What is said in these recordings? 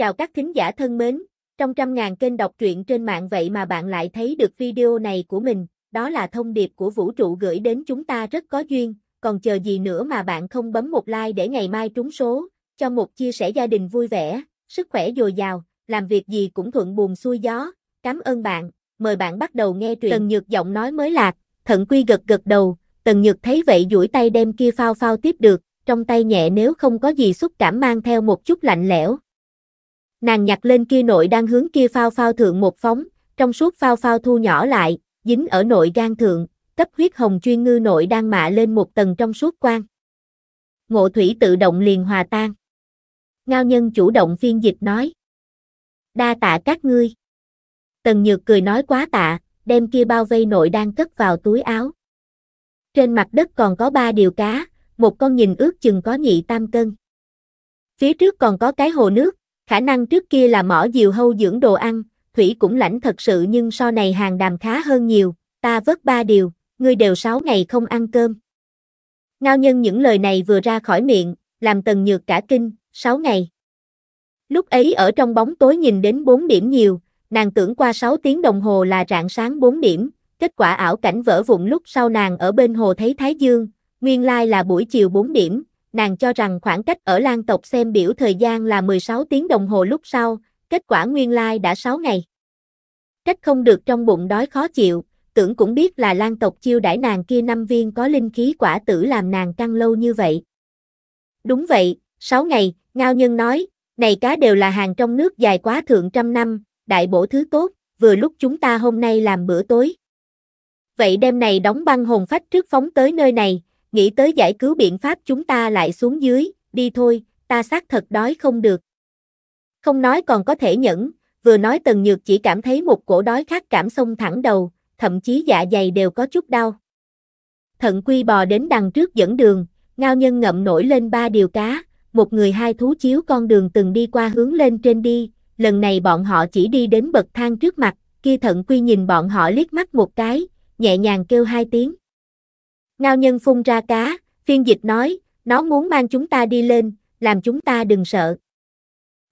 Chào các thính giả thân mến, trong trăm ngàn kênh đọc truyện trên mạng vậy mà bạn lại thấy được video này của mình, đó là thông điệp của vũ trụ gửi đến chúng ta rất có duyên, còn chờ gì nữa mà bạn không bấm một like để ngày mai trúng số, cho một chia sẻ gia đình vui vẻ, sức khỏe dồi dào, làm việc gì cũng thuận buồm xuôi gió, cảm ơn bạn, mời bạn bắt đầu nghe truyện. Tần Nhược giọng nói mới lạc, thận quy gật gật đầu, Tần Nhược thấy vậy duỗi tay đem kia phao phao tiếp được, trong tay nhẹ nếu không có gì xúc cảm mang theo một chút lạnh lẽo, Nàng nhặt lên kia nội đang hướng kia phao phao thượng một phóng, trong suốt phao phao thu nhỏ lại, dính ở nội gan thượng, cấp huyết hồng chuyên ngư nội đang mạ lên một tầng trong suốt quang. Ngộ thủy tự động liền hòa tan. Ngao nhân chủ động phiên dịch nói. Đa tạ các ngươi. Tần Nhược cười nói quá tạ, đem kia bao vây nội đang cất vào túi áo. Trên mặt đất còn có ba điều cá, một con nhìn ước chừng có nhị tam cân. Phía trước còn có cái hồ nước, Khả năng trước kia là mỏ diều hâu dưỡng đồ ăn, thủy cũng lãnh thật sự nhưng so này hàng đàm khá hơn nhiều, ta vớt ba điều, ngươi đều sáu ngày không ăn cơm. Ngao nhân những lời này vừa ra khỏi miệng, làm tần nhược cả kinh, sáu ngày. Lúc ấy ở trong bóng tối nhìn đến bốn điểm nhiều, nàng tưởng qua sáu tiếng đồng hồ là rạng sáng bốn điểm, kết quả ảo cảnh vỡ vụn lúc sau nàng ở bên hồ thấy Thái Dương, nguyên lai là buổi chiều bốn điểm, nàng cho rằng khoảng cách ở Lan tộc xem biểu thời gian là 16 tiếng đồng hồ lúc sau, kết quả nguyên lai like đã 6 ngày. Trách không được trong bụng đói khó chịu, tưởng cũng biết là Lan tộc chiêu đãi nàng kia năm viên có linh khí quả tử làm nàng căng lâu như vậy. Đúng vậy, 6 ngày, Ngao Nhân nói, này cá đều là hàng trong nước dài quá thượng trăm năm, đại bổ thứ tốt, vừa lúc chúng ta hôm nay làm bữa tối. Vậy đêm này đóng băng hồn phách trước phóng tới nơi này, nghĩ tới giải cứu biện pháp chúng ta lại xuống dưới, đi thôi, ta xác thật đói không được. Không nói còn có thể nhẫn, vừa nói Tần Nhược chỉ cảm thấy một cổ đói khát cảm xông thẳng đầu, thậm chí dạ dày đều có chút đau. Thận quy bò đến đằng trước dẫn đường, ngao nhân ngậm nổi lên ba điều cá, một người hai thú chiếu con đường từng đi qua hướng lên trên đi, lần này bọn họ chỉ đi đến bậc thang trước mặt, kia thận quy nhìn bọn họ liếc mắt một cái, nhẹ nhàng kêu hai tiếng. Ngao nhân phun ra cá, phiên dịch nói, nó muốn mang chúng ta đi lên, làm chúng ta đừng sợ.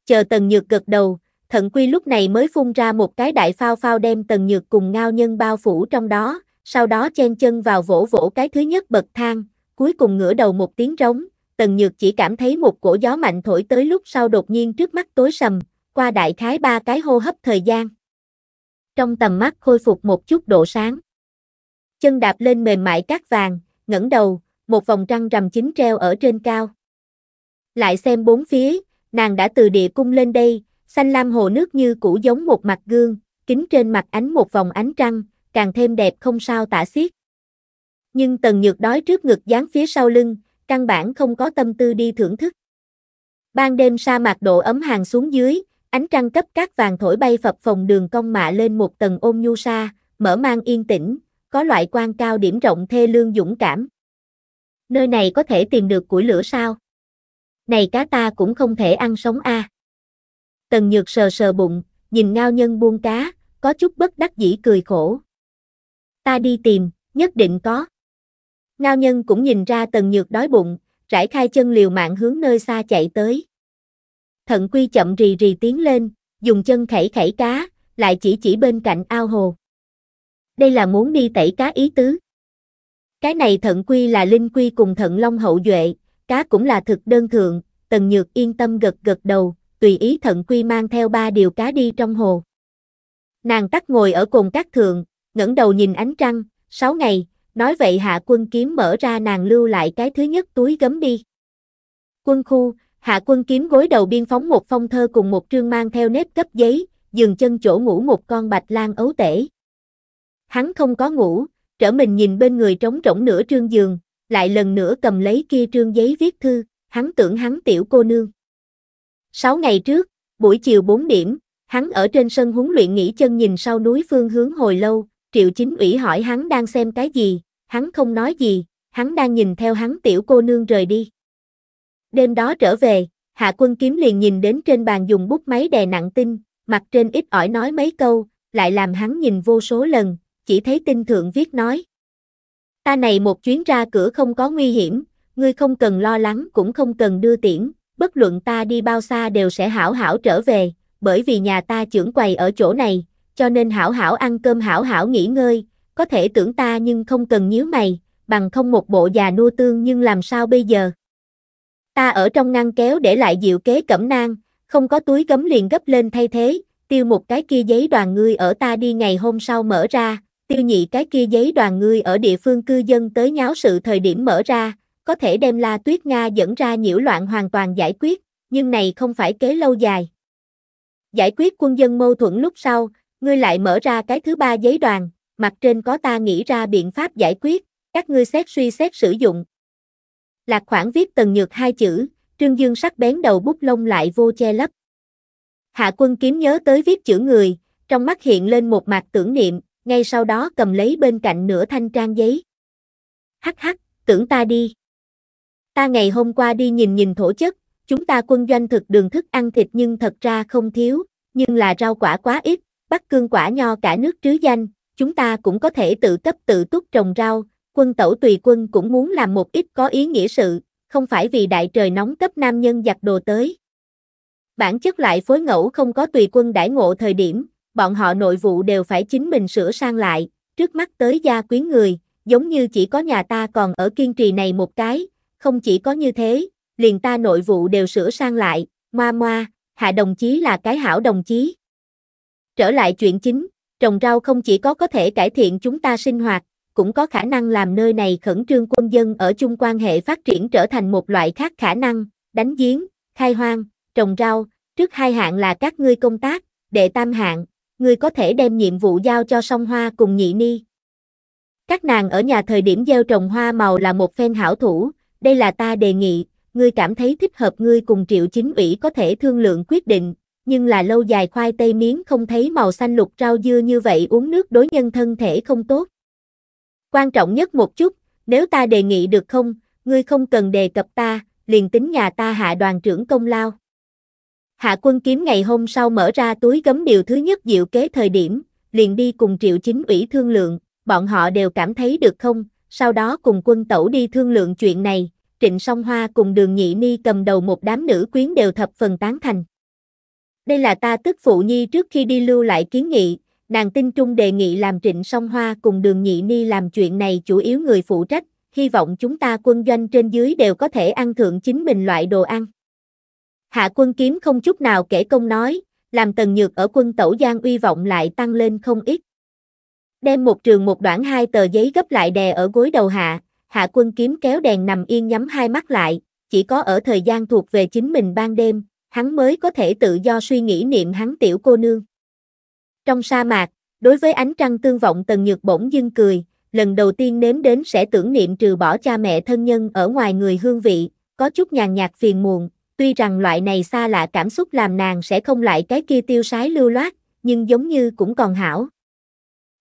Chờ tần nhược gật đầu, thận quy lúc này mới phun ra một cái đại phao phao đem tần nhược cùng ngao nhân bao phủ trong đó, sau đó chen chân vào vỗ vỗ cái thứ nhất bậc thang, cuối cùng ngửa đầu một tiếng rống, tần nhược chỉ cảm thấy một cổ gió mạnh thổi tới lúc sau đột nhiên trước mắt tối sầm, qua đại khái ba cái hô hấp thời gian. Trong tầm mắt khôi phục một chút độ sáng chân đạp lên mềm mại cát vàng, ngẩng đầu, một vòng trăng rằm chính treo ở trên cao. Lại xem bốn phía, nàng đã từ địa cung lên đây, xanh lam hồ nước như cũ giống một mặt gương, kính trên mặt ánh một vòng ánh trăng, càng thêm đẹp không sao tả xiết. Nhưng tần nhược đói trước ngực dán phía sau lưng, căn bản không có tâm tư đi thưởng thức. Ban đêm sa mạc độ ấm hàng xuống dưới, ánh trăng cấp cát vàng thổi bay phập phồng đường cong mạ lên một tầng ôm nhu sa, mở mang yên tĩnh, có loại quan cao điểm rộng thê lương dũng cảm. Nơi này có thể tìm được củi lửa sao? Này cá ta cũng không thể ăn sống a. Tần Nhược sờ sờ bụng, nhìn ngao nhân buông cá, có chút bất đắc dĩ cười khổ. Ta đi tìm, nhất định có. Ngao nhân cũng nhìn ra Tần Nhược đói bụng, trải khai chân liều mạng hướng nơi xa chạy tới. Thận quy chậm rì rì tiến lên, dùng chân khẩy khẩy cá, lại chỉ chỉ bên cạnh ao hồ đây là muốn đi tẩy cá ý tứ. Cái này thận quy là linh quy cùng thận long hậu duệ, cá cũng là thực đơn thượng, tần nhược yên tâm gật gật đầu, tùy ý thận quy mang theo ba điều cá đi trong hồ. Nàng tắt ngồi ở cùng các thượng, ngẩng đầu nhìn ánh trăng, sáu ngày, nói vậy hạ quân kiếm mở ra nàng lưu lại cái thứ nhất túi gấm đi. Quân khu, hạ quân kiếm gối đầu biên phóng một phong thơ cùng một trương mang theo nếp cấp giấy, dừng chân chỗ ngủ một con bạch lang ấu tể. Hắn không có ngủ, trở mình nhìn bên người trống rỗng nửa trương giường, lại lần nữa cầm lấy kia trương giấy viết thư, hắn tưởng hắn tiểu cô nương. Sáu ngày trước, buổi chiều bốn điểm, hắn ở trên sân huấn luyện nghỉ chân nhìn sau núi phương hướng hồi lâu, triệu chính ủy hỏi hắn đang xem cái gì, hắn không nói gì, hắn đang nhìn theo hắn tiểu cô nương rời đi. Đêm đó trở về, hạ quân kiếm liền nhìn đến trên bàn dùng bút máy đè nặng tinh, mặt trên ít ỏi nói mấy câu, lại làm hắn nhìn vô số lần, chỉ thấy tinh thượng viết nói. Ta này một chuyến ra cửa không có nguy hiểm, ngươi không cần lo lắng cũng không cần đưa tiễn, bất luận ta đi bao xa đều sẽ hảo hảo trở về, bởi vì nhà ta trưởng quầy ở chỗ này, cho nên hảo hảo ăn cơm hảo hảo nghỉ ngơi, có thể tưởng ta nhưng không cần nhíu mày, bằng không một bộ già nua tương nhưng làm sao bây giờ. Ta ở trong ngăn kéo để lại diệu kế cẩm nang, không có túi gấm liền gấp lên thay thế, tiêu một cái kia giấy đoàn ngươi ở ta đi ngày hôm sau mở ra, tiêu nhị cái kia giấy đoàn ngươi ở địa phương cư dân tới nháo sự thời điểm mở ra, có thể đem La Tuyết Nga dẫn ra nhiễu loạn hoàn toàn giải quyết, nhưng này không phải kế lâu dài. Giải quyết quân dân mâu thuẫn lúc sau, ngươi lại mở ra cái thứ ba giấy đoàn, mặt trên có ta nghĩ ra biện pháp giải quyết, các ngươi xét suy xét sử dụng. Lạc khoảng viết tần nhược hai chữ, Trương Dương sắc bén đầu bút lông lại vô che lấp. Hạ quân kiếm nhớ tới viết chữ người, trong mắt hiện lên một mặt tưởng niệm, ngay sau đó cầm lấy bên cạnh nửa thanh trang giấy. Hắc hắc, tưởng ta đi. Ta ngày hôm qua đi nhìn nhìn thổ chất, chúng ta quân doanh thực đường thức ăn thịt nhưng thật ra không thiếu, nhưng là rau quả quá ít, bắc cương quả nho cả nước trứ danh, chúng ta cũng có thể tự cấp tự túc trồng rau, quân tẩu tùy quân cũng muốn làm một ít có ý nghĩa sự, không phải vì đại trời nóng cấp nam nhân giặt đồ tới. Bản chất lại phối ngẫu không có tùy quân đãi ngộ thời điểm, bọn họ nội vụ đều phải chính mình sửa sang lại, trước mắt tới gia quyến người, giống như chỉ có nhà ta còn ở kiên trì này một cái, không chỉ có như thế, liền ta nội vụ đều sửa sang lại, ma ma hạ đồng chí là cái hảo đồng chí. Trở lại chuyện chính, trồng rau không chỉ có có thể cải thiện chúng ta sinh hoạt, cũng có khả năng làm nơi này khẩn trương quân dân ở chung quan hệ phát triển trở thành một loại khác khả năng, đánh giếng, khai hoang, trồng rau, trước hai hạng là các ngươi công tác, đệ tam hạng, ngươi có thể đem nhiệm vụ giao cho song hoa cùng nhị ni. Các nàng ở nhà thời điểm gieo trồng hoa màu là một phen hảo thủ, đây là ta đề nghị, ngươi cảm thấy thích hợp ngươi cùng triệu chính ủy có thể thương lượng quyết định, nhưng là lâu dài khoai tây miếng không thấy màu xanh lục rau dưa như vậy uống nước đối nhân thân thể không tốt. Quan trọng nhất một chút, nếu ta đề nghị được không, ngươi không cần đề cập ta, liền tính nhà ta hạ đoàn trưởng công lao. Hạ quân kiếm ngày hôm sau mở ra túi gấm điều thứ nhất diệu kế thời điểm, liền đi cùng triệu chính ủy thương lượng, bọn họ đều cảm thấy được không, sau đó cùng quân tẩu đi thương lượng chuyện này, trịnh song hoa cùng đường nhị ni cầm đầu một đám nữ quyến đều thập phần tán thành. Đây là ta tức phụ nhi trước khi đi lưu lại kiến nghị, nàng Tinh trung đề nghị làm trịnh song hoa cùng đường nhị ni làm chuyện này chủ yếu người phụ trách, hy vọng chúng ta quân doanh trên dưới đều có thể ăn thượng chính mình loại đồ ăn. Hạ quân kiếm không chút nào kể công nói, làm tần nhược ở quân tẩu giang uy vọng lại tăng lên không ít. Đem một trường một đoạn hai tờ giấy gấp lại đè ở gối đầu hạ, hạ quân kiếm kéo đèn nằm yên nhắm hai mắt lại, chỉ có ở thời gian thuộc về chính mình ban đêm, hắn mới có thể tự do suy nghĩ niệm hắn tiểu cô nương. Trong sa mạc, đối với ánh trăng tương vọng tần nhược bỗng dưng cười, lần đầu tiên nếm đến sẽ tưởng niệm trừ bỏ cha mẹ thân nhân ở ngoài người hương vị, có chút nhàn nhạt phiền muộn, Tuy rằng loại này xa lạ cảm xúc làm nàng sẽ không lại cái kia tiêu sái lưu loát, nhưng giống như cũng còn hảo.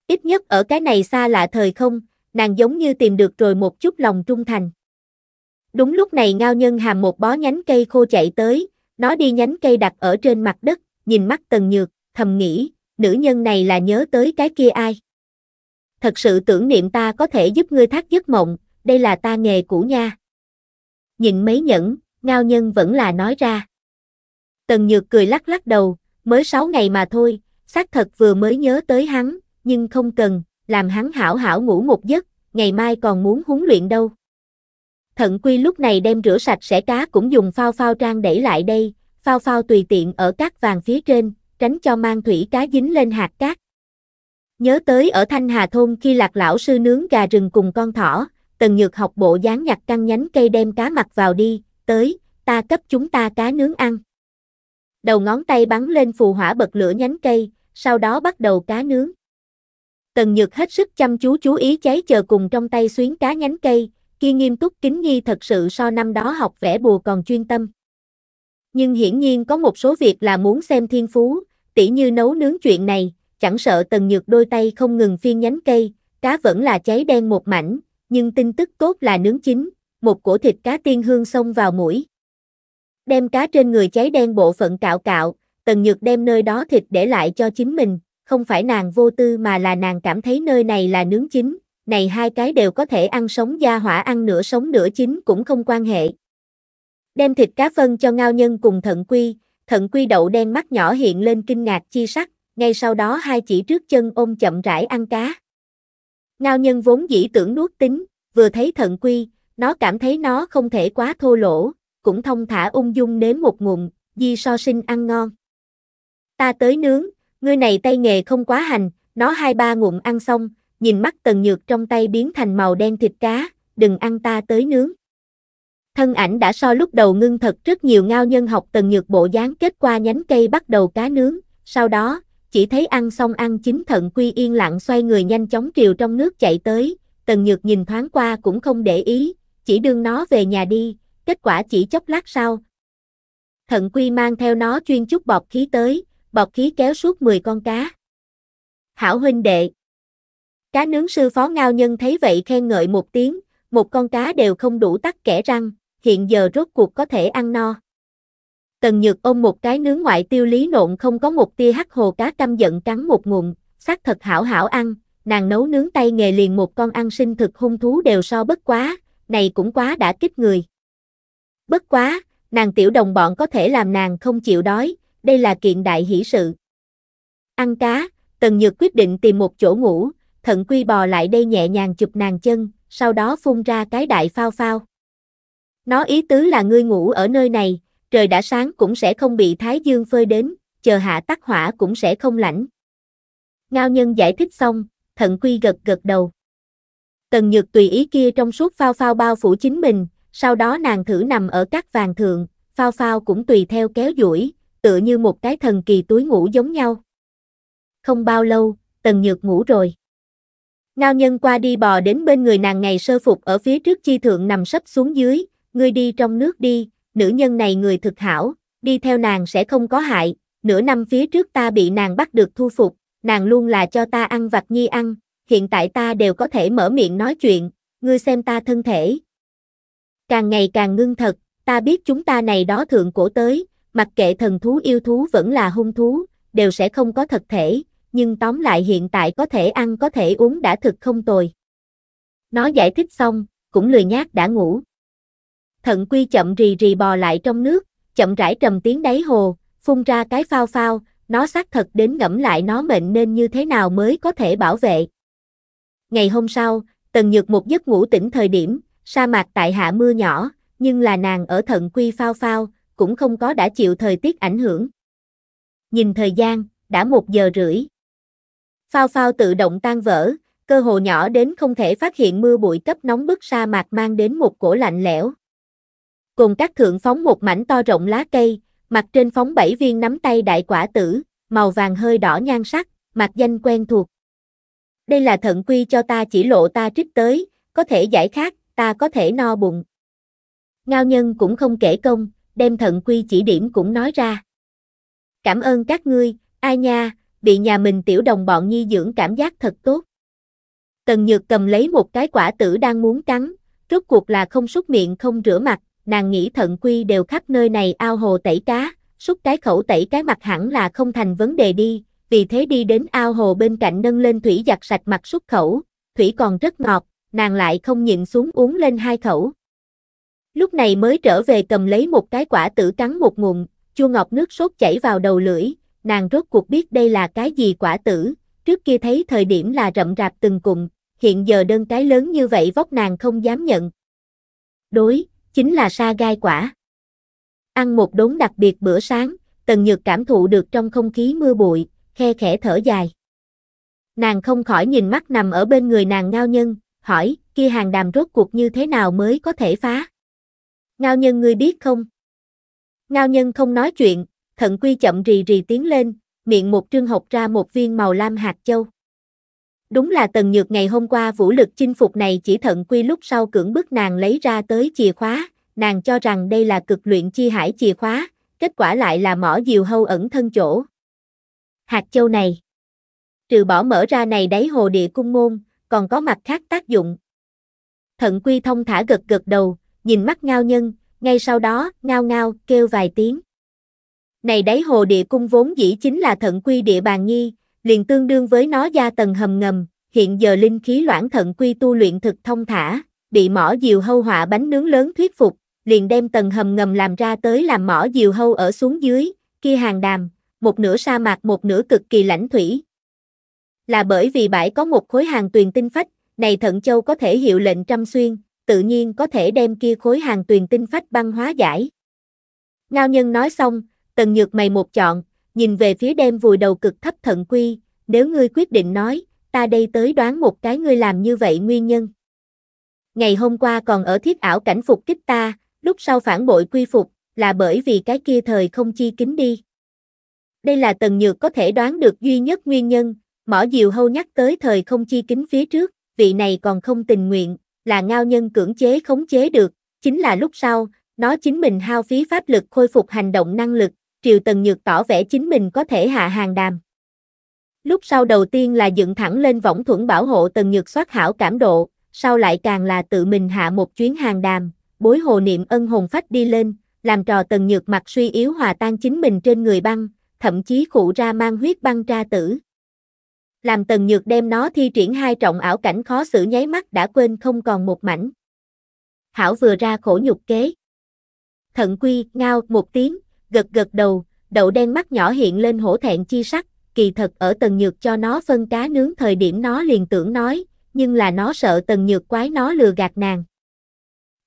Ít nhất ở cái này xa lạ thời không, nàng giống như tìm được rồi một chút lòng trung thành. Đúng lúc này ngao nhân hàm một bó nhánh cây khô chạy tới, nó đi nhánh cây đặt ở trên mặt đất, nhìn mắt tần nhược, thầm nghĩ, nữ nhân này là nhớ tới cái kia ai. Thật sự tưởng niệm ta có thể giúp ngươi thác giấc mộng, đây là ta nghề cũ nha. Nhìn mấy nhẫn, ngao nhân vẫn là nói ra. Tần Nhược cười lắc lắc đầu, mới 6 ngày mà thôi, xác thật vừa mới nhớ tới hắn, nhưng không cần, làm hắn hảo hảo ngủ một giấc, ngày mai còn muốn huấn luyện đâu. Thận Quy lúc này đem rửa sạch sẽ cá cũng dùng phao phao trang để lại đây, phao phao tùy tiện ở các vàng phía trên, tránh cho mang thủy cá dính lên hạt cát. Nhớ tới ở Thanh Hà Thôn khi lạc lão sư nướng gà rừng cùng con thỏ, Tần Nhược học bộ dáng nhặt căng nhánh cây đem cá mặt vào đi, tới, ta cấp chúng ta cá nướng ăn. Đầu ngón tay bắn lên phù hỏa bật lửa nhánh cây, sau đó bắt đầu cá nướng. Tần Nhược hết sức chăm chú chú ý cháy chờ cùng trong tay xuyến cá nhánh cây, kia nghiêm túc kính nghi thật sự so năm đó học vẽ bùa còn chuyên tâm. Nhưng hiển nhiên có một số việc là muốn xem thiên phú, tỉ như nấu nướng chuyện này, chẳng sợ Tần Nhược đôi tay không ngừng phiên nhánh cây, cá vẫn là cháy đen một mảnh, nhưng tin tức tốt là nướng chín, một cổ thịt cá tiên hương xông vào mũi. Đem cá trên người cháy đen bộ phận cạo cạo, Tần Nhược đem nơi đó thịt để lại cho chính mình, không phải nàng vô tư mà là nàng cảm thấy nơi này là nướng chín, này hai cái đều có thể ăn sống gia hỏa ăn nửa sống nửa chín cũng không quan hệ. Đem thịt cá phân cho ngao nhân cùng thận quy, thận quy đậu đen mắt nhỏ hiện lên kinh ngạc chi sắc, ngay sau đó hai chỉ trước chân ôm chậm rãi ăn cá. Ngao nhân vốn dĩ tưởng nuốt tính, vừa thấy thận quy, nó cảm thấy nó không thể quá thô lỗ, cũng thông thả ung dung nếm một ngụm, di so sinh ăn ngon. Ta tới nướng, ngươi này tay nghề không quá hành, nó hai ba ngụm ăn xong, nhìn mắt tần nhược trong tay biến thành màu đen thịt cá, đừng ăn ta tới nướng. Thân ảnh đã so lúc đầu ngưng thật rất nhiều ngao nhân học tần nhược bộ dáng kết qua nhánh cây bắt đầu cá nướng, sau đó, chỉ thấy ăn xong ăn chính thận quy yên lặng xoay người nhanh chóng triều trong nước chạy tới, tần nhược nhìn thoáng qua cũng không để ý, chỉ đương nó về nhà đi, kết quả chỉ chốc lát sau. Thận quy mang theo nó chuyên chút bọc khí tới, bọc khí kéo suốt 10 con cá. Hảo huynh đệ. Cá nướng sư phó ngao nhân thấy vậy khen ngợi một tiếng, một con cá đều không đủ tắc kẻ răng, hiện giờ rốt cuộc có thể ăn no. Tần Nhược ôm một cái nướng ngoại tiêu lý nộn không có một tia hắc hồ cá căm giận cắn một ngụm, xác thật hảo hảo ăn, nàng nấu nướng tay nghề liền một con ăn sinh thực hung thú đều so bất quá, này cũng quá đã kích người. Bất quá, nàng tiểu đồng bọn có thể làm nàng không chịu đói, đây là kiện đại hỷ sự. Ăn cá, Tần Nhược quyết định tìm một chỗ ngủ, thận quy bò lại đây nhẹ nhàng chụp nàng chân, sau đó phun ra cái đại phao phao. Nó ý tứ là ngươi ngủ ở nơi này, trời đã sáng cũng sẽ không bị thái dương phơi đến, chờ hạ tắc hỏa cũng sẽ không lạnh. Ngao nhân giải thích xong, thận quy gật gật đầu. Tần Nhược tùy ý kia trong suốt phao phao bao phủ chính mình, sau đó nàng thử nằm ở các vàng thượng, phao phao cũng tùy theo kéo duỗi, tựa như một cái thần kỳ túi ngủ giống nhau. Không bao lâu, Tần Nhược ngủ rồi. Ngao nhân qua đi bò đến bên người nàng ngày sơ phục ở phía trước chi thượng nằm sấp xuống dưới, ngươi đi trong nước đi, nữ nhân này người thực hảo, đi theo nàng sẽ không có hại, nửa năm phía trước ta bị nàng bắt được thu phục, nàng luôn là cho ta ăn vặt nhi ăn, hiện tại ta đều có thể mở miệng nói chuyện, ngươi xem ta thân thể. Càng ngày càng ngưng thật, ta biết chúng ta này đó thượng cổ tới, mặc kệ thần thú yêu thú vẫn là hung thú, đều sẽ không có thật thể, nhưng tóm lại hiện tại có thể ăn có thể uống đã thực không tồi. Nó giải thích xong, cũng lười nhác đã ngủ. Thận quy chậm rì rì bò lại trong nước, chậm rãi trầm tiếng đáy hồ, phun ra cái phao phao, nó xác thật đến ngẫm lại nó mệnh nên như thế nào mới có thể bảo vệ. Ngày hôm sau, Tần Nhược một giấc ngủ tỉnh thời điểm, sa mạc tại hạ mưa nhỏ, nhưng là nàng ở thận quy phao phao, cũng không có đã chịu thời tiết ảnh hưởng. Nhìn thời gian, đã một giờ rưỡi. Phao phao tự động tan vỡ, cơ hồ nhỏ đến không thể phát hiện mưa bụi cấp nóng bức sa mạc mang đến một cổ lạnh lẽo. Cùng các thượng phóng một mảnh to rộng lá cây, mặt trên phóng bảy viên nắm tay đại quả tử, màu vàng hơi đỏ nhan sắc, mặt danh quen thuộc đây là thận quy cho ta chỉ lộ ta trích tới, có thể giải khác, ta có thể no bụng. Ngao nhân cũng không kể công, đem thận quy chỉ điểm cũng nói ra. Cảm ơn các ngươi, ai nha, bị nhà mình tiểu đồng bọn nhi dưỡng cảm giác thật tốt. Tần Nhược cầm lấy một cái quả tử đang muốn cắn, rốt cuộc là không xúc miệng không rửa mặt, nàng nghĩ thận quy đều khắp nơi này ao hồ tẩy cá, xúc cái khẩu tẩy cái mặt hẳn là không thành vấn đề đi, vì thế đi đến ao hồ bên cạnh nâng lên thủy giặt sạch mặt xuất khẩu, thủy còn rất ngọt, nàng lại không nhịn xuống uống lên hai khẩu. Lúc này mới trở về cầm lấy một cái quả tử cắn một ngụm, chua ngọt nước sốt chảy vào đầu lưỡi, nàng rốt cuộc biết đây là cái gì quả tử, trước kia thấy thời điểm là rậm rạp từng cụm, hiện giờ đơn cái lớn như vậy vóc nàng không dám nhận. Đối, chính là sa gai quả. Ăn một đốn đặc biệt bữa sáng, Tần Nhược cảm thụ được trong không khí mưa bụi, khe khẽ thở dài. Nàng không khỏi nhìn mắt nằm ở bên người nàng ngao nhân, hỏi, kia hàng đàm rốt cuộc như thế nào mới có thể phá? Ngao nhân ngươi biết không? Ngao nhân không nói chuyện, thận quy chậm rì rì tiến lên, miệng một trương học ra một viên màu lam hạt châu. Đúng là tần nhược ngày hôm qua vũ lực chinh phục này chỉ thận quy lúc sau cưỡng bức nàng lấy ra tới chìa khóa, nàng cho rằng đây là cực luyện chi hải chìa khóa, kết quả lại là mỏ diều hâu ẩn thân chỗ hạt châu này. Trừ bỏ mở ra này đáy hồ địa cung môn, còn có mặt khác tác dụng. Thận quy thông thả gật gật đầu, nhìn mắt ngao nhân, ngay sau đó, ngao ngao, kêu vài tiếng. Này đáy hồ địa cung vốn dĩ chính là thận quy địa bàn nhi, liền tương đương với nó gia tầng hầm ngầm, hiện giờ linh khí loãng thận quy tu luyện thực thông thả, bị mỏ diều hâu họa bánh nướng lớn thuyết phục, liền đem tầng hầm ngầm làm ra tới làm mỏ diều hâu ở xuống dưới, kia hàng đàm, một nửa sa mạc một nửa cực kỳ lãnh thủy. Là bởi vì bãi có một khối hàng tuyền tinh phách, này thận châu có thể hiệu lệnh trăm xuyên, tự nhiên có thể đem kia khối hàng tuyền tinh phách băng hóa giải. Ngao nhân nói xong, tần nhược mày một chọn, nhìn về phía đem vùi đầu cực thấp thận quy, nếu ngươi quyết định nói, ta đây tới đoán một cái ngươi làm như vậy nguyên nhân. Ngày hôm qua còn ở thiết ảo cảnh phục kích ta, lúc sau phản bội quy phục, là bởi vì cái kia thời không chi kính đi. Đây là Tần Nhược có thể đoán được duy nhất nguyên nhân, mỏ diều hâu nhắc tới thời không chi kính phía trước, vị này còn không tình nguyện, là ngao nhân cưỡng chế khống chế được, chính là lúc sau, nó chính mình hao phí pháp lực khôi phục hành động năng lực, Triều Tần Nhược tỏ vẻ chính mình có thể hạ hàng đàm. Lúc sau đầu tiên là dựng thẳng lên võng thuẫn bảo hộ Tần Nhược soát hảo cảm độ, sau lại càng là tự mình hạ một chuyến hàng đàm, bối hồ niệm ân hồn phách đi lên, làm trò Tần Nhược mặt suy yếu hòa tan chính mình trên người băng, thậm chí cụ ra mang huyết băng ra tử. Làm tần nhược đem nó thi triển hai trọng ảo cảnh khó xử nháy mắt đã quên không còn một mảnh. Hảo vừa ra khổ nhục kế. Thận quy, ngao, một tiếng, gật gật đầu, đậu đen mắt nhỏ hiện lên hổ thẹn chi sắc, kỳ thật ở tần nhược cho nó phân cá nướng thời điểm nó liền tưởng nói, nhưng là nó sợ tần nhược quái nó lừa gạt nàng.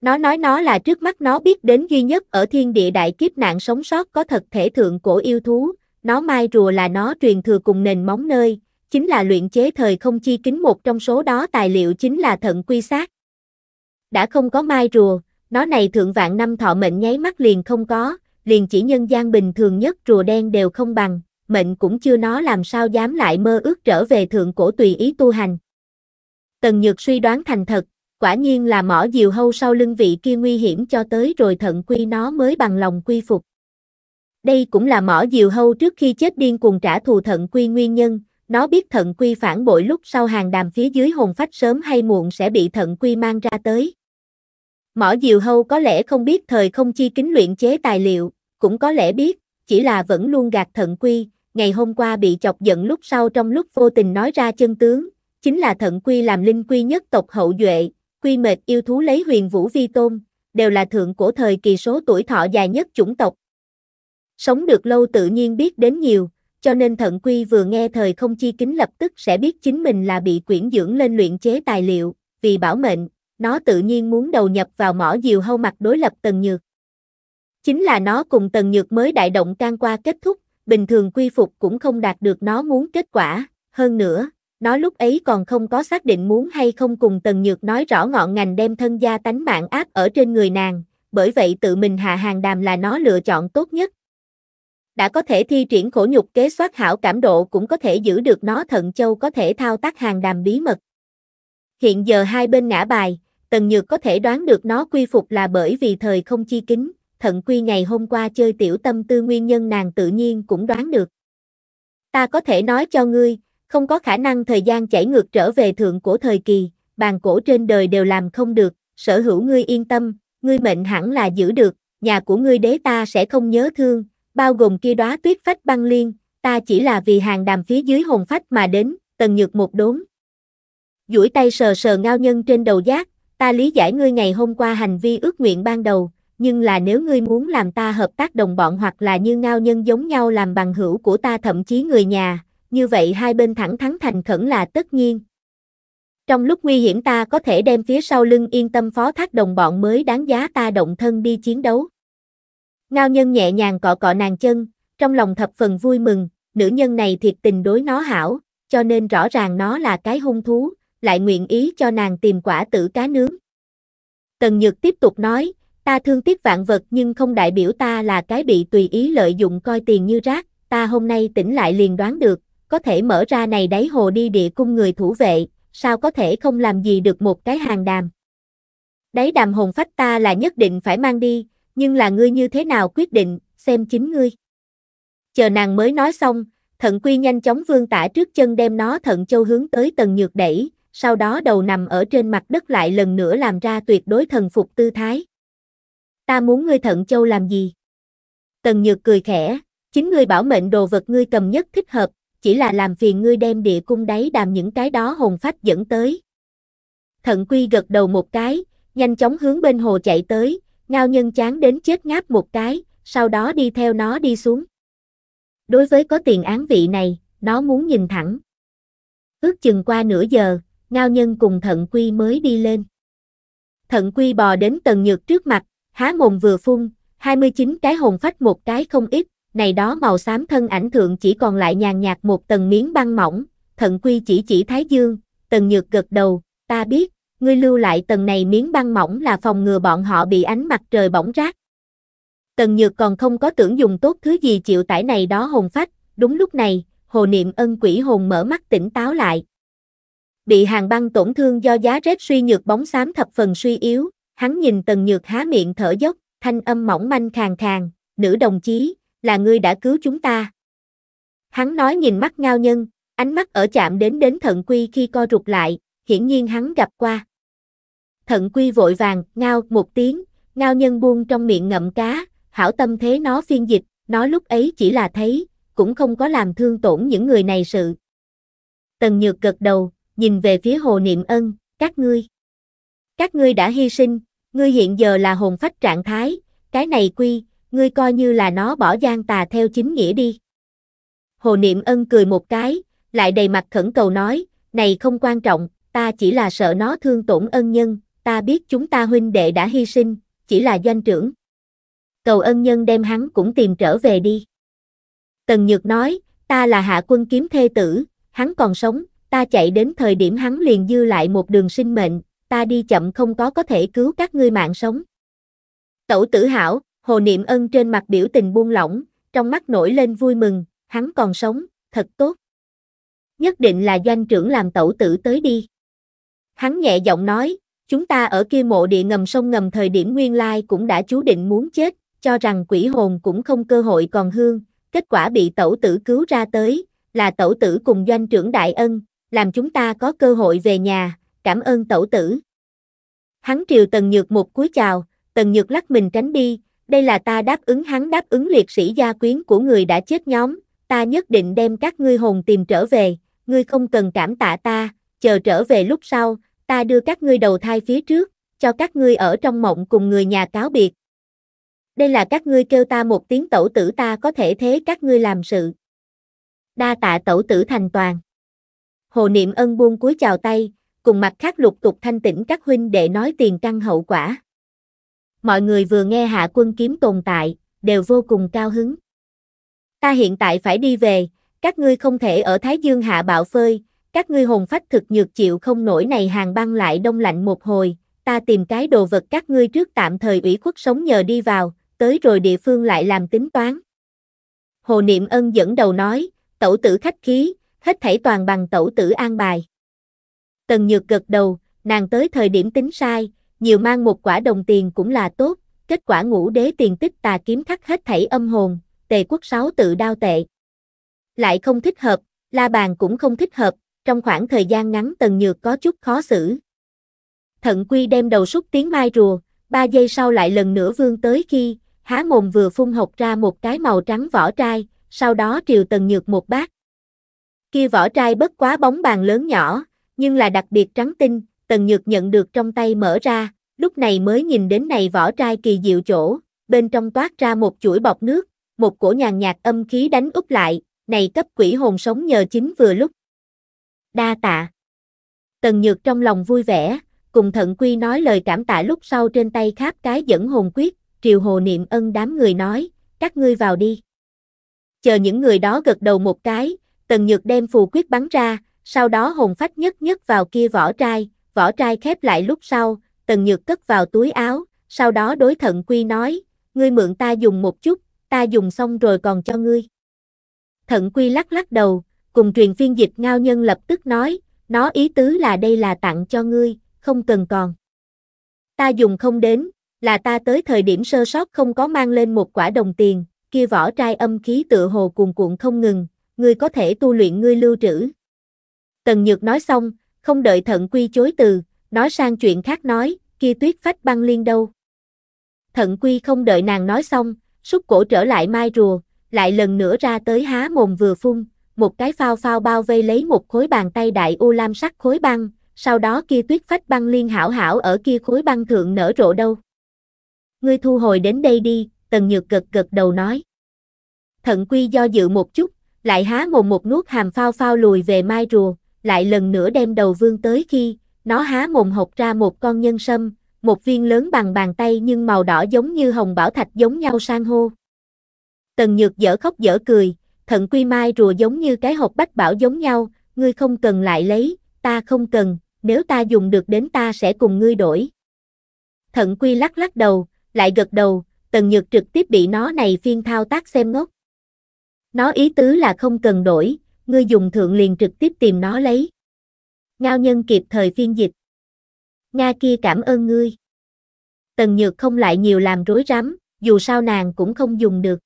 Nó nói nó là trước mắt nó biết đến duy nhất ở thiên địa đại kiếp nạn sống sót có thật thể thượng cổ yêu thú, nó mai rùa là nó truyền thừa cùng nền móng nơi, chính là luyện chế thời không chi kính một trong số đó tài liệu chính là thận quy sát. Đã không có mai rùa, nó này thượng vạn năm thọ mệnh nháy mắt liền không có, liền chỉ nhân gian bình thường nhất rùa đen đều không bằng, mệnh cũng chưa nó làm sao dám lại mơ ước trở về thượng cổ tùy ý tu hành. Tần Nhược suy đoán thành thật, quả nhiên là mỏ diều hâu sau lưng vị kia nguy hiểm cho tới rồi thận quy nó mới bằng lòng quy phục. Đây cũng là mỏ diều hâu trước khi chết điên cuồng trả thù thận quy nguyên nhân, nó biết thận quy phản bội lúc sau hàng đàm phía dưới hồn phách sớm hay muộn sẽ bị thận quy mang ra tới. Mỏ diều hâu có lẽ không biết thời không chi kính luyện chế tài liệu, cũng có lẽ biết, chỉ là vẫn luôn gạt thận quy, ngày hôm qua bị chọc giận lúc sau trong lúc vô tình nói ra chân tướng, chính là thận quy làm linh quy nhất tộc hậu duệ, quy mệt yêu thú lấy huyền vũ vi tôn, đều là thượng cổ thời kỳ số tuổi thọ dài nhất chủng tộc, sống được lâu tự nhiên biết đến nhiều, cho nên thận quy vừa nghe thời không chi kính lập tức sẽ biết chính mình là bị quyển dưỡng lên luyện chế tài liệu, vì bảo mệnh, nó tự nhiên muốn đầu nhập vào mỏ diều hâu mặt đối lập tần nhược. Chính là nó cùng tần nhược mới đại động can qua kết thúc, bình thường quy phục cũng không đạt được nó muốn kết quả, hơn nữa, nó lúc ấy còn không có xác định muốn hay không cùng tần nhược nói rõ ngọn ngành đem thân gia tánh mạng áp ở trên người nàng, bởi vậy tự mình hạ hàng đàm là nó lựa chọn tốt nhất, đã có thể thi triển khổ nhục kế soát hảo cảm độ cũng có thể giữ được nó thận châu có thể thao tác hàng đàm bí mật. Hiện giờ hai bên ngã bài, Tần Nhược có thể đoán được nó quy phục là bởi vì thời không chi kính, thận quy ngày hôm qua chơi tiểu tâm tư nguyên nhân nàng tự nhiên cũng đoán được. Ta có thể nói cho ngươi, không có khả năng thời gian chảy ngược trở về thượng cổ thời kỳ, bàn cổ trên đời đều làm không được, sở hữu ngươi yên tâm, ngươi mệnh hẳn là giữ được, nhà của ngươi đế ta sẽ không nhớ thương, bao gồm kia đóa tuyết phách băng liên, ta chỉ là vì hàng đàm phía dưới hồn phách mà đến, tần nhược một đốn. duỗi tay sờ sờ ngao nhân trên đầu giác, ta lý giải ngươi ngày hôm qua hành vi ước nguyện ban đầu, nhưng là nếu ngươi muốn làm ta hợp tác đồng bọn hoặc là như ngao nhân giống nhau làm bằng hữu của ta thậm chí người nhà, như vậy hai bên thẳng thắn thành khẩn là tất nhiên. Trong lúc nguy hiểm ta có thể đem phía sau lưng yên tâm phó thác đồng bọn mới đáng giá ta động thân đi chiến đấu. Ngao nhân nhẹ nhàng cọ cọ nàng chân, trong lòng thập phần vui mừng, nữ nhân này thiệt tình đối nó hảo, cho nên rõ ràng nó là cái hung thú, lại nguyện ý cho nàng tìm quả tử cá nướng. Tần Nhược tiếp tục nói, ta thương tiếc vạn vật nhưng không đại biểu ta là cái bị tùy ý lợi dụng coi tiền như rác, ta hôm nay tỉnh lại liền đoán được, có thể mở ra này đáy hồ đi địa cung người thủ vệ, sao có thể không làm gì được một cái hàng đàm. Đáy đàm hồn phách ta là nhất định phải mang đi, nhưng là ngươi như thế nào quyết định, xem chính ngươi. Chờ nàng mới nói xong, thận quy nhanh chóng vương tả trước chân đem nó thận châu hướng tới tầng nhược đẩy, sau đó đầu nằm ở trên mặt đất lại lần nữa làm ra tuyệt đối thần phục tư thái. Ta muốn ngươi thận châu làm gì? Tần nhược cười khẽ, chính ngươi bảo mệnh đồ vật ngươi cầm nhất thích hợp, chỉ là làm phiền ngươi đem địa cung đáy đàm những cái đó hồn phách dẫn tới. Thận quy gật đầu một cái, nhanh chóng hướng bên hồ chạy tới, Ngao nhân chán đến chết ngáp một cái, sau đó đi theo nó đi xuống. Đối với có tiền án vị này, nó muốn nhìn thẳng. Ước chừng qua nửa giờ, ngao nhân cùng thận quy mới đi lên. Thận quy bò đến tần nhược trước mặt, há mồm vừa phun, 29 cái hồn phách một cái không ít, này đó màu xám thân ảnh thượng chỉ còn lại nhàn nhạt một tầng miếng băng mỏng, thận quy chỉ chỉ thái dương, tần nhược gật đầu, ta biết, ngươi lưu lại tầng này miếng băng mỏng là phòng ngừa bọn họ bị ánh mặt trời bỏng rát. Tần Nhược còn không có tưởng dùng tốt thứ gì chịu tải này đó hồn phách, đúng lúc này, hồ niệm ân quỷ hồn mở mắt tỉnh táo lại. Bị hàng băng tổn thương do giá rét suy nhược bóng xám thập phần suy yếu, hắn nhìn Tần Nhược há miệng thở dốc, thanh âm mỏng manh khàn khàn, nữ đồng chí, là ngươi đã cứu chúng ta. Hắn nói nhìn mắt ngao nhân, ánh mắt ở chạm đến đến thận quy khi co rụt lại, hiển nhiên hắn gặp qua thận quy vội vàng, ngao, một tiếng, ngao nhân buông trong miệng ngậm cá, hảo tâm thế nó phiên dịch, nó lúc ấy chỉ là thấy, cũng không có làm thương tổn những người này sự. Tần Nhược gật đầu, nhìn về phía Hồ Niệm Ân, các ngươi. Các ngươi đã hy sinh, ngươi hiện giờ là hồn phách trạng thái, cái này quy, ngươi coi như là nó bỏ gian tà theo chính nghĩa đi. Hồ Niệm Ân cười một cái, lại đầy mặt khẩn cầu nói, này không quan trọng, ta chỉ là sợ nó thương tổn ân nhân, ta biết chúng ta huynh đệ đã hy sinh, chỉ là doanh trưởng. Cầu ân nhân đem hắn cũng tìm trở về đi. Tần Nhược nói, ta là hạ quân kiếm thê tử, hắn còn sống, ta chạy đến thời điểm hắn liền dư lại một đường sinh mệnh, ta đi chậm không có có thể cứu các ngươi mạng sống. Tẩu tử hảo, hồ niệm ân trên mặt biểu tình buông lỏng, trong mắt nổi lên vui mừng, hắn còn sống, thật tốt. Nhất định là doanh trưởng làm tẩu tử tới đi. Hắn nhẹ giọng nói, Chúng ta ở kia mộ địa ngầm sông ngầm thời điểm nguyên lai cũng đã chú định muốn chết, cho rằng quỷ hồn cũng không cơ hội còn hương, kết quả bị tẩu tử cứu ra tới, là tẩu tử cùng doanh trưởng đại ân, làm chúng ta có cơ hội về nhà, cảm ơn tẩu tử. Hắn triều Tần Nhược một cúi chào, Tần Nhược lắc mình tránh đi, đây là ta đáp ứng hắn đáp ứng liệt sĩ gia quyến của người đã chết nhóm, ta nhất định đem các ngươi hồn tìm trở về, ngươi không cần cảm tạ ta, chờ trở về lúc sau, ta đưa các ngươi đầu thai phía trước, cho các ngươi ở trong mộng cùng người nhà cáo biệt. Đây là các ngươi kêu ta một tiếng tẩu tử ta có thể thế các ngươi làm sự. Đa tạ tẩu tử thành toàn. Hồ Niệm Ân buông cúi chào tay, cùng mặt khác lục tục thanh tĩnh các huynh để nói tiền căn hậu quả. Mọi người vừa nghe hạ quân kiếm tồn tại, đều vô cùng cao hứng. Ta hiện tại phải đi về, các ngươi không thể ở Thái Dương hạ bạo phơi, các ngươi hồn phách thực nhược chịu không nổi này hàng băng lại đông lạnh một hồi, ta tìm cái đồ vật các ngươi trước tạm thời ủy khuất sống nhờ đi vào, tới rồi địa phương lại làm tính toán. Hồ Niệm Ân dẫn đầu nói, tẩu tử khách khí, hết thảy toàn bằng tẩu tử an bài. Tần Nhược gật đầu, nàng tới thời điểm tính sai, nhiều mang một quả đồng tiền cũng là tốt, kết quả ngũ đế tiền tích tà kiếm khắc hết thảy âm hồn, tề quốc sáu tự đao tệ. Lại không thích hợp, la bàn cũng không thích hợp, trong khoảng thời gian ngắn Tần Nhược có chút khó xử. Thận Quy đem đầu xúc tiếng mai rùa, ba giây sau lại lần nữa vương tới khi, há mồm vừa phun hộc ra một cái màu trắng vỏ trai, sau đó triều Tần Nhược một bát. Kia vỏ trai bất quá bóng bàn lớn nhỏ, nhưng là đặc biệt trắng tinh, Tần Nhược nhận được trong tay mở ra, lúc này mới nhìn đến này vỏ trai kỳ diệu chỗ, bên trong toát ra một chuỗi bọc nước, một cổ nhàn nhạt âm khí đánh úp lại, này cấp quỷ hồn sống nhờ chính vừa lúc đa tạ. Tần Nhược trong lòng vui vẻ, cùng thận quy nói lời cảm tạ lúc sau trên tay kháp cái dẫn hồn quyết, triều hồ niệm ân đám người nói, các ngươi vào đi. Chờ những người đó gật đầu một cái, tần nhược đem phù quyết bắn ra, sau đó hồn phách nhất nhất vào kia vỏ trai, vỏ trai khép lại lúc sau, tần nhược cất vào túi áo, sau đó đối thận quy nói, ngươi mượn ta dùng một chút, ta dùng xong rồi còn cho ngươi. Thận quy lắc lắc đầu, cùng truyền phiên dịch ngao nhân lập tức nói, nó ý tứ là đây là tặng cho ngươi, không cần còn. Ta dùng không đến, là ta tới thời điểm sơ sót không có mang lên một quả đồng tiền, kia vỏ trai âm khí tự hồ cuồn cuộn không ngừng, ngươi có thể tu luyện ngươi lưu trữ. Tần Nhược nói xong, không đợi thận quy chối từ, nói sang chuyện khác nói, kia tuyết phách băng liên đâu. Thận quy không đợi nàng nói xong, súc cổ trở lại mai rùa, lại lần nữa ra tới há mồm vừa phun, một cái phao phao bao vây lấy một khối bàn tay đại u lam sắc khối băng, sau đó kia tuyết phách băng liên hảo hảo ở kia khối băng thượng nở rộ đâu. Ngươi thu hồi đến đây đi, Tần Nhược gật gật đầu nói. Thận Quy do dự một chút, lại há mồm một nuốt hàm phao phao lùi về mai rùa, lại lần nữa đem đầu vương tới khi, nó há mồm hộc ra một con nhân sâm, một viên lớn bằng bàn tay nhưng màu đỏ giống như hồng bảo thạch giống nhau sang hô. Tần Nhược dở khóc dở cười, thận quy mai rùa giống như cái hộp bách bảo giống nhau, ngươi không cần lại lấy, ta không cần, nếu ta dùng được đến ta sẽ cùng ngươi đổi. Thận quy lắc lắc đầu, lại gật đầu, tần nhược trực tiếp bị nó này phiên thao tác xem ngốc. Nó ý tứ là không cần đổi, ngươi dùng thượng liền trực tiếp tìm nó lấy. Ngao nhân kịp thời phiên dịch. Nga kia cảm ơn ngươi. Tần Nhược không lại nhiều làm rối rắm, dù sao nàng cũng không dùng được.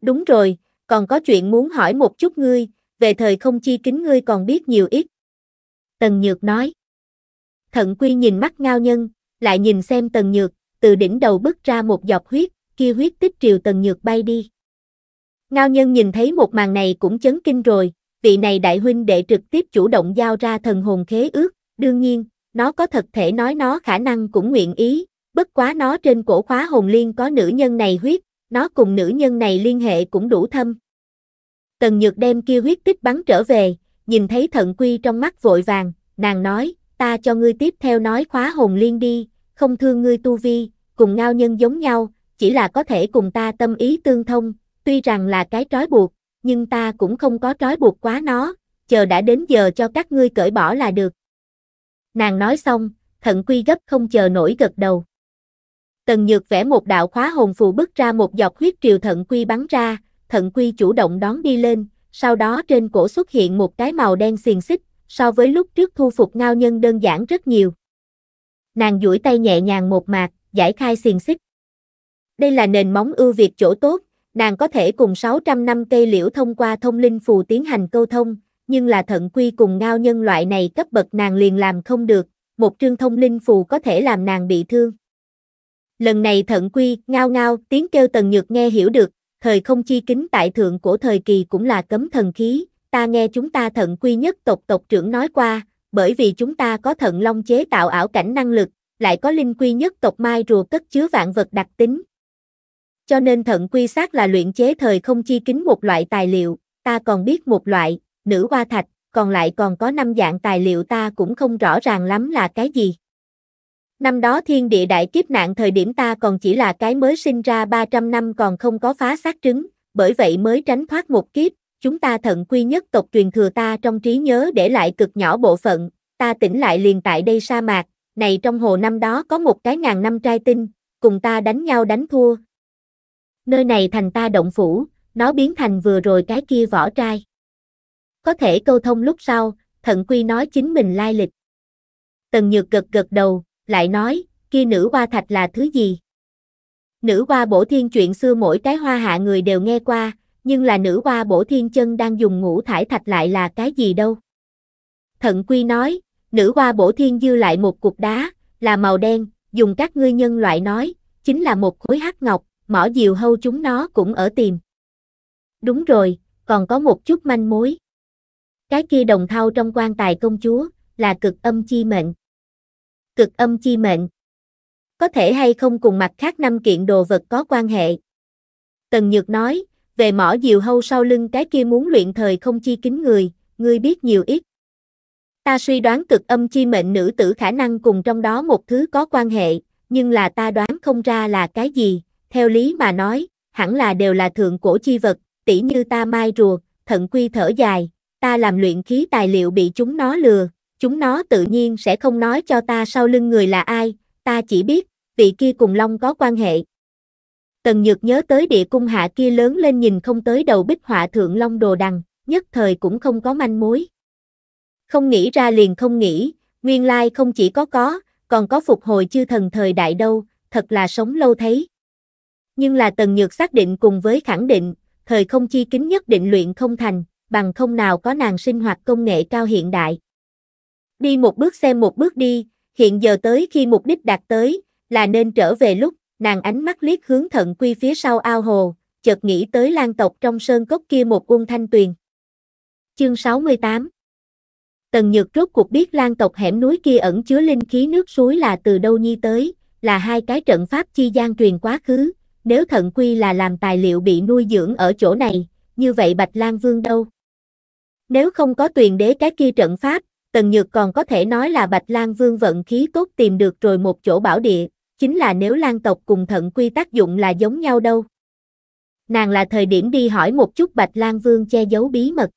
Đúng rồi, còn có chuyện muốn hỏi một chút ngươi, về thời không chi kính ngươi còn biết nhiều ít. Tần Nhược nói. Thận Quy nhìn mắt ngao nhân, lại nhìn xem Tần Nhược, từ đỉnh đầu bứt ra một giọt huyết, kia huyết tích triều Tần Nhược bay đi. Ngao nhân nhìn thấy một màn này cũng chấn kinh rồi, vị này đại huynh đệ trực tiếp chủ động giao ra thần hồn khế ước, đương nhiên, nó có thật thể nói nó khả năng cũng nguyện ý, bất quá nó trên cổ khóa hồn liên có nữ nhân này huyết, nó cùng nữ nhân này liên hệ cũng đủ thâm. Tần Nhược đem kia huyết tích bắn trở về, nhìn thấy thận quy trong mắt vội vàng, nàng nói, ta cho ngươi tiếp theo nói khóa hồn liên đi, không thương ngươi tu vi, cùng ngao nhân giống nhau, chỉ là có thể cùng ta tâm ý tương thông, tuy rằng là cái trói buộc, nhưng ta cũng không có trói buộc quá nó, chờ đã đến giờ cho các ngươi cởi bỏ là được. Nàng nói xong, thận quy gấp không chờ nổi gật đầu. Tần Nhược vẽ một đạo khóa hồn phù bức ra một giọt huyết triều thận quy bắn ra, thận quy chủ động đón đi lên, sau đó trên cổ xuất hiện một cái màu đen xiềng xích, so với lúc trước thu phục ngao nhân đơn giản rất nhiều. Nàng duỗi tay nhẹ nhàng một mạc, giải khai xiềng xích. Đây là nền móng ưu việt chỗ tốt, nàng có thể cùng 600 năm cây liễu thông qua thông linh phù tiến hành câu thông, nhưng là thận quy cùng ngao nhân loại này cấp bậc nàng liền làm không được, một trương thông linh phù có thể làm nàng bị thương lần này thận quy, ngao ngao, tiếng kêu tần nhược nghe hiểu được, thời không chi kính tại thượng cổ thời kỳ cũng là cấm thần khí, ta nghe chúng ta thận quy nhất tộc tộc trưởng nói qua, bởi vì chúng ta có thận long chế tạo ảo cảnh năng lực, lại có linh quy nhất tộc mai rùa cất chứa vạn vật đặc tính. Cho nên thận quy sát là luyện chế thời không chi kính một loại tài liệu, ta còn biết một loại, nữ hoa thạch, còn lại còn có năm dạng tài liệu ta cũng không rõ ràng lắm là cái gì. Năm đó thiên địa đại kiếp nạn thời điểm ta còn chỉ là cái mới sinh ra 300 năm còn không có phá xác trứng, bởi vậy mới tránh thoát một kiếp, chúng ta thận quy nhất tộc truyền thừa ta trong trí nhớ để lại cực nhỏ bộ phận, ta tỉnh lại liền tại đây sa mạc, này trong hồ năm đó có một cái ngàn năm trai tinh, cùng ta đánh nhau đánh thua. Nơi này thành ta động phủ, nó biến thành vừa rồi cái kia vỏ trai. Có thể câu thông lúc sau, thận quy nói chính mình lai lịch. Tần Nhược gật gật đầu, lại nói, kia nữ hoa thạch là thứ gì? Nữ hoa bổ thiên chuyện xưa mỗi cái hoa hạ người đều nghe qua, nhưng là nữ hoa bổ thiên chân đang dùng ngũ thải thạch lại là cái gì đâu? Thận Quy nói, nữ hoa bổ thiên dư lại một cục đá, là màu đen, dùng các ngươi nhân loại nói, chính là một khối hắc ngọc, mỏ diều hâu chúng nó cũng ở tìm. Đúng rồi, còn có một chút manh mối. Cái kia đồng thau trong quan tài công chúa, là cực âm chi mệnh cực âm chi mệnh. Có thể hay không cùng mặt khác năm kiện đồ vật có quan hệ. Tần Nhược nói, về mỏ diều hâu sau lưng cái kia muốn luyện thời không chi kính người, ngươi biết nhiều ít. Ta suy đoán cực âm chi mệnh nữ tử khả năng cùng trong đó một thứ có quan hệ, nhưng là ta đoán không ra là cái gì, theo lý mà nói, hẳn là đều là thượng cổ chi vật, tỷ như ta mai rùa, thận quy thở dài, ta làm luyện khí tài liệu bị chúng nó lừa, Chúng nó tự nhiên sẽ không nói cho ta sau lưng người là ai, ta chỉ biết, vị kia cùng Long có quan hệ. Tần Nhược nhớ tới địa cung hạ kia lớn lên nhìn không tới đầu bích họa thượng Long đồ đằng, nhất thời cũng không có manh mối. Không nghĩ ra liền không nghĩ, nguyên lai không chỉ có có, còn có phục hồi chư thần thời đại đâu, thật là sống lâu thấy. Nhưng là Tần Nhược xác định cùng với khẳng định, thời không chi kính nhất định luyện không thành, bằng không nào có nàng sinh hoạt công nghệ cao hiện đại. Đi một bước xem một bước đi, hiện giờ tới khi mục đích đạt tới, là nên trở về lúc, nàng ánh mắt liếc hướng thận quy phía sau ao hồ, chợt nghĩ tới lan tộc trong sơn cốc kia một quân thanh tuyền. Chương 68 Tần Nhược rốt cuộc biết lan tộc hẻm núi kia ẩn chứa linh khí nước suối là từ đâu nhi tới, là hai cái trận pháp chi gian truyền quá khứ, nếu thận quy là làm tài liệu bị nuôi dưỡng ở chỗ này, như vậy Bạch Lan Vương đâu? Nếu không có tuyền đế cái kia trận pháp, Tần Nhược còn có thể nói là Bạch Lan Vương vận khí tốt tìm được rồi một chỗ bảo địa, chính là nếu Lan tộc cùng thận quy tác dụng là giống nhau đâu. Nàng là thời điểm đi hỏi một chút Bạch Lan Vương che giấu bí mật.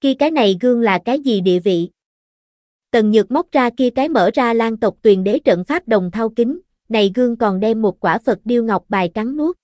Khi cái này gương là cái gì địa vị? Tần Nhược móc ra kia cái mở ra Lan tộc tuyền đế trận pháp đồng thao kính, này gương còn đem một quả Phật điêu ngọc bài cắn nuốt.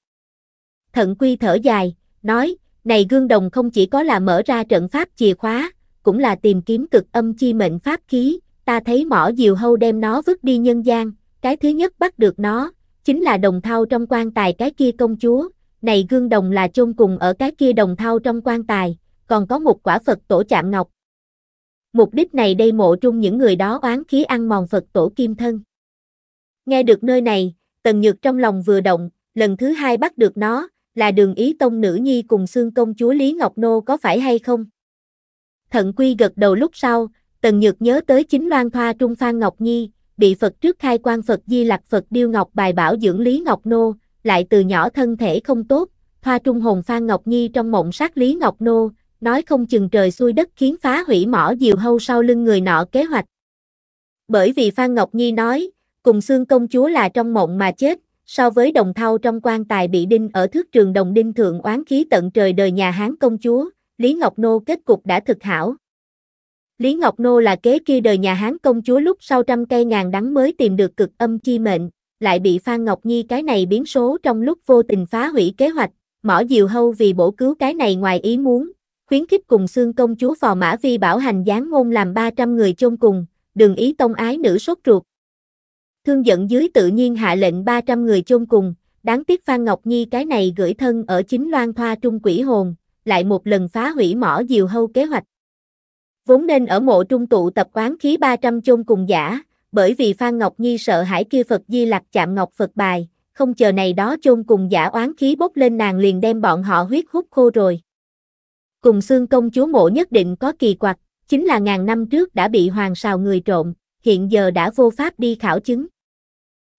Thận quy thở dài, nói, này gương đồng không chỉ có là mở ra trận pháp chìa khóa, cũng là tìm kiếm cực âm chi mệnh pháp khí, ta thấy mỏ diều hâu đem nó vứt đi nhân gian, cái thứ nhất bắt được nó, chính là đồng thau trong quan tài cái kia công chúa, này gương đồng là chôn cùng ở cái kia đồng thau trong quan tài, còn có một quả Phật tổ chạm ngọc. Mục đích này đây mộ trung những người đó oán khí ăn mòn Phật tổ kim thân. Nghe được nơi này, Tần Nhược trong lòng vừa động, lần thứ hai bắt được nó, là đường ý tông nữ nhi cùng xương công chúa Lý Ngọc Nô có phải hay không? Thận Quy gật đầu lúc sau, Tần Nhược nhớ tới chính loan thoa trung phan Ngọc Nhi, bị Phật trước khai quan Phật Di Lặc Phật Điêu Ngọc bài bảo dưỡng Lý Ngọc Nô, lại từ nhỏ thân thể không tốt, thoa trung hồn phan Ngọc Nhi trong mộng sát Lý Ngọc Nô, nói không chừng trời xui đất khiến phá hủy mỏ diều hâu sau lưng người nọ kế hoạch. Bởi vì Phan Ngọc Nhi nói, cùng xương công chúa là trong mộng mà chết, so với đồng thau trong quan tài bị đinh ở thước trường đồng đinh thượng oán khí tận trời đời nhà Hán công chúa, Lý Ngọc Nô kết cục đã thực hảo. Lý Ngọc Nô là kế kia đời nhà Hán công chúa lúc sau trăm cây ngàn đắng mới tìm được cực âm chi mệnh, lại bị Phan Ngọc Nhi cái này biến số trong lúc vô tình phá hủy kế hoạch, mỏ diều hâu vì bổ cứu cái này ngoài ý muốn, khuyến khích cùng xương công chúa phò mã vi bảo hành gián ngôn làm 300 người chôn cùng, đường ý tông ái nữ sốt ruột. Thương giận dưới tự nhiên hạ lệnh 300 người chôn cùng, đáng tiếc Phan Ngọc Nhi cái này gửi thân ở chính loan thoa trung quỷ hồn, lại một lần phá hủy mỏ diều hâu kế hoạch. Vốn nên ở mộ trung tụ tập quán khí 300 chôn cùng giả, bởi vì Phan Ngọc Nhi sợ hãi kia Phật Di Lặc chạm Ngọc Phật bài, không chờ này đó chôn cùng giả oán khí bốc lên nàng liền đem bọn họ huyết hút khô rồi. Cùng xương công chúa mộ nhất định có kỳ quặc, chính là ngàn năm trước đã bị hoàng sào người trộm, hiện giờ đã vô pháp đi khảo chứng.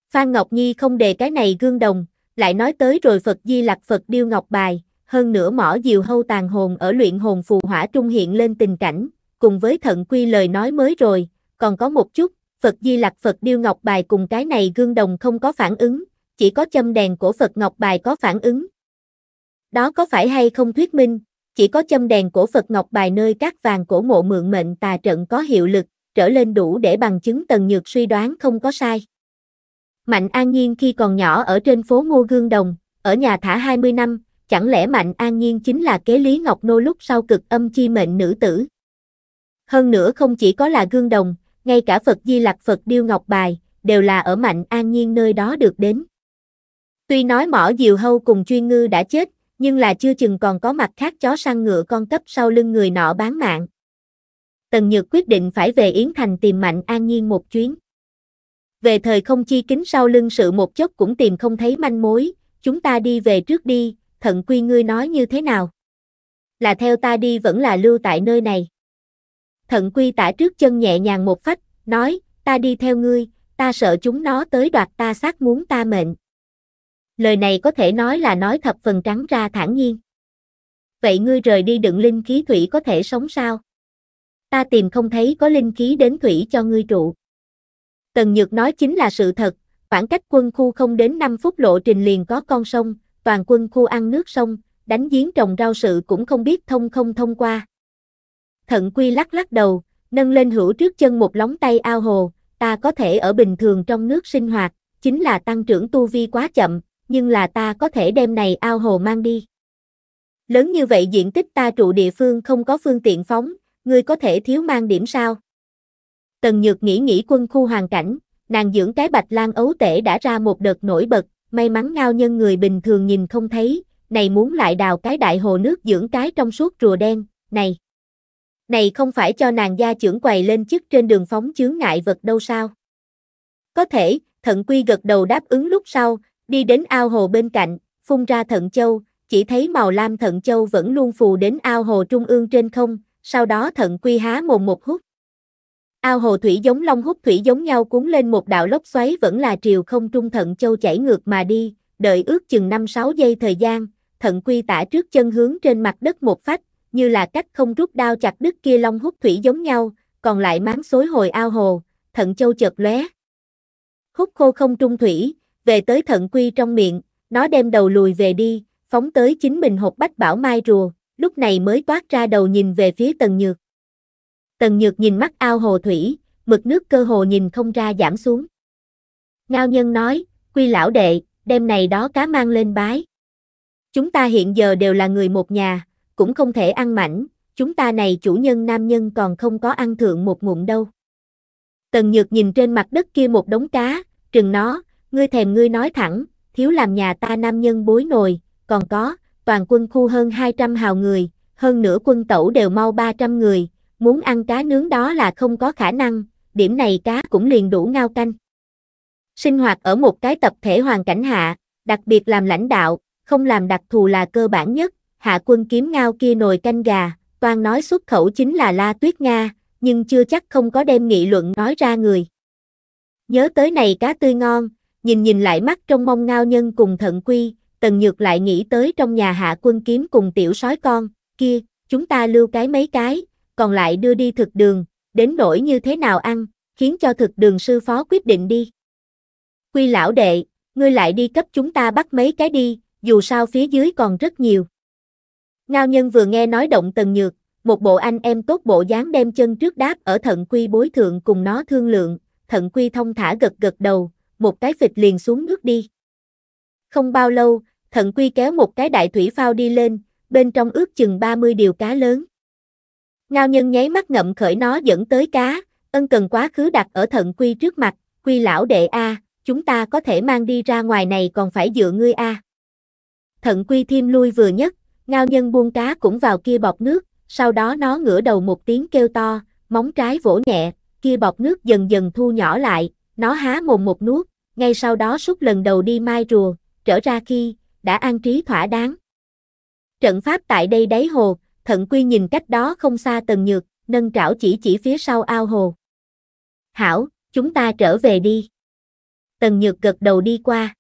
Phan Ngọc Nhi không đề cái này gương đồng, lại nói tới rồi Phật Di Lặc Phật Điêu Ngọc Bài, hơn nữa mỏ diều hâu tàn hồn ở luyện hồn phù hỏa trung hiện lên tình cảnh, cùng với thận quy lời nói mới rồi, còn có một chút, Phật Di Lặc Phật Điêu Ngọc Bài cùng cái này gương đồng không có phản ứng, chỉ có châm đèn của Phật Ngọc Bài có phản ứng. Đó có phải hay không thuyết minh, chỉ có châm đèn của Phật Ngọc Bài nơi các vàng cổ mộ mượn mệnh tà trận có hiệu lực, trở lên đủ để bằng chứng tần nhược suy đoán không có sai. Mạnh An Nhiên khi còn nhỏ ở trên phố ngô gương đồng, ở nhà thả 20 năm, chẳng lẽ Mạnh An Nhiên chính là kế Lý Ngọc Nô lúc sau cực âm chi mệnh nữ tử. Hơn nữa không chỉ có là gương đồng, ngay cả Phật Di Lặc Phật Điêu Ngọc Bài, đều là ở Mạnh An Nhiên nơi đó được đến. Tuy nói mỏ diều hâu cùng chuyên ngư đã chết, nhưng là chưa chừng còn có mặt khác chó săn ngựa con cấp sau lưng người nọ bán mạng. Tần Nhược quyết định phải về Yến Thành tìm Mạnh An Nhiên một chuyến. Về thời không chi kính sau lưng sự một chốc cũng tìm không thấy manh mối, chúng ta đi về trước đi, thận quy ngươi nói như thế nào? Là theo ta đi vẫn là lưu tại nơi này. Thận quy tả trước chân nhẹ nhàng một phách, nói, ta đi theo ngươi, ta sợ chúng nó tới đoạt ta xác muốn ta mệnh. Lời này có thể nói là nói thập phần trắng ra thản nhiên. Vậy ngươi rời đi đựng linh khí thủy có thể sống sao? Ta tìm không thấy có linh khí đến thủy cho ngươi trụ. Tần Nhược nói chính là sự thật, khoảng cách quân khu không đến 5 phút lộ trình liền có con sông, toàn quân khu ăn nước sông, đánh giếng trồng rau sự cũng không biết thông không thông qua. Thận quy lắc lắc đầu, nâng lên hữu trước chân một lóng tay ao hồ, ta có thể ở bình thường trong nước sinh hoạt, chính là tăng trưởng tu vi quá chậm, nhưng là ta có thể đem này ao hồ mang đi. Lớn như vậy diện tích ta trụ địa phương không có phương tiện phóng, ngươi có thể thiếu mang điểm sao? Tần Nhược nghĩ nghĩ quân khu hoàn cảnh, nàng dưỡng cái bạch lan ấu tể đã ra một đợt nổi bật, may mắn ngao nhân người bình thường nhìn không thấy, này muốn lại đào cái đại hồ nước dưỡng cái trong suốt rùa đen, này. Này không phải cho nàng gia trưởng quầy lên chức trên đường phóng chướng ngại vật đâu sao? Có thể, thận quy gật đầu đáp ứng lúc sau, đi đến ao hồ bên cạnh, phun ra thận châu, chỉ thấy màu lam thận châu vẫn luôn phù đến ao hồ trung ương trên không, sau đó thận quy há mồm một hút, Ao hồ thủy giống long hút thủy giống nhau cuốn lên một đạo lốc xoáy vẫn là triều không trung thận châu chảy ngược mà đi, đợi ước chừng 5-6 giây thời gian, thận quy tả trước chân hướng trên mặt đất một phát như là cách không rút đao chặt đứt kia long hút thủy giống nhau, còn lại máng xối hồi ao hồ, thận châu chợt lóe. Hút khô không trung thủy, về tới thận quy trong miệng, nó đem đầu lùi về đi, phóng tới chính mình hộp bách bảo mai rùa, lúc này mới toát ra đầu nhìn về phía tầng nhược. Tần Nhược nhìn mắt ao hồ thủy, mực nước cơ hồ nhìn không ra giảm xuống. Ngao nhân nói, quy lão đệ, đêm này đó cá mang lên bái. Chúng ta hiện giờ đều là người một nhà, cũng không thể ăn mảnh, chúng ta này chủ nhân nam nhân còn không có ăn thượng một ngụm đâu. Tần Nhược nhìn trên mặt đất kia một đống cá, trừng nó, ngươi thèm ngươi nói thẳng, thiếu làm nhà ta nam nhân bối nồi, còn có, toàn quân khu hơn 200 hào người, hơn nửa quân tẩu đều mau 300 người, muốn ăn cá nướng đó là không có khả năng, điểm này cá cũng liền đủ ngao canh. Sinh hoạt ở một cái tập thể hoàn cảnh hạ, đặc biệt làm lãnh đạo, không làm đặc thù là cơ bản nhất, hạ quân kiếm ngao kia nồi canh gà, toàn nói xuất khẩu chính là La Tuyết Nga, nhưng chưa chắc không có đem nghị luận nói ra người. Nhớ tới này cá tươi ngon, nhìn nhìn lại mắt trong mong ngao nhân cùng thận quy, tần nhược lại nghĩ tới trong nhà hạ quân kiếm cùng tiểu sói con, kia, chúng ta lưu cái mấy cái, còn lại đưa đi thực đường, đến nỗi như thế nào ăn, khiến cho thực đường sư phó quyết định đi. Quy lão đệ, ngươi lại đi cấp chúng ta bắt mấy cái đi, dù sao phía dưới còn rất nhiều. Ngao nhân vừa nghe nói động tần nhược, một bộ anh em tốt bộ dáng đem chân trước đáp ở thận quy bối thượng cùng nó thương lượng, thận quy thông thả gật gật đầu, một cái phịch liền xuống nước đi. Không bao lâu, thận quy kéo một cái đại thủy phao đi lên, bên trong ước chừng 30 điều cá lớn. Ngao nhân nháy mắt ngậm khởi nó dẫn tới cá, ân cần quá khứ đặt ở thận quy trước mặt, quy lão đệ A, chúng ta có thể mang đi ra ngoài này còn phải dựa ngươi A. Thận quy thêm lui vừa nhất, ngao nhân buông cá cũng vào kia bọc nước, sau đó nó ngửa đầu một tiếng kêu to, móng trái vỗ nhẹ, kia bọc nước dần dần thu nhỏ lại, nó há mồm một nuốt, ngay sau đó súc lần đầu đi mai rùa, trở ra khi, đã an trí thỏa đáng. Trận pháp tại đây đáy hồ, thận quy nhìn cách đó không xa tần nhược, nâng trảo chỉ chỉ phía sau ao hồ. Hảo, chúng ta trở về đi. Tần nhược gật đầu đi qua.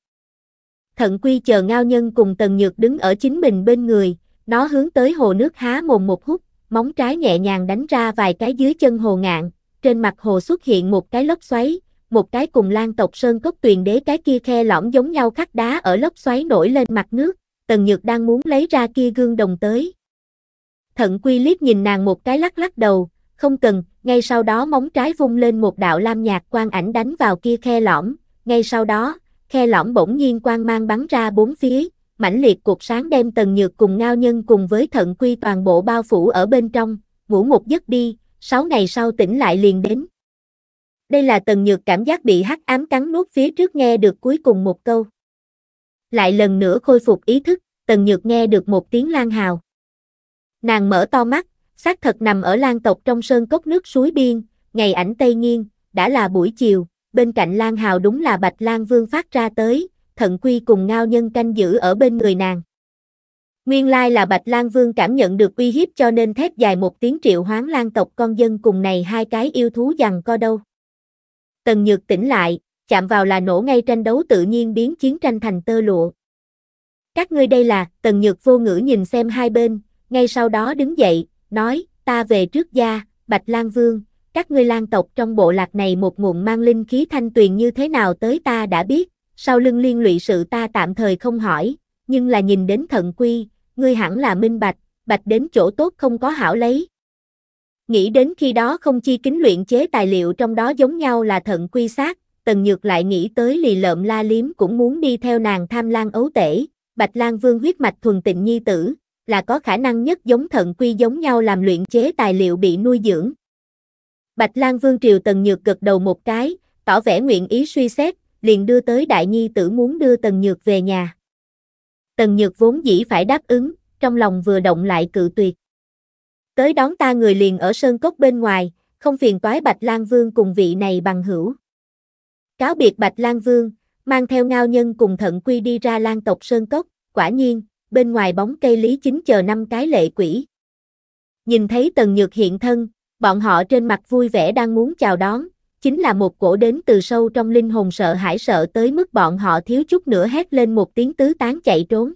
Thận quy chờ ngao nhân cùng tần nhược đứng ở chính mình bên người, nó hướng tới hồ nước há mồm một hút, móng trái nhẹ nhàng đánh ra vài cái dưới chân hồ ngạn, trên mặt hồ xuất hiện một cái lốc xoáy, một cái cùng lan tộc sơn cốc tuyền đế cái kia khe lõm giống nhau khắc đá ở lốc xoáy nổi lên mặt nước, tần nhược đang muốn lấy ra kia gương đồng tới, Thận Quy liếc nhìn nàng một cái lắc lắc đầu, không cần, ngay sau đó móng trái vung lên một đạo lam nhạt quang ảnh đánh vào kia khe lõm, ngay sau đó, khe lõm bỗng nhiên quang mang bắn ra bốn phía, mãnh liệt cuộc sáng đem tần nhược cùng ngao nhân cùng với thận quy toàn bộ bao phủ ở bên trong, ngủ một giấc đi, sáu ngày sau tỉnh lại liền đến. Đây là tần nhược cảm giác bị hắc ám cắn nuốt phía trước nghe được cuối cùng một câu. Lại lần nữa khôi phục ý thức, tần nhược nghe được một tiếng lan hào. Nàng mở to mắt, xác thật nằm ở lang tộc trong sơn cốc nước suối biên, ngày ảnh tây nghiêng, đã là buổi chiều, bên cạnh lang hào đúng là bạch lang vương phát ra tới, thận quy cùng ngao nhân canh giữ ở bên người nàng. Nguyên lai là Bạch lang Vương cảm nhận được uy hiếp cho nên thép dài một tiếng triệu hoán lang tộc con dân cùng này hai cái yêu thú dằn co đâu. Tần Nhược tỉnh lại, chạm vào là nổ ngay tranh đấu tự nhiên biến chiến tranh thành tơ lụa. Các ngươi đây là, Tần Nhược vô ngữ nhìn xem hai bên, ngay sau đó đứng dậy, nói, ta về trước gia, Bạch Lan Vương, các ngươi lang tộc trong bộ lạc này một nguồn mang linh khí thanh tuyền như thế nào tới ta đã biết, sau lưng liên lụy sự ta tạm thời không hỏi, nhưng là nhìn đến thận quy, ngươi hẳn là minh bạch, bạch đến chỗ tốt không có hảo lấy. Nghĩ đến khi đó không chi kính luyện chế tài liệu trong đó giống nhau là thận quy sát, Tần Nhược lại nghĩ tới lì lợm la liếm cũng muốn đi theo nàng tham lang ấu tể, Bạch Lan Vương huyết mạch thuần tịnh nhi tử, là có khả năng nhất giống thận quy giống nhau làm luyện chế tài liệu bị nuôi dưỡng. Bạch Lan Vương Triều Tần Nhược gật đầu một cái, tỏ vẻ nguyện ý suy xét, liền đưa tới Đại Nhi tử muốn đưa Tần Nhược về nhà. Tần Nhược vốn dĩ phải đáp ứng, trong lòng vừa động lại cự tuyệt. Tới đón ta người liền ở sơn cốc bên ngoài, không phiền toái Bạch Lan Vương cùng vị này bằng hữu. Cáo biệt Bạch Lan Vương, mang theo ngao nhân cùng thận quy đi ra lan tộc sơn cốc, quả nhiên, bên ngoài bóng cây lý chính chờ năm cái lệ quỷ. Nhìn thấy Tần Nhược hiện thân, bọn họ trên mặt vui vẻ đang muốn chào đón, chính là một cổ đến từ sâu trong linh hồn sợ hãi sợ tới mức bọn họ thiếu chút nữa hét lên một tiếng tứ tán chạy trốn.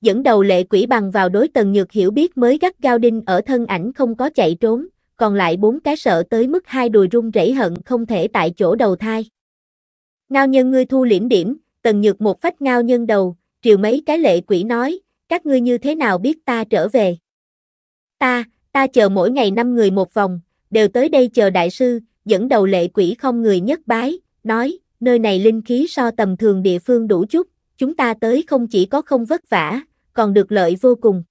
Dẫn đầu lệ quỷ bằng vào đối Tần Nhược hiểu biết mới gắt gao đinh ở thân ảnh không có chạy trốn, còn lại bốn cái sợ tới mức hai đùi run rẩy hận không thể tại chỗ đầu thai. Ngao nhân ngươi thu liễm điểm, Tần Nhược một phách ngao nhân đầu, triều mấy cái lệ quỷ nói, các ngươi như thế nào biết ta trở về? Ta, ta chờ mỗi ngày năm người một vòng, đều tới đây chờ đại sư, dẫn đầu lệ quỷ không người nhất bái, nói, nơi này linh khí so tầm thường địa phương đủ chút, chúng ta tới không chỉ có không vất vả, còn được lợi vô cùng.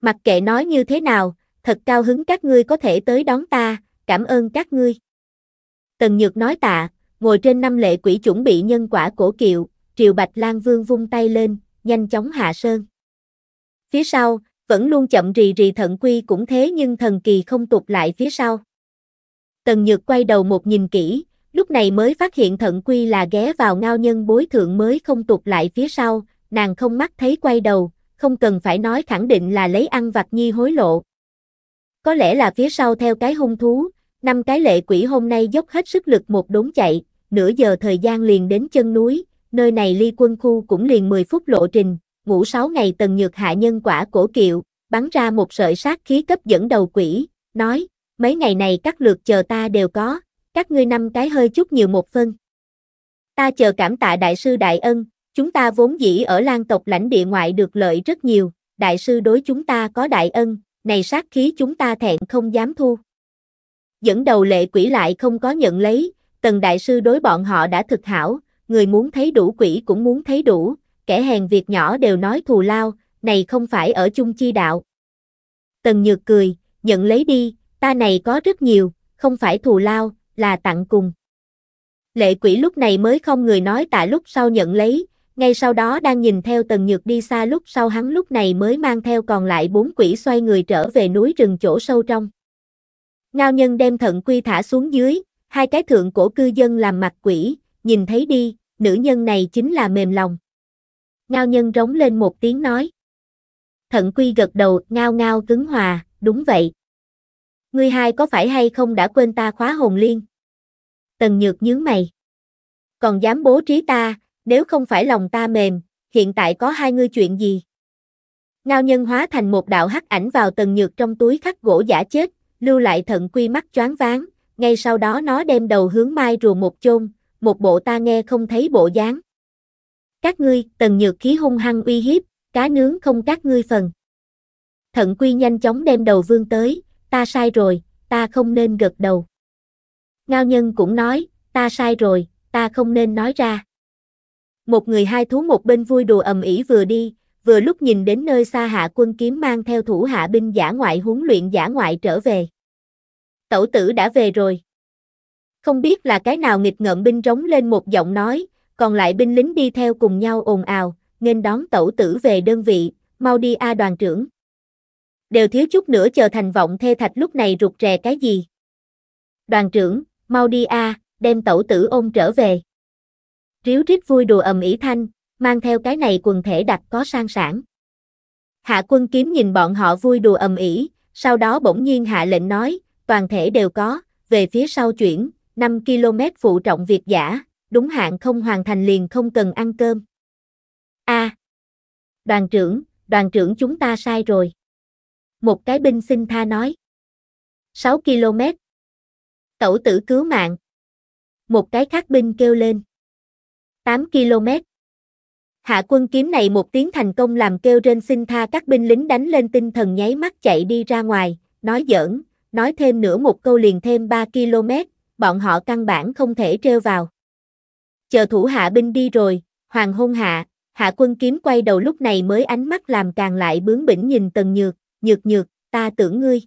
Mặc kệ nói như thế nào, thật cao hứng các ngươi có thể tới đón ta, cảm ơn các ngươi. Tần Nhược nói tạ, ngồi trên năm lệ quỷ chuẩn bị nhân quả cổ kiệu, Triệu Bạch Lan Vương vung tay lên, nhanh chóng hạ sơn. Phía sau, vẫn luôn chậm rì rì thận quy cũng thế nhưng thần kỳ không tụt lại phía sau. Tần Nhược quay đầu một nhìn kỹ, lúc này mới phát hiện thận quy là ghé vào ngao nhân bối thượng mới không tụt lại phía sau, nàng không mắt thấy quay đầu, không cần phải nói khẳng định là lấy ăn vặt nhi hối lộ. Có lẽ là phía sau theo cái hung thú, năm cái lệ quỷ hôm nay dốc hết sức lực một đốn chạy, nửa giờ thời gian liền đến chân núi, nơi này ly quân khu cũng liền 10 phút lộ trình, ngủ 6 ngày tần nhược hạ nhân quả cổ kiệu, bắn ra một sợi sát khí cấp dẫn đầu quỷ, nói, mấy ngày này các lượt chờ ta đều có, các ngươi năm cái hơi chút nhiều một phân. Ta chờ cảm tạ đại sư đại ân, chúng ta vốn dĩ ở lan tộc lãnh địa ngoại được lợi rất nhiều, đại sư đối chúng ta có đại ân, này sát khí chúng ta thẹn không dám thu. Dẫn đầu lệ quỷ lại không có nhận lấy, tần đại sư đối bọn họ đã thực hảo, người muốn thấy đủ quỷ cũng muốn thấy đủ, kẻ hèn việc nhỏ đều nói thù lao, này không phải ở chung chi đạo. Tần Nhược cười, nhận lấy đi, ta này có rất nhiều, không phải thù lao, là tặng cùng. Lệ quỷ lúc này mới không người nói tạ lúc sau nhận lấy, ngay sau đó đang nhìn theo Tần Nhược đi xa lúc sau hắn lúc này mới mang theo còn lại bốn quỷ xoay người trở về núi rừng chỗ sâu trong. Ngao nhân đem thận quy thả xuống dưới, hai cái thượng cổ cư dân làm mặt quỷ, nhìn thấy đi, nữ nhân này chính là mềm lòng. Ngao nhân rống lên một tiếng nói. Thận quy gật đầu, ngao ngao cứng hòa, đúng vậy. Ngươi hai có phải hay không đã quên ta khóa hồn liên? Tần nhược nhướng mày. Còn dám bố trí ta, nếu không phải lòng ta mềm, hiện tại có hai ngươi chuyện gì? Ngao nhân hóa thành một đạo hắc ảnh vào tần nhược trong túi khắc gỗ giả chết, lưu lại thận quy mắt choáng váng, ngay sau đó nó đem đầu hướng mai rùa một chôn, một bộ ta nghe không thấy bộ dáng. Các ngươi, tần nhược khí hung hăng uy hiếp, cá nướng không các ngươi phần. Thận quy nhanh chóng đem đầu vương tới, ta sai rồi, ta không nên gật đầu. Ngao nhân cũng nói, ta sai rồi, ta không nên nói ra. Một người hai thú một bên vui đùa ầm ĩ vừa đi, vừa lúc nhìn đến nơi xa hạ quân kiếm mang theo thủ hạ binh giả ngoại huấn luyện giả ngoại trở về. Tẩu tử đã về rồi. Không biết là cái nào nghịch ngợm binh rống lên một giọng nói, còn lại binh lính đi theo cùng nhau ồn ào, nên đón tẩu tử về đơn vị, mau đi a đoàn trưởng. Đều thiếu chút nữa chờ thành vọng thê thạch lúc này rụt rè cái gì. Đoàn trưởng, mau đi a, đem tẩu tử ôm trở về. Ríu rít vui đùa ầm ĩ thanh, mang theo cái này quần thể đặt có sang sản. Hạ quân kiếm nhìn bọn họ vui đùa ầm ĩ, sau đó bỗng nhiên hạ lệnh nói, toàn thể đều có, về phía sau chuyển, 5 km phụ trọng việc giả, đúng hạn không hoàn thành liền không cần ăn cơm. A. À, đoàn trưởng, đoàn trưởng chúng ta sai rồi. Một cái binh xin tha nói. 6 km. Tẩu tử cứu mạng. Một cái khác binh kêu lên. 8 km. Hạ quân kiếm này một tiếng thành công làm kêu trên xin tha các binh lính đánh lên tinh thần nháy mắt chạy đi ra ngoài, nói giỡn, nói thêm nữa một câu liền thêm 3 km, bọn họ căn bản không thể trêu vào. Chờ thủ hạ binh đi rồi, hoàng hôn hạ, hạ quân kiếm quay đầu lúc này mới ánh mắt làm càng lại bướng bỉnh nhìn tần nhược, nhược nhược, ta tưởng ngươi.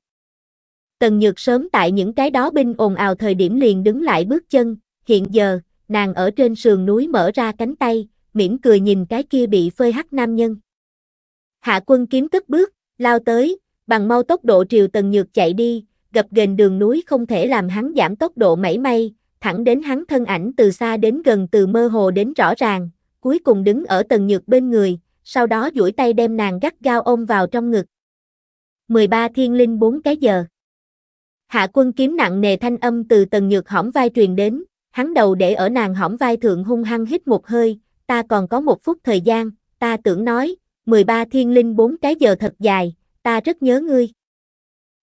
Tần nhược sớm tại những cái đó binh ồn ào thời điểm liền đứng lại bước chân, hiện giờ, nàng ở trên sườn núi mở ra cánh tay, mỉm cười nhìn cái kia bị phơi hắc nam nhân. Hạ quân kiếm cất bước, lao tới, bằng mau tốc độ triều tần nhược chạy đi, gập ghềnh đường núi không thể làm hắn giảm tốc độ mảy may, thẳng đến hắn thân ảnh từ xa đến gần từ mơ hồ đến rõ ràng, cuối cùng đứng ở tầng nhược bên người, sau đó duỗi tay đem nàng gắt gao ôm vào trong ngực. 13 thiên linh 4 cái giờ. Hạ quân kiếm nặng nề thanh âm từ tầng nhược hõm vai truyền đến, hắn đầu để ở nàng hõm vai thượng hung hăng hít một hơi, ta còn có một phút thời gian, ta tưởng nói, 13 thiên linh 4 cái giờ thật dài, ta rất nhớ ngươi.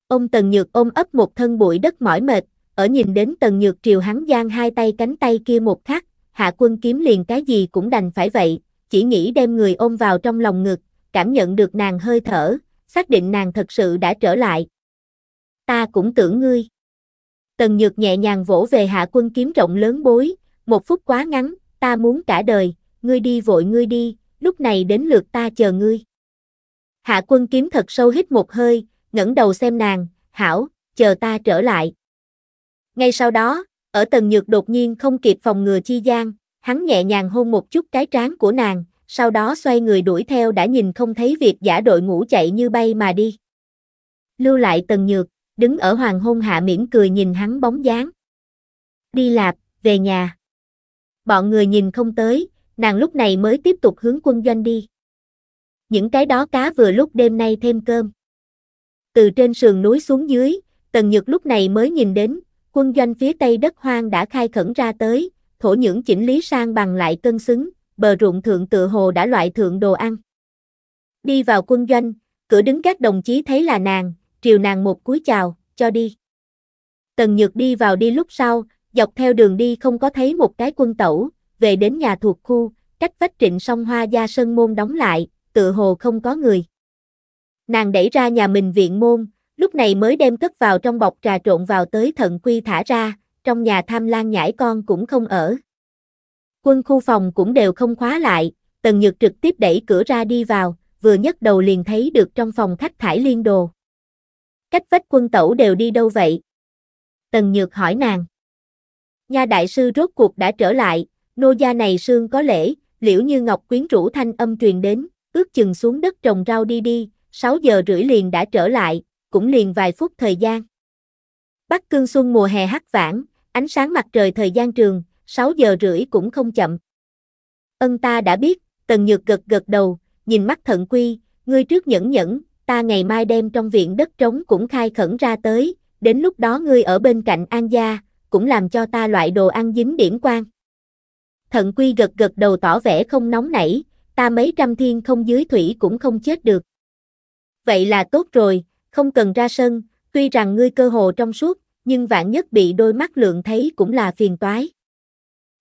Ông Tần Nhược ôm ấp một thân bụi đất mỏi mệt, ở nhìn đến Tần Nhược triều hắn giang hai tay cánh tay kia một khắc, hạ quân kiếm liền cái gì cũng đành phải vậy, chỉ nghĩ đem người ôm vào trong lòng ngực, cảm nhận được nàng hơi thở, xác định nàng thật sự đã trở lại. Ta cũng tưởng ngươi. Tần Nhược nhẹ nhàng vỗ về hạ quân kiếm rộng lớn bối, một phút quá ngắn, ta muốn cả đời, ngươi đi vội ngươi đi, lúc này đến lượt ta chờ ngươi. Hạ quân kiếm thật sâu hít một hơi, ngẩng đầu xem nàng, hảo, chờ ta trở lại. Ngay sau đó, ở tần nhược đột nhiên không kịp phòng ngừa chi gian, hắn nhẹ nhàng hôn một chút cái trán của nàng, sau đó xoay người đuổi theo đã nhìn không thấy việc giả đội ngủ chạy như bay mà đi. Lưu lại tần nhược, đứng ở hoàng hôn hạ mỉm cười nhìn hắn bóng dáng. Đi lạp, về nhà. Bọn người nhìn không tới, nàng lúc này mới tiếp tục hướng quân doanh đi. Những cái đó cá vừa lúc đêm nay thêm cơm từ trên sườn núi xuống dưới, Tần Nhược lúc này mới nhìn đến, quân doanh phía tây đất hoang đã khai khẩn ra tới, thổ nhưỡng chỉnh lý sang bằng lại cân xứng, bờ ruộng thượng tựa hồ đã loại thượng đồ ăn. Đi vào quân doanh, cửa đứng các đồng chí thấy là nàng, triều nàng một cúi chào, cho đi. Tần Nhược đi vào đi lúc sau, dọc theo đường đi không có thấy một cái quân tẩu, về đến nhà thuộc khu, cách vách trịnh song hoa gia sơn môn đóng lại, tựa hồ không có người. Nàng đẩy ra nhà mình viện môn, lúc này mới đem cất vào trong bọc trà trộn vào tới thận quy thả ra, trong nhà tham lan nhãi con cũng không ở. Quân khu phòng cũng đều không khóa lại, Tần Nhược trực tiếp đẩy cửa ra đi vào, vừa nhấc đầu liền thấy được trong phòng khách thải liên đồ. Cách vách quân tẩu đều đi đâu vậy? Tần Nhược hỏi nàng. nhà đại sư rốt cuộc đã trở lại, nô gia này sương có lễ, liễu như ngọc quyến rũ thanh âm truyền đến, ước chừng xuống đất trồng rau đi đi, 6 giờ rưỡi liền đã trở lại, cũng liền vài phút thời gian. Bắc Cương Xuân mùa hè hắc vãng, ánh sáng mặt trời thời gian trường, 6 giờ rưỡi cũng không chậm. Ân ta đã biết, Tần Nhược gật gật đầu, nhìn mắt thận quy, ngươi trước nhẫn nhẫn, ta ngày mai đem trong viện đất trống cũng khai khẩn ra tới, đến lúc đó ngươi ở bên cạnh An gia, cũng làm cho ta loại đồ ăn dính điểm quan. Thận quy gật gật đầu tỏ vẻ không nóng nảy, ta mấy trăm thiên không dưới thủy cũng không chết được. Vậy là tốt rồi, không cần ra sân, tuy rằng ngươi cơ hồ trong suốt, nhưng vạn nhất bị đôi mắt lượng thấy cũng là phiền toái.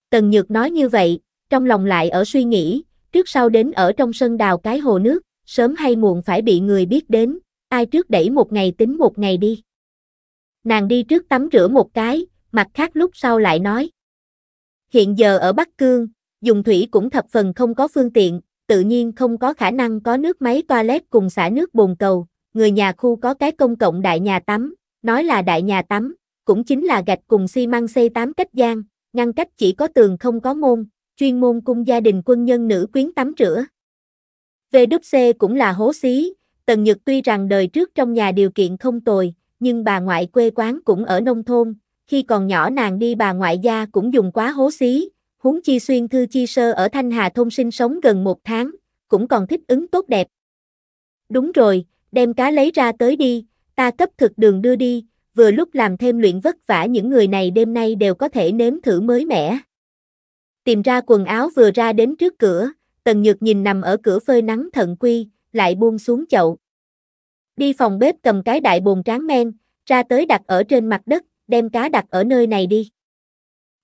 Tần Nhược nói như vậy, trong lòng lại ở suy nghĩ, trước sau đến ở trong sân đào cái hồ nước, sớm hay muộn phải bị người biết đến, ai trước đẩy một ngày tính một ngày đi. Nàng đi trước tắm rửa một cái, mặt khác lúc sau lại nói. Hiện giờ ở Bắc Cương, dùng thủy cũng thập phần không có phương tiện, tự nhiên không có khả năng có nước máy toilet cùng xả nước bồn cầu, người nhà khu có cái công cộng đại nhà tắm, nói là đại nhà tắm, cũng chính là gạch cùng xi măng xây tám cách gian, ngăn cách chỉ có tường không có môn, chuyên môn cung gia đình quân nhân nữ quyến tắm rửa. về đúc VWC cũng là hố xí, Tần Nhược tuy rằng đời trước trong nhà điều kiện không tồi, nhưng bà ngoại quê quán cũng ở nông thôn, khi còn nhỏ nàng đi bà ngoại gia cũng dùng quá hố xí, huống chi xuyên thư chi sơ ở Thanh Hà Thôn sinh sống gần một tháng, cũng còn thích ứng tốt đẹp. Đúng rồi, đem cá lấy ra tới đi, ta cấp thực đường đưa đi, vừa lúc làm thêm luyện vất vả những người này đêm nay đều có thể nếm thử mới mẻ. Tìm ra quần áo vừa ra đến trước cửa, Tần Nhược nhìn nằm ở cửa phơi nắng thận quy, lại buông xuống chậu. Đi phòng bếp cầm cái đại bồn tráng men, ra tới đặt ở trên mặt đất, đem cá đặt ở nơi này đi.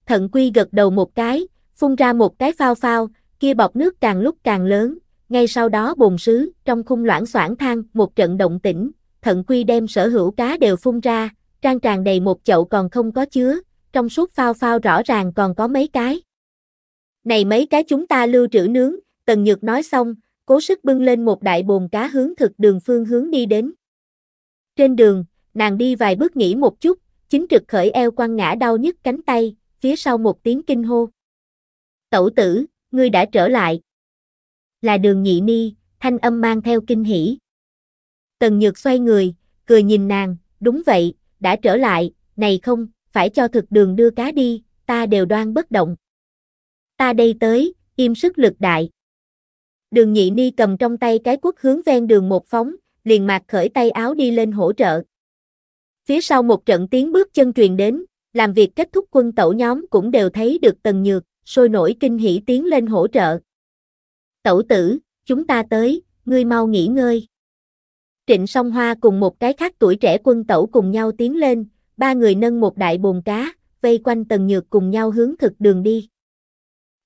Thận quy gật đầu một cái, phun ra một cái phao phao, kia bọc nước càng lúc càng lớn, ngay sau đó bồn sứ, trong khung loãng xoảng thang, một trận động tĩnh, thận quy đem sở hữu cá đều phun ra, trang tràn đầy một chậu còn không có chứa, trong suốt phao phao rõ ràng còn có mấy cái. Này mấy cái chúng ta lưu trữ nướng, Tần Nhược nói xong, cố sức bưng lên một đại bồn cá hướng thực đường phương hướng đi đến. Trên đường, nàng đi vài bước nghỉ một chút, chính trực khởi eo quăng ngã đau nhức cánh tay, phía sau một tiếng kinh hô. Tẩu tử, ngươi đã trở lại. Là đường nhị ni, thanh âm mang theo kinh hỉ. Tần Nhược xoay người, cười nhìn nàng, đúng vậy, đã trở lại, này không, phải cho thực đường đưa cá đi, ta đều đoan bất động. Ta đây tới, im sức lực đại. Đường nhị ni cầm trong tay cái quốc hướng ven đường một phóng, liền mạc khởi tay áo đi lên hỗ trợ. Phía sau một trận tiếng bước chân truyền đến, làm việc kết thúc quân tẩu nhóm cũng đều thấy được tần nhược sôi nổi kinh hỉ tiến lên hỗ trợ. Tẩu tử, chúng ta tới, ngươi mau nghỉ ngơi. Trịnh song hoa cùng một cái khác tuổi trẻ quân tẩu cùng nhau tiến lên, ba người nâng một đại bồn cá, vây quanh tần nhược cùng nhau hướng thực đường đi.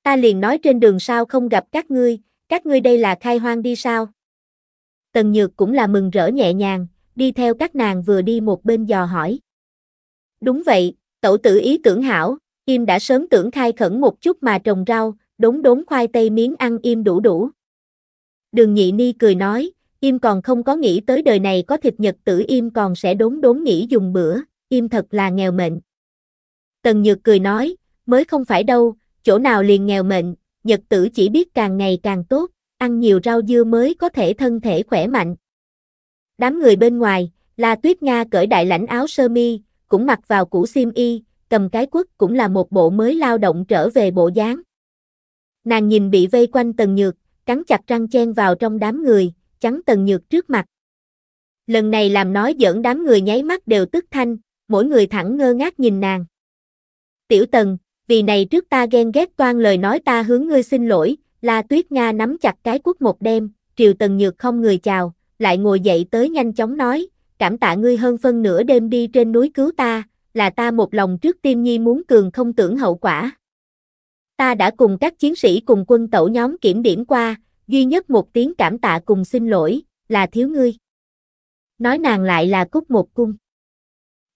Ta liền nói trên đường sao không gặp các ngươi, các ngươi đây là khai hoang đi sao? Tần nhược cũng là mừng rỡ nhẹ nhàng, đi theo các nàng vừa đi một bên dò hỏi. Đúng vậy, tẩu tử ý tưởng hảo, Im đã sớm tưởng khai khẩn một chút mà trồng rau, đốn đốn khoai tây miếng ăn im đủ đủ. Đường nhị ni cười nói, im còn không có nghĩ tới đời này có thịt nhật tử im còn sẽ đốn đốn nghĩ dùng bữa, im thật là nghèo mệnh. Tần Nhược cười nói, mới không phải đâu, chỗ nào liền nghèo mệnh, nhật tử chỉ biết càng ngày càng tốt, ăn nhiều rau dưa mới có thể thân thể khỏe mạnh. Đám người bên ngoài, là Tuyết Nga cởi đại lãnh áo sơ mi, cũng mặc vào củ xiêm y, cầm cái quất cũng là một bộ mới lao động trở về bộ dáng. Nàng nhìn bị vây quanh Tần Nhược, cắn chặt răng chen vào trong đám người, chắn Tần Nhược trước mặt. Lần này làm nói giỡn đám người nháy mắt đều tức thanh, mỗi người thẳng ngơ ngác nhìn nàng. Tiểu Tần, vì này trước ta ghen ghét toan lời nói ta hướng ngươi xin lỗi, La Tuyết Nga nắm chặt cái quất một đêm, Triều Tần Nhược không người chào, lại ngồi dậy tới nhanh chóng nói, cảm tạ ngươi hơn phân nửa đêm đi trên núi cứu ta, là ta một lòng trước tiên nhi muốn cường không tưởng hậu quả. Ta đã cùng các chiến sĩ cùng quân tẩu nhóm kiểm điểm qua, duy nhất một tiếng cảm tạ cùng xin lỗi, là thiếu ngươi. Nói nàng lại là cúc một cung.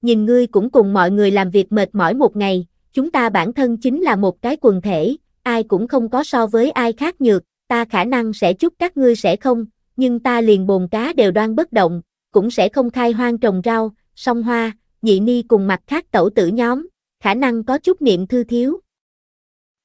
Nhìn ngươi cũng cùng mọi người làm việc mệt mỏi một ngày, chúng ta bản thân chính là một cái quần thể, ai cũng không có so với ai khác nhược, ta khả năng sẽ chúc các ngươi sẽ không, nhưng ta liền bồn cá đều đoan bất động, cũng sẽ không khai hoang trồng rau, song hoa, nhị ni cùng mặt khác tẩu tử nhóm, khả năng có chút niệm thư thiếu.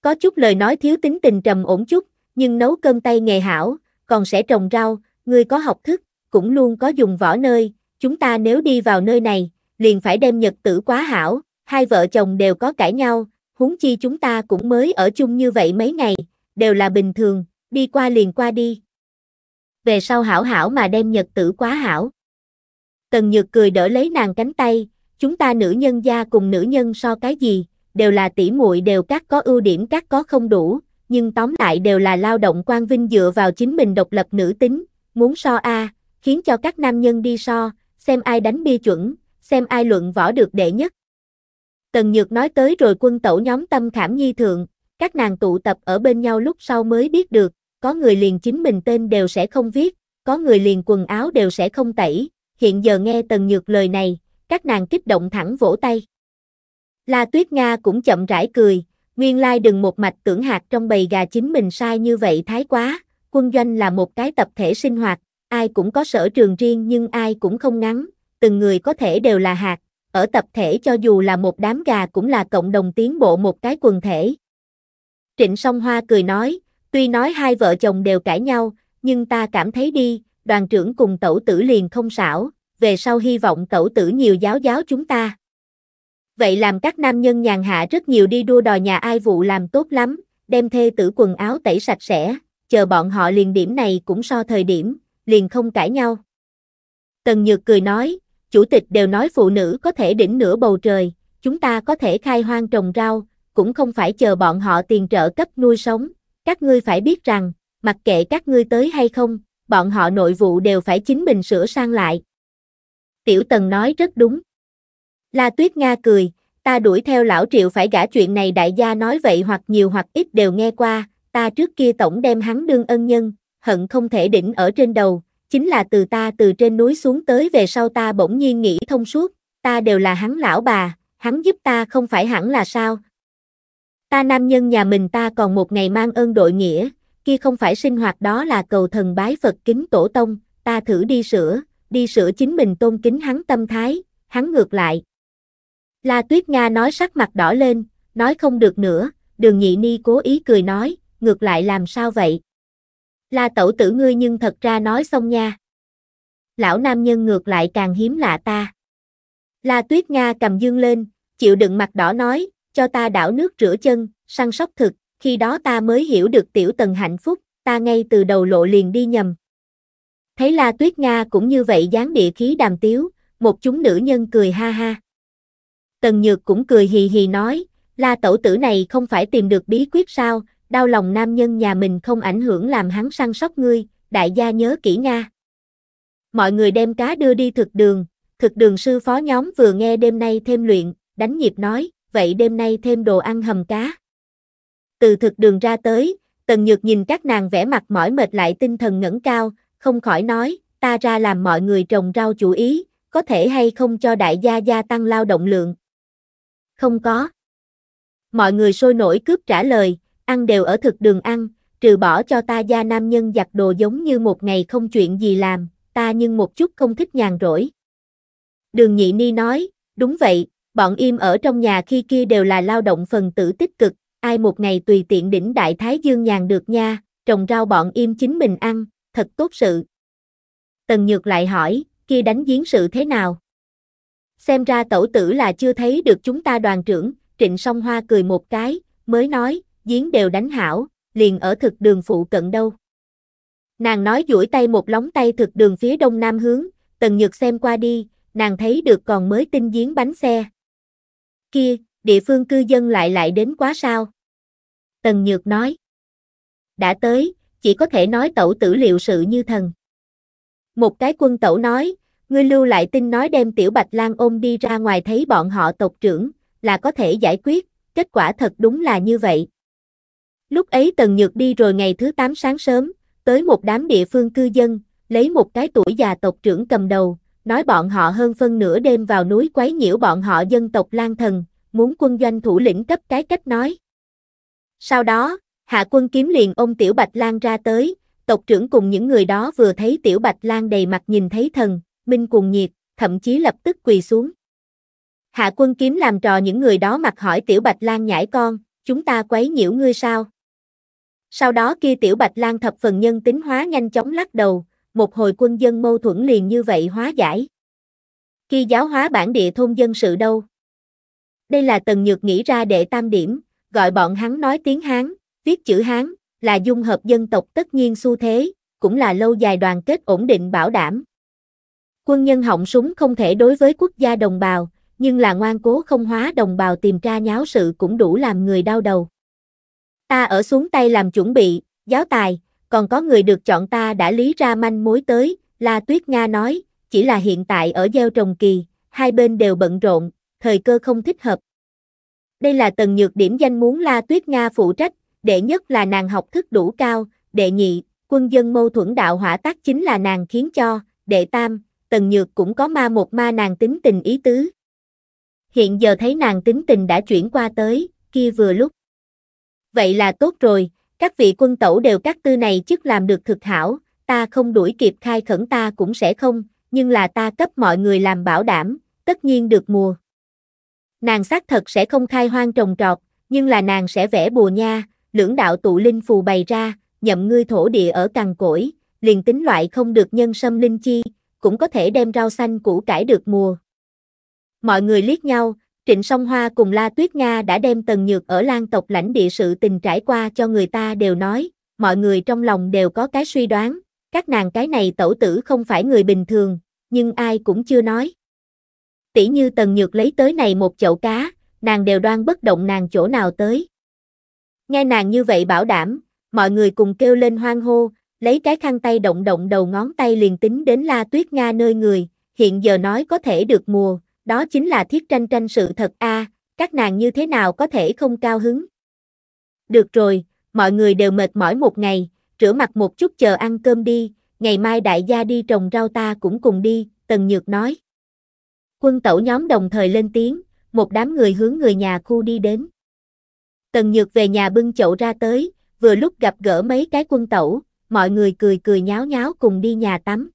Có chút lời nói thiếu tính tình trầm ổn chút, nhưng nấu cơm tay nghề hảo, còn sẽ trồng rau, người có học thức, cũng luôn có dùng võ nơi, chúng ta nếu đi vào nơi này, liền phải đem nhật tử quá hảo, hai vợ chồng đều có cãi nhau, huống chi chúng ta cũng mới ở chung như vậy mấy ngày, đều là bình thường, đi qua liền qua đi. Về sau hảo hảo mà đem nhật tử quá hảo. Tần Nhược cười đỡ lấy nàng cánh tay, chúng ta nữ nhân gia cùng nữ nhân so cái gì, đều là tỷ muội đều các có ưu điểm các có không đủ, nhưng tóm lại đều là lao động quan vinh dựa vào chính mình độc lập nữ tính, muốn so a, khiến cho các nam nhân đi so, xem ai đánh bia chuẩn, xem ai luận võ được đệ nhất. Tần Nhược nói tới rồi quân tẩu nhóm tâm khảm nhi thượng, các nàng tụ tập ở bên nhau lúc sau mới biết được, có người liền chính mình tên đều sẽ không viết, có người liền quần áo đều sẽ không tẩy, hiện giờ nghe Tần Nhược lời này, các nàng kích động thẳng vỗ tay. La Tuyết Nga cũng chậm rãi cười, nguyên lai đừng một mạch tưởng hạt trong bầy gà chính mình sai như vậy thái quá, quân doanh là một cái tập thể sinh hoạt, ai cũng có sở trường riêng nhưng ai cũng không ngắn, từng người có thể đều là hạt, ở tập thể cho dù là một đám gà cũng là cộng đồng tiến bộ một cái quần thể. Trịnh Song Hoa cười nói, tuy nói hai vợ chồng đều cãi nhau, nhưng ta cảm thấy đi, đoàn trưởng cùng tẩu tử liền không xảo, về sau hy vọng cẩu tử nhiều giáo giáo chúng ta. Vậy làm các nam nhân nhàn hạ rất nhiều đi đua đòi nhà ai vụ làm tốt lắm, đem thê tử quần áo tẩy sạch sẽ, chờ bọn họ liền điểm này cũng so thời điểm, liền không cãi nhau. Tần Nhược cười nói, chủ tịch đều nói phụ nữ có thể đỉnh nửa bầu trời, chúng ta có thể khai hoang trồng rau, cũng không phải chờ bọn họ tiền trợ cấp nuôi sống, các ngươi phải biết rằng, mặc kệ các ngươi tới hay không, bọn họ nội vụ đều phải chính mình sửa sang lại, Tiểu Tần nói rất đúng. La Tuyết Nga cười, ta đuổi theo lão triệu phải gả chuyện này đại gia nói vậy hoặc nhiều hoặc ít đều nghe qua, ta trước kia tổng đem hắn đương ân nhân, hận không thể đỉnh ở trên đầu, chính là từ ta từ trên núi xuống tới về sau ta bỗng nhiên nghĩ thông suốt, ta đều là hắn lão bà, hắn giúp ta không phải hẳn là sao. Ta nam nhân nhà mình ta còn một ngày mang ơn đội nghĩa, kia không phải sinh hoạt đó là cầu thần bái Phật kính tổ tông, ta thử đi sửa, đi sửa chính mình tôn kính hắn tâm thái, hắn ngược lại. La Tuyết Nga nói sắc mặt đỏ lên, nói không được nữa, đường nhị ni cố ý cười nói, ngược lại làm sao vậy? La tẩu tử ngươi nhưng thật ra nói xong nha. Lão nam nhân ngược lại càng hiếm lạ ta. La Tuyết Nga cầm dương lên, chịu đựng mặt đỏ nói, cho ta đảo nước rửa chân, săn sóc thực, khi đó ta mới hiểu được tiểu tần hạnh phúc, ta ngay từ đầu lộ liền đi nhầm. Thấy La Tuyết Nga cũng như vậy dáng địa khí đàm tiếu, một chúng nữ nhân cười ha ha. Tần Nhược cũng cười hì hì nói, La tẩu tử này không phải tìm được bí quyết sao, đau lòng nam nhân nhà mình không ảnh hưởng làm hắn săn sóc ngươi, đại gia nhớ kỹ Nga. Mọi người đem cá đưa đi thực đường, thực đường sư phó nhóm vừa nghe đêm nay thêm luyện, đánh nhịp nói, vậy đêm nay thêm đồ ăn hầm cá. Từ thực đường ra tới, Tần Nhược nhìn các nàng vẻ mặt mỏi mệt lại tinh thần ngẩng cao, không khỏi nói, ta ra làm mọi người trồng rau chủ ý, có thể hay không cho đại gia gia tăng lao động lượng. Không có. Mọi người sôi nổi cướp trả lời, ăn đều ở thực đường ăn, trừ bỏ cho ta gia nam nhân giặt đồ giống như một ngày không chuyện gì làm, ta nhưng một chút không thích nhàn rỗi. Đường nhị ni nói, đúng vậy, bọn im ở trong nhà khi kia đều là lao động phần tử tích cực, ai một ngày tùy tiện đỉnh đại thái dương nhàn được nha, trồng rau bọn im chính mình ăn, thật tốt sự. Tần Nhược lại hỏi, kia đánh giếng sự thế nào? Xem ra tẩu tử là chưa thấy được chúng ta đoàn trưởng, Trịnh Song Hoa cười một cái, mới nói, giếng đều đánh hảo, liền ở thực đường phụ cận đâu. Nàng nói duỗi tay một lóng tay thực đường phía đông nam hướng, Tần Nhược xem qua đi, nàng thấy được còn mới tinh giếng bánh xe. Kia, địa phương cư dân lại lại đến quá sao? Tần Nhược nói. Đã tới, chỉ có thể nói tẩu tử liệu sự như thần. Một cái quân tẩu nói, ngươi lưu lại tin nói đem tiểu bạch lang ôm đi ra ngoài thấy bọn họ tộc trưởng, là có thể giải quyết, kết quả thật đúng là như vậy. Lúc ấy Tần Nhược đi rồi ngày thứ 8 sáng sớm, tới một đám địa phương cư dân, lấy một cái tuổi già tộc trưởng cầm đầu, nói bọn họ hơn phân nửa đêm vào núi quấy nhiễu bọn họ dân tộc Lan Thần, muốn quân doanh thủ lĩnh cấp cái cách nói. Sau đó, Hạ quân kiếm liền ôm Tiểu Bạch Lan ra tới, tộc trưởng cùng những người đó vừa thấy Tiểu Bạch Lan đầy mặt nhìn thấy thần, minh cuồng nhiệt, thậm chí lập tức quỳ xuống. Hạ quân kiếm làm trò những người đó mặt hỏi Tiểu Bạch Lan nhãi con, chúng ta quấy nhiễu ngươi sao? Sau đó kia Tiểu Bạch Lan thập phần nhân tính hóa nhanh chóng lắc đầu, một hồi quân dân mâu thuẫn liền như vậy hóa giải. Khi giáo hóa bản địa thôn dân sự đâu? Đây là Tần Nhược nghĩ ra để tam điểm, gọi bọn hắn nói tiếng Hán, Viết chữ Hán là dung hợp dân tộc tất nhiên xu thế, cũng là lâu dài đoàn kết ổn định bảo đảm. Quân nhân họng súng không thể đối với quốc gia đồng bào, nhưng là ngoan cố không hóa đồng bào tìm tra nháo sự cũng đủ làm người đau đầu. Ta ở xuống tay làm chuẩn bị, giáo tài, còn có người được chọn ta đã lý ra manh mối tới, La Tuyết Nga nói, chỉ là hiện tại ở gieo trồng kỳ, hai bên đều bận rộn, thời cơ không thích hợp. Đây là tầng nhược điểm danh muốn La Tuyết Nga phụ trách, đệ nhất là nàng học thức đủ cao, đệ nhị, quân dân mâu thuẫn đạo hỏa tác chính là nàng khiến cho, đệ tam, tần nhược cũng có ma một ma nàng tính tình ý tứ. Hiện giờ thấy nàng tính tình đã chuyển qua tới, kia vừa lúc. Vậy là tốt rồi, các vị quân tẩu đều các tư này chức làm được thực hảo, ta không đuổi kịp khai khẩn ta cũng sẽ không, nhưng là ta cấp mọi người làm bảo đảm, tất nhiên được mùa. Nàng xác thật sẽ không khai hoang trồng trọt, nhưng là nàng sẽ vẽ bùa nha, lưỡng đạo tụ linh phù bày ra, nhậm ngươi thổ địa ở cằn cỗi, liền tính loại không được nhân sâm linh chi, cũng có thể đem rau xanh củ cải được mùa. Mọi người liếc nhau, Trịnh Song Hoa cùng La Tuyết Nga đã đem tần nhược ở lan tộc lãnh địa sự tình trải qua cho người ta đều nói, mọi người trong lòng đều có cái suy đoán, các nàng cái này tẩu tử không phải người bình thường, nhưng ai cũng chưa nói. Tỷ như tần nhược lấy tới này một chậu cá, nàng đều đoan bất động nàng chỗ nào tới. Nghe nàng như vậy bảo đảm, mọi người cùng kêu lên hoang hô, lấy cái khăn tay động động đầu ngón tay liền tính đến La Tuyết Nga nơi người, hiện giờ nói có thể được mùa, đó chính là thiết tranh tranh sự thật a, à, các nàng như thế nào có thể không cao hứng. Được rồi, mọi người đều mệt mỏi một ngày, rửa mặt một chút chờ ăn cơm đi, ngày mai đại gia đi trồng rau ta cũng cùng đi, Tần Nhược nói. Quân tẩu nhóm đồng thời lên tiếng, một đám người hướng người nhà khu đi đến. Tần Nhược về nhà bưng chậu ra tới, vừa lúc gặp gỡ mấy cái quân tẩu, mọi người cười cười nháo nháo cùng đi nhà tắm.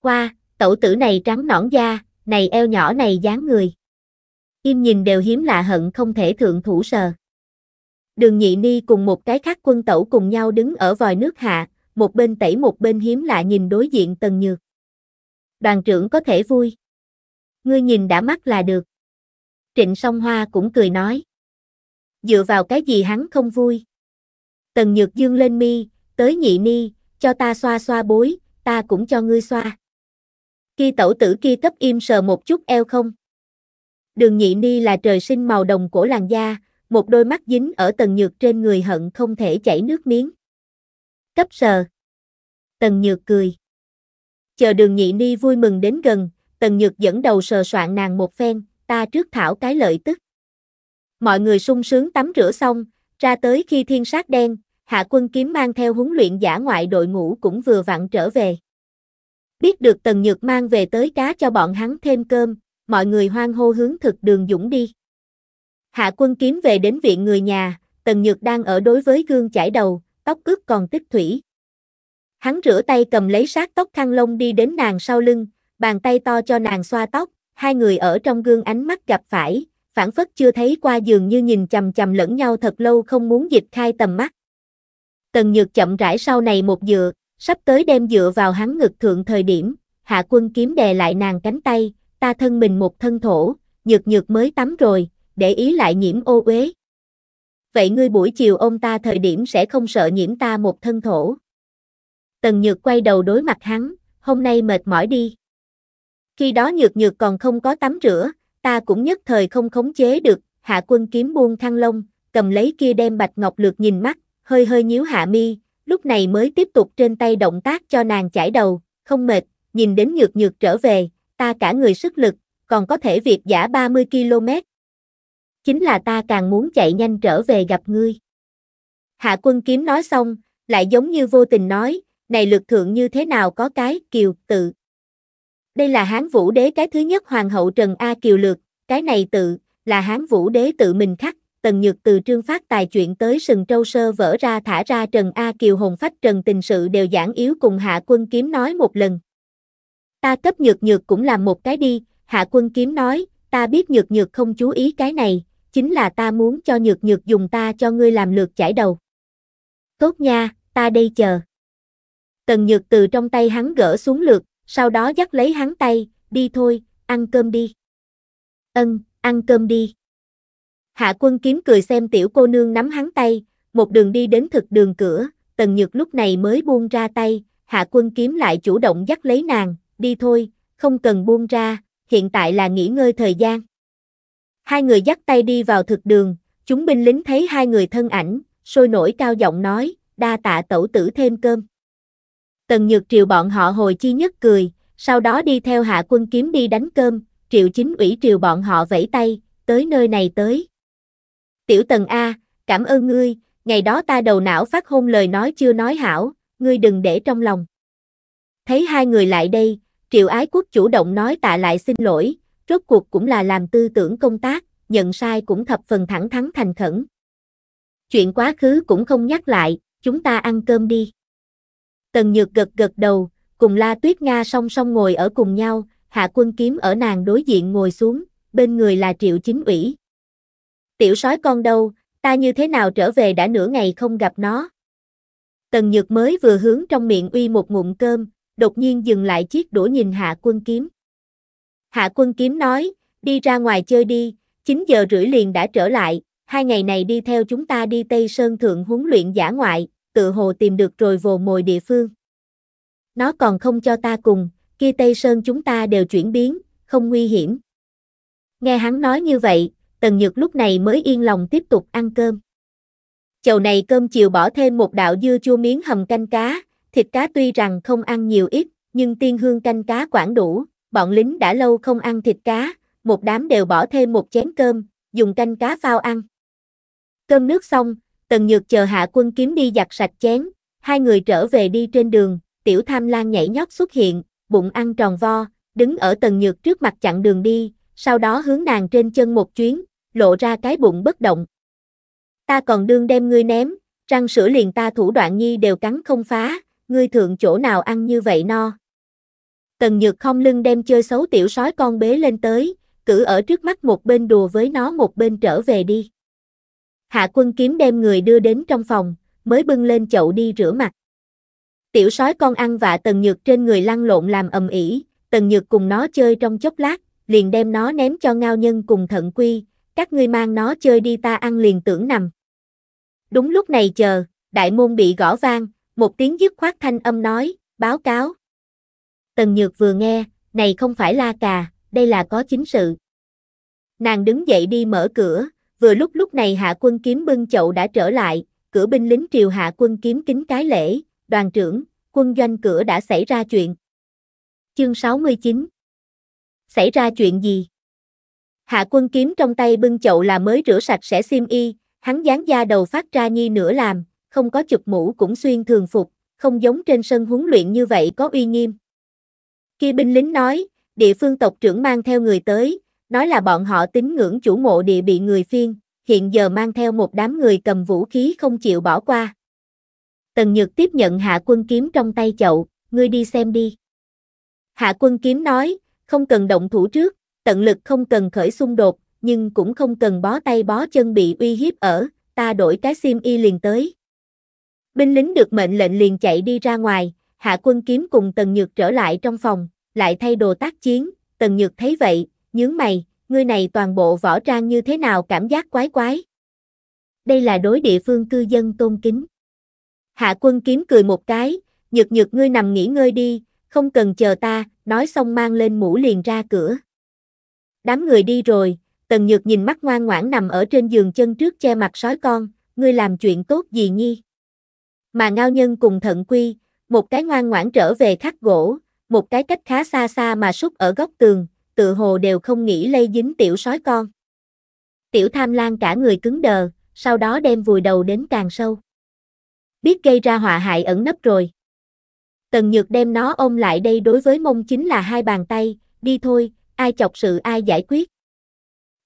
Qua, tẩu tử này trắng nõn da, này eo nhỏ này dáng người. Im nhìn đều hiếm lạ hận không thể thượng thủ sờ. Đường nhị ni cùng một cái khác quân tẩu cùng nhau đứng ở vòi nước hạ, một bên tẩy một bên hiếm lạ nhìn đối diện tần nhược. Đoàn trưởng có thể vui. Ngươi nhìn đã mắt là được. Trịnh song hoa cũng cười nói dựa vào cái gì hắn không vui. Tần Nhược Dương lên mi, tới nhị ni, cho ta xoa xoa bối, ta cũng cho ngươi xoa. Khi tẩu tử kia cấp im sờ một chút eo không. Đường nhị ni là trời sinh màu đồng của làn da, một đôi mắt dính ở tần nhược trên người hận không thể chảy nước miếng. Cấp sờ. Tần nhược cười. Chờ đường nhị ni vui mừng đến gần, tần nhược dẫn đầu sờ soạn nàng một phen, ta trước thảo cái lợi tức. Mọi người sung sướng tắm rửa xong, ra tới khi thiên sát đen, hạ quân kiếm mang theo huấn luyện giả ngoại đội ngũ cũng vừa vặn trở về. Biết được Tần Nhược mang về tới cá cho bọn hắn thêm cơm, mọi người hoang hô hướng thực đường dũng đi. Hạ quân kiếm về đến viện người nhà, Tần Nhược đang ở đối với gương chải đầu, tóc ướt còn tích thủy. Hắn rửa tay cầm lấy sát tóc khăn lông đi đến nàng sau lưng, bàn tay to cho nàng xoa tóc, hai người ở trong gương ánh mắt gặp phải, phản phất chưa thấy qua giường như nhìn chầm chầm lẫn nhau thật lâu không muốn dịch khai tầm mắt. Tần Nhược chậm rãi sau này một dựa, sắp tới đem dựa vào hắn ngực thượng thời điểm, hạ quân kiếm đè lại nàng cánh tay, ta thân mình một thân thổ, Nhược Nhược mới tắm rồi, để ý lại nhiễm ô uế. Vậy ngươi buổi chiều ôm ta thời điểm sẽ không sợ nhiễm ta một thân thổ. Tần Nhược quay đầu đối mặt hắn, hôm nay mệt mỏi đi. Khi đó Nhược Nhược còn không có tắm rửa, ta cũng nhất thời không khống chế được, hạ quân kiếm buông thăng lông, cầm lấy kia đem bạch ngọc lược nhìn mắt, hơi hơi nhíu hạ mi, lúc này mới tiếp tục trên tay động tác cho nàng chải đầu, không mệt, nhìn đến nhược nhược trở về, ta cả người sức lực, còn có thể việc giả 30 km. Chính là ta càng muốn chạy nhanh trở về gặp ngươi. Hạ quân kiếm nói xong, lại giống như vô tình nói, này lực thượng như thế nào có cái kiều tự. Đây là Hán Vũ Đế cái thứ nhất hoàng hậu Trần A Kiều Lược, cái này tự, là Hán Vũ Đế tự mình khắc, Tần Nhược từ trương phát tài chuyện tới sừng trâu sơ vỡ ra thả ra Trần A Kiều Hồng Phách Trần tình sự đều giảng yếu cùng Hạ Quân Kiếm nói một lần. Ta cấp nhược nhược cũng làm một cái đi, Hạ Quân Kiếm nói, ta biết nhược nhược không chú ý cái này, chính là ta muốn cho nhược nhược dùng ta cho ngươi làm lượt chải đầu. Tốt nha, ta đây chờ. Tần Nhược từ trong tay hắn gỡ xuống lượt, sau đó dắt lấy hắn tay, đi thôi, ăn cơm đi. Ân, ăn cơm đi. Hạ quân kiếm cười xem tiểu cô nương nắm hắn tay, một đường đi đến thực đường cửa, tần nhược lúc này mới buông ra tay, hạ quân kiếm lại chủ động dắt lấy nàng, đi thôi, không cần buông ra, hiện tại là nghỉ ngơi thời gian. Hai người dắt tay đi vào thực đường, chúng binh lính thấy hai người thân ảnh, sôi nổi cao giọng nói, đa tạ tẩu tử thêm cơm. Tần Nhược Triệu bọn họ hồi chi nhất cười, sau đó đi theo hạ quân kiếm đi đánh cơm, Triệu Chính ủy Triệu bọn họ vẫy tay, tới nơi này tới. Tiểu Tần A, cảm ơn ngươi, ngày đó ta đầu não phát hôn lời nói chưa nói hảo, ngươi đừng để trong lòng. Thấy hai người lại đây, Triệu Ái Quốc chủ động nói tạ lại xin lỗi, rốt cuộc cũng là làm tư tưởng công tác, nhận sai cũng thập phần thẳng thắn thành khẩn. Chuyện quá khứ cũng không nhắc lại, chúng ta ăn cơm đi. Tần Nhược gật gật đầu, cùng La Tuyết Nga song song ngồi ở cùng nhau, Hạ Quân Kiếm ở nàng đối diện ngồi xuống, bên người là Triệu Chính ủy. Tiểu sói con đâu, ta như thế nào trở về đã nửa ngày không gặp nó. Tần Nhược mới vừa hướng trong miệng uy một ngụm cơm, đột nhiên dừng lại chiếc đũa nhìn Hạ Quân Kiếm. Hạ Quân Kiếm nói, đi ra ngoài chơi đi, 9 giờ rưỡi liền đã trở lại, hai ngày này đi theo chúng ta đi Tây Sơn Thượng huấn luyện giả ngoại, tự hồ tìm được rồi vồ mồi địa phương. Nó còn không cho ta cùng, kia Tây Sơn chúng ta đều chuyển biến, không nguy hiểm. Nghe hắn nói như vậy, Tần Nhược lúc này mới yên lòng tiếp tục ăn cơm. Chầu này cơm chiều bỏ thêm một đạo dưa chua miếng hầm canh cá, thịt cá tuy rằng không ăn nhiều ít, nhưng tiên hương canh cá quản đủ, bọn lính đã lâu không ăn thịt cá, một đám đều bỏ thêm một chén cơm, dùng canh cá phao ăn. Cơm nước xong, Tần Nhược chờ hạ quân kiếm đi giặt sạch chén, hai người trở về đi trên đường, tiểu tham lan nhảy nhót xuất hiện, bụng ăn tròn vo, đứng ở Tần Nhược trước mặt chặn đường đi, sau đó hướng nàng trên chân một chuyến, lộ ra cái bụng bất động. Ta còn đương đem ngươi ném, răng sữa liền ta thủ đoạn nhi đều cắn không phá, ngươi thượng chỗ nào ăn như vậy no. Tần Nhược không lưng đem chơi xấu tiểu sói con bế lên tới, cử ở trước mắt một bên đùa với nó một bên trở về đi. Hạ quân kiếm đem người đưa đến trong phòng, mới bưng lên chậu đi rửa mặt. Tiểu sói con ăn vạ tần nhược trên người lăn lộn làm ầm ĩ, tần nhược cùng nó chơi trong chốc lát, liền đem nó ném cho ngao nhân cùng thận quy, các ngươi mang nó chơi đi ta ăn liền tưởng nằm. Đúng lúc này chờ, đại môn bị gõ vang, một tiếng dứt khoát thanh âm nói, báo cáo. Tần Nhược vừa nghe, này không phải la cà, đây là có chính sự. Nàng đứng dậy đi mở cửa, Vừa lúc lúc này hạ quân kiếm bưng chậu đã trở lại, cửa binh lính triều hạ quân kiếm kính cái lễ, đoàn trưởng, quân doanh cửa đã xảy ra chuyện. Chương 69 Xảy ra chuyện gì? Hạ quân kiếm trong tay bưng chậu là mới rửa sạch sẽ xiêm y, hắn dán da đầu phát ra nhi nửa làm, không có chụp mũ cũng xuyên thường phục, không giống trên sân huấn luyện như vậy có uy nghiêm. Khi binh lính nói, địa phương tộc trưởng mang theo người tới, nói là bọn họ tín ngưỡng chủ mộ địa bị người phiên, hiện giờ mang theo một đám người cầm vũ khí không chịu bỏ qua. Tần Nhược tiếp nhận hạ quân kiếm trong tay chậu, ngươi đi xem đi. Hạ quân kiếm nói, không cần động thủ trước, tận lực không cần khởi xung đột, nhưng cũng không cần bó tay bó chân bị uy hiếp ở, ta đổi cái sim y liền tới. Binh lính được mệnh lệnh liền chạy đi ra ngoài, hạ quân kiếm cùng Tần Nhược trở lại trong phòng, lại thay đồ tác chiến, Tần Nhược thấy vậy, nhướng mày, ngươi này toàn bộ võ trang như thế nào cảm giác quái quái. Đây là đối địa phương cư dân tôn kính. Hạ quân kiếm cười một cái, nhược nhược ngươi nằm nghỉ ngơi đi, không cần chờ ta, nói xong mang lên mũ liền ra cửa. Đám người đi rồi, tần nhược nhìn mắt ngoan ngoãn nằm ở trên giường chân trước che mặt sói con, ngươi làm chuyện tốt gì nhi. Mà ngao nhân cùng thận quy, một cái ngoan ngoãn trở về khắc gỗ, một cái cách khá xa xa mà súc ở góc tường, tự hồ đều không nghĩ lây dính tiểu sói con. Tiểu tham lan cả người cứng đờ, sau đó đem vùi đầu đến càng sâu. Biết gây ra họa hại ẩn nấp rồi. Tần Nhược đem nó ôm lại đây đối với mông chính là hai bàn tay, đi thôi, ai chọc sự ai giải quyết.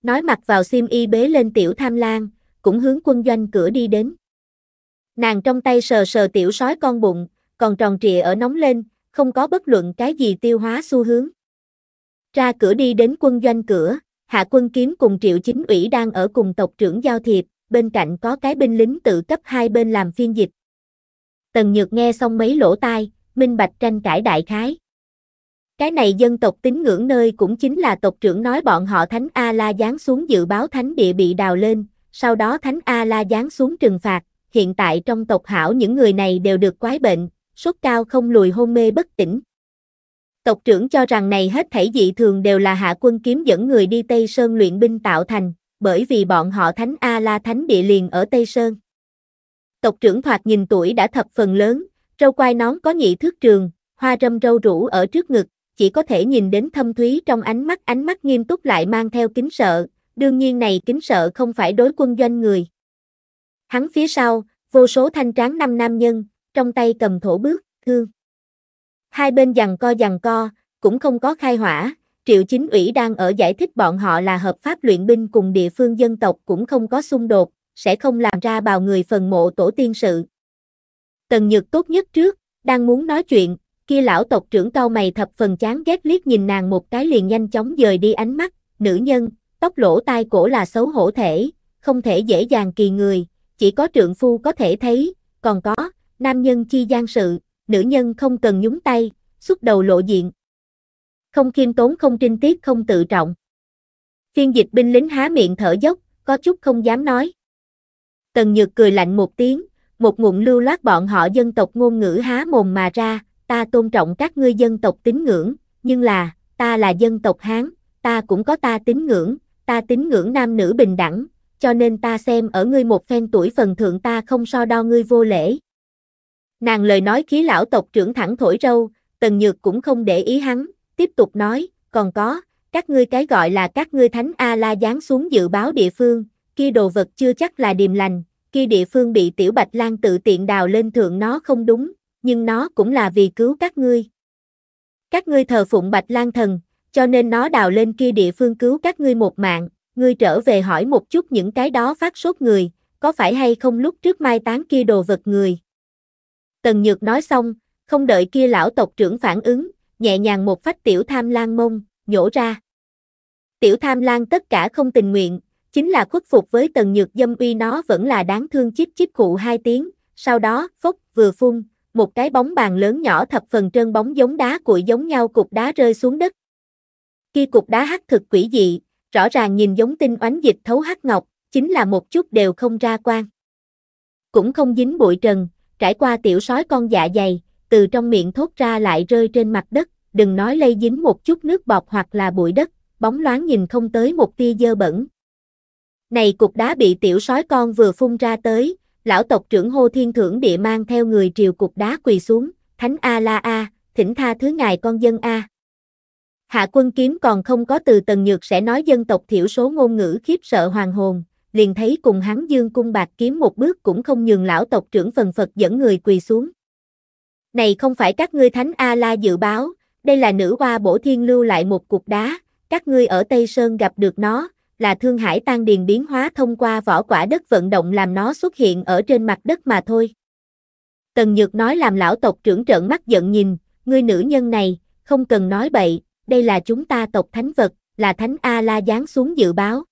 Nói mặt vào sim y bế lên tiểu tham lan, cũng hướng quân doanh cửa đi đến. Nàng trong tay sờ sờ tiểu sói con bụng, còn tròn trịa ở nóng lên, không có bất luận cái gì tiêu hóa xu hướng ra cửa đi đến quân doanh cửa, hạ quân kiếm cùng triệu chính ủy đang ở cùng tộc trưởng giao thiệp, bên cạnh có cái binh lính tự cấp hai bên làm phiên dịch. Tần Nhược nghe xong mấy lỗ tai, minh bạch tranh cãi đại khái. Cái này dân tộc tín ngưỡng nơi cũng chính là tộc trưởng nói bọn họ thánh A-la giáng xuống dự báo thánh địa bị đào lên, sau đó thánh A-la giáng xuống trừng phạt, hiện tại trong tộc hảo những người này đều được quái bệnh, sốt cao không lùi hôn mê bất tỉnh, tộc trưởng cho rằng này hết thảy dị thường đều là hạ quân kiếm dẫn người đi Tây Sơn luyện binh tạo thành, bởi vì bọn họ thánh A-la thánh địa liền ở Tây Sơn. Tộc trưởng thoạt nhìn tuổi đã thập phần lớn, râu quai nón có nhị thước trường, hoa râm râu rũ ở trước ngực, chỉ có thể nhìn đến thâm thúy trong ánh mắt ánh mắt nghiêm túc lại mang theo kính sợ, đương nhiên này kính sợ không phải đối quân doanh người. Hắn phía sau, vô số thanh tráng năm nam nhân, trong tay cầm thổ bước, thương. Hai bên giằng co giằng co, cũng không có khai hỏa, Triệu Chính ủy đang ở giải thích bọn họ là hợp pháp luyện binh cùng địa phương dân tộc cũng không có xung đột, sẽ không làm ra bào người phần mộ tổ tiên sự. Tần Nhược tốt nhất trước, đang muốn nói chuyện, kia lão tộc trưởng cau mày thập phần chán ghét liếc nhìn nàng một cái liền nhanh chóng dời đi ánh mắt, nữ nhân, tóc lỗ tai cổ là xấu hổ thể, không thể dễ dàng kỳ người, chỉ có trượng phu có thể thấy, còn có, nam nhân chi gian sự, nữ nhân không cần nhúng tay, xuất đầu lộ diện. Không khiêm tốn không trinh tiết không tự trọng. Phiên dịch binh lính há miệng thở dốc, có chút không dám nói. Tần Nhược cười lạnh một tiếng, một ngụm lưu loát bọn họ dân tộc ngôn ngữ há mồm mà ra, ta tôn trọng các ngươi dân tộc tín ngưỡng, nhưng là, ta là dân tộc Hán, ta cũng có ta tín ngưỡng, ta tín ngưỡng nam nữ bình đẳng, cho nên ta xem ở ngươi một phen tuổi phần thượng ta không so đo ngươi vô lễ. Nàng lời nói khí lão tộc trưởng thẳng thổi râu, tần nhược cũng không để ý hắn, tiếp tục nói, còn có, các ngươi cái gọi là các ngươi thánh A-la dán xuống dự báo địa phương, kia đồ vật chưa chắc là điềm lành, kia địa phương bị tiểu bạch lan tự tiện đào lên thượng nó không đúng, nhưng nó cũng là vì cứu các ngươi. Các ngươi thờ phụng bạch lan thần, cho nên nó đào lên kia địa phương cứu các ngươi một mạng, ngươi trở về hỏi một chút những cái đó phát sốt người, có phải hay không lúc trước mai tán kia đồ vật người, Tần Nhược nói xong, không đợi kia lão tộc trưởng phản ứng, nhẹ nhàng một phách tiểu tham lang mông, nhổ ra. Tiểu tham lang tất cả không tình nguyện, chính là khuất phục với tần nhược dâm uy nó vẫn là đáng thương chip chip cụ hai tiếng, sau đó, phốc, vừa phun, một cái bóng bàn lớn nhỏ thập phần trơn bóng giống đá cuội giống nhau cục đá rơi xuống đất. Khi cục đá hắc thực quỷ dị, rõ ràng nhìn giống tinh oánh dịch thấu hắc ngọc, chính là một chút đều không ra quan. Cũng không dính bụi trần, trải qua tiểu sói con dạ dày, từ trong miệng thốt ra lại rơi trên mặt đất, đừng nói lây dính một chút nước bọt hoặc là bụi đất, bóng loáng nhìn không tới một tia dơ bẩn. Này cục đá bị tiểu sói con vừa phun ra tới, lão tộc trưởng hô thiên thưởng địa mang theo người triều cục đá quỳ xuống, thánh a la a, thỉnh tha thứ ngài con dân a. Hạ quân kiếm còn không có từ tần nhược sẽ nói dân tộc thiểu số ngôn ngữ khiếp sợ hoàng hồn, liền thấy cùng hắn dương cung bạc kiếm một bước cũng không nhường lão tộc trưởng phần phật dẫn người quỳ xuống. Này không phải các ngươi thánh A-la dự báo, đây là nữ hoa bổ thiên lưu lại một cục đá, các ngươi ở Tây Sơn gặp được nó, là thương hải tan điền biến hóa thông qua vỏ quả đất vận động làm nó xuất hiện ở trên mặt đất mà thôi. Tần Nhược nói làm lão tộc trưởng trợn mắt giận nhìn, ngươi nữ nhân này, không cần nói bậy, đây là chúng ta tộc thánh vật, là thánh A-la giáng xuống dự báo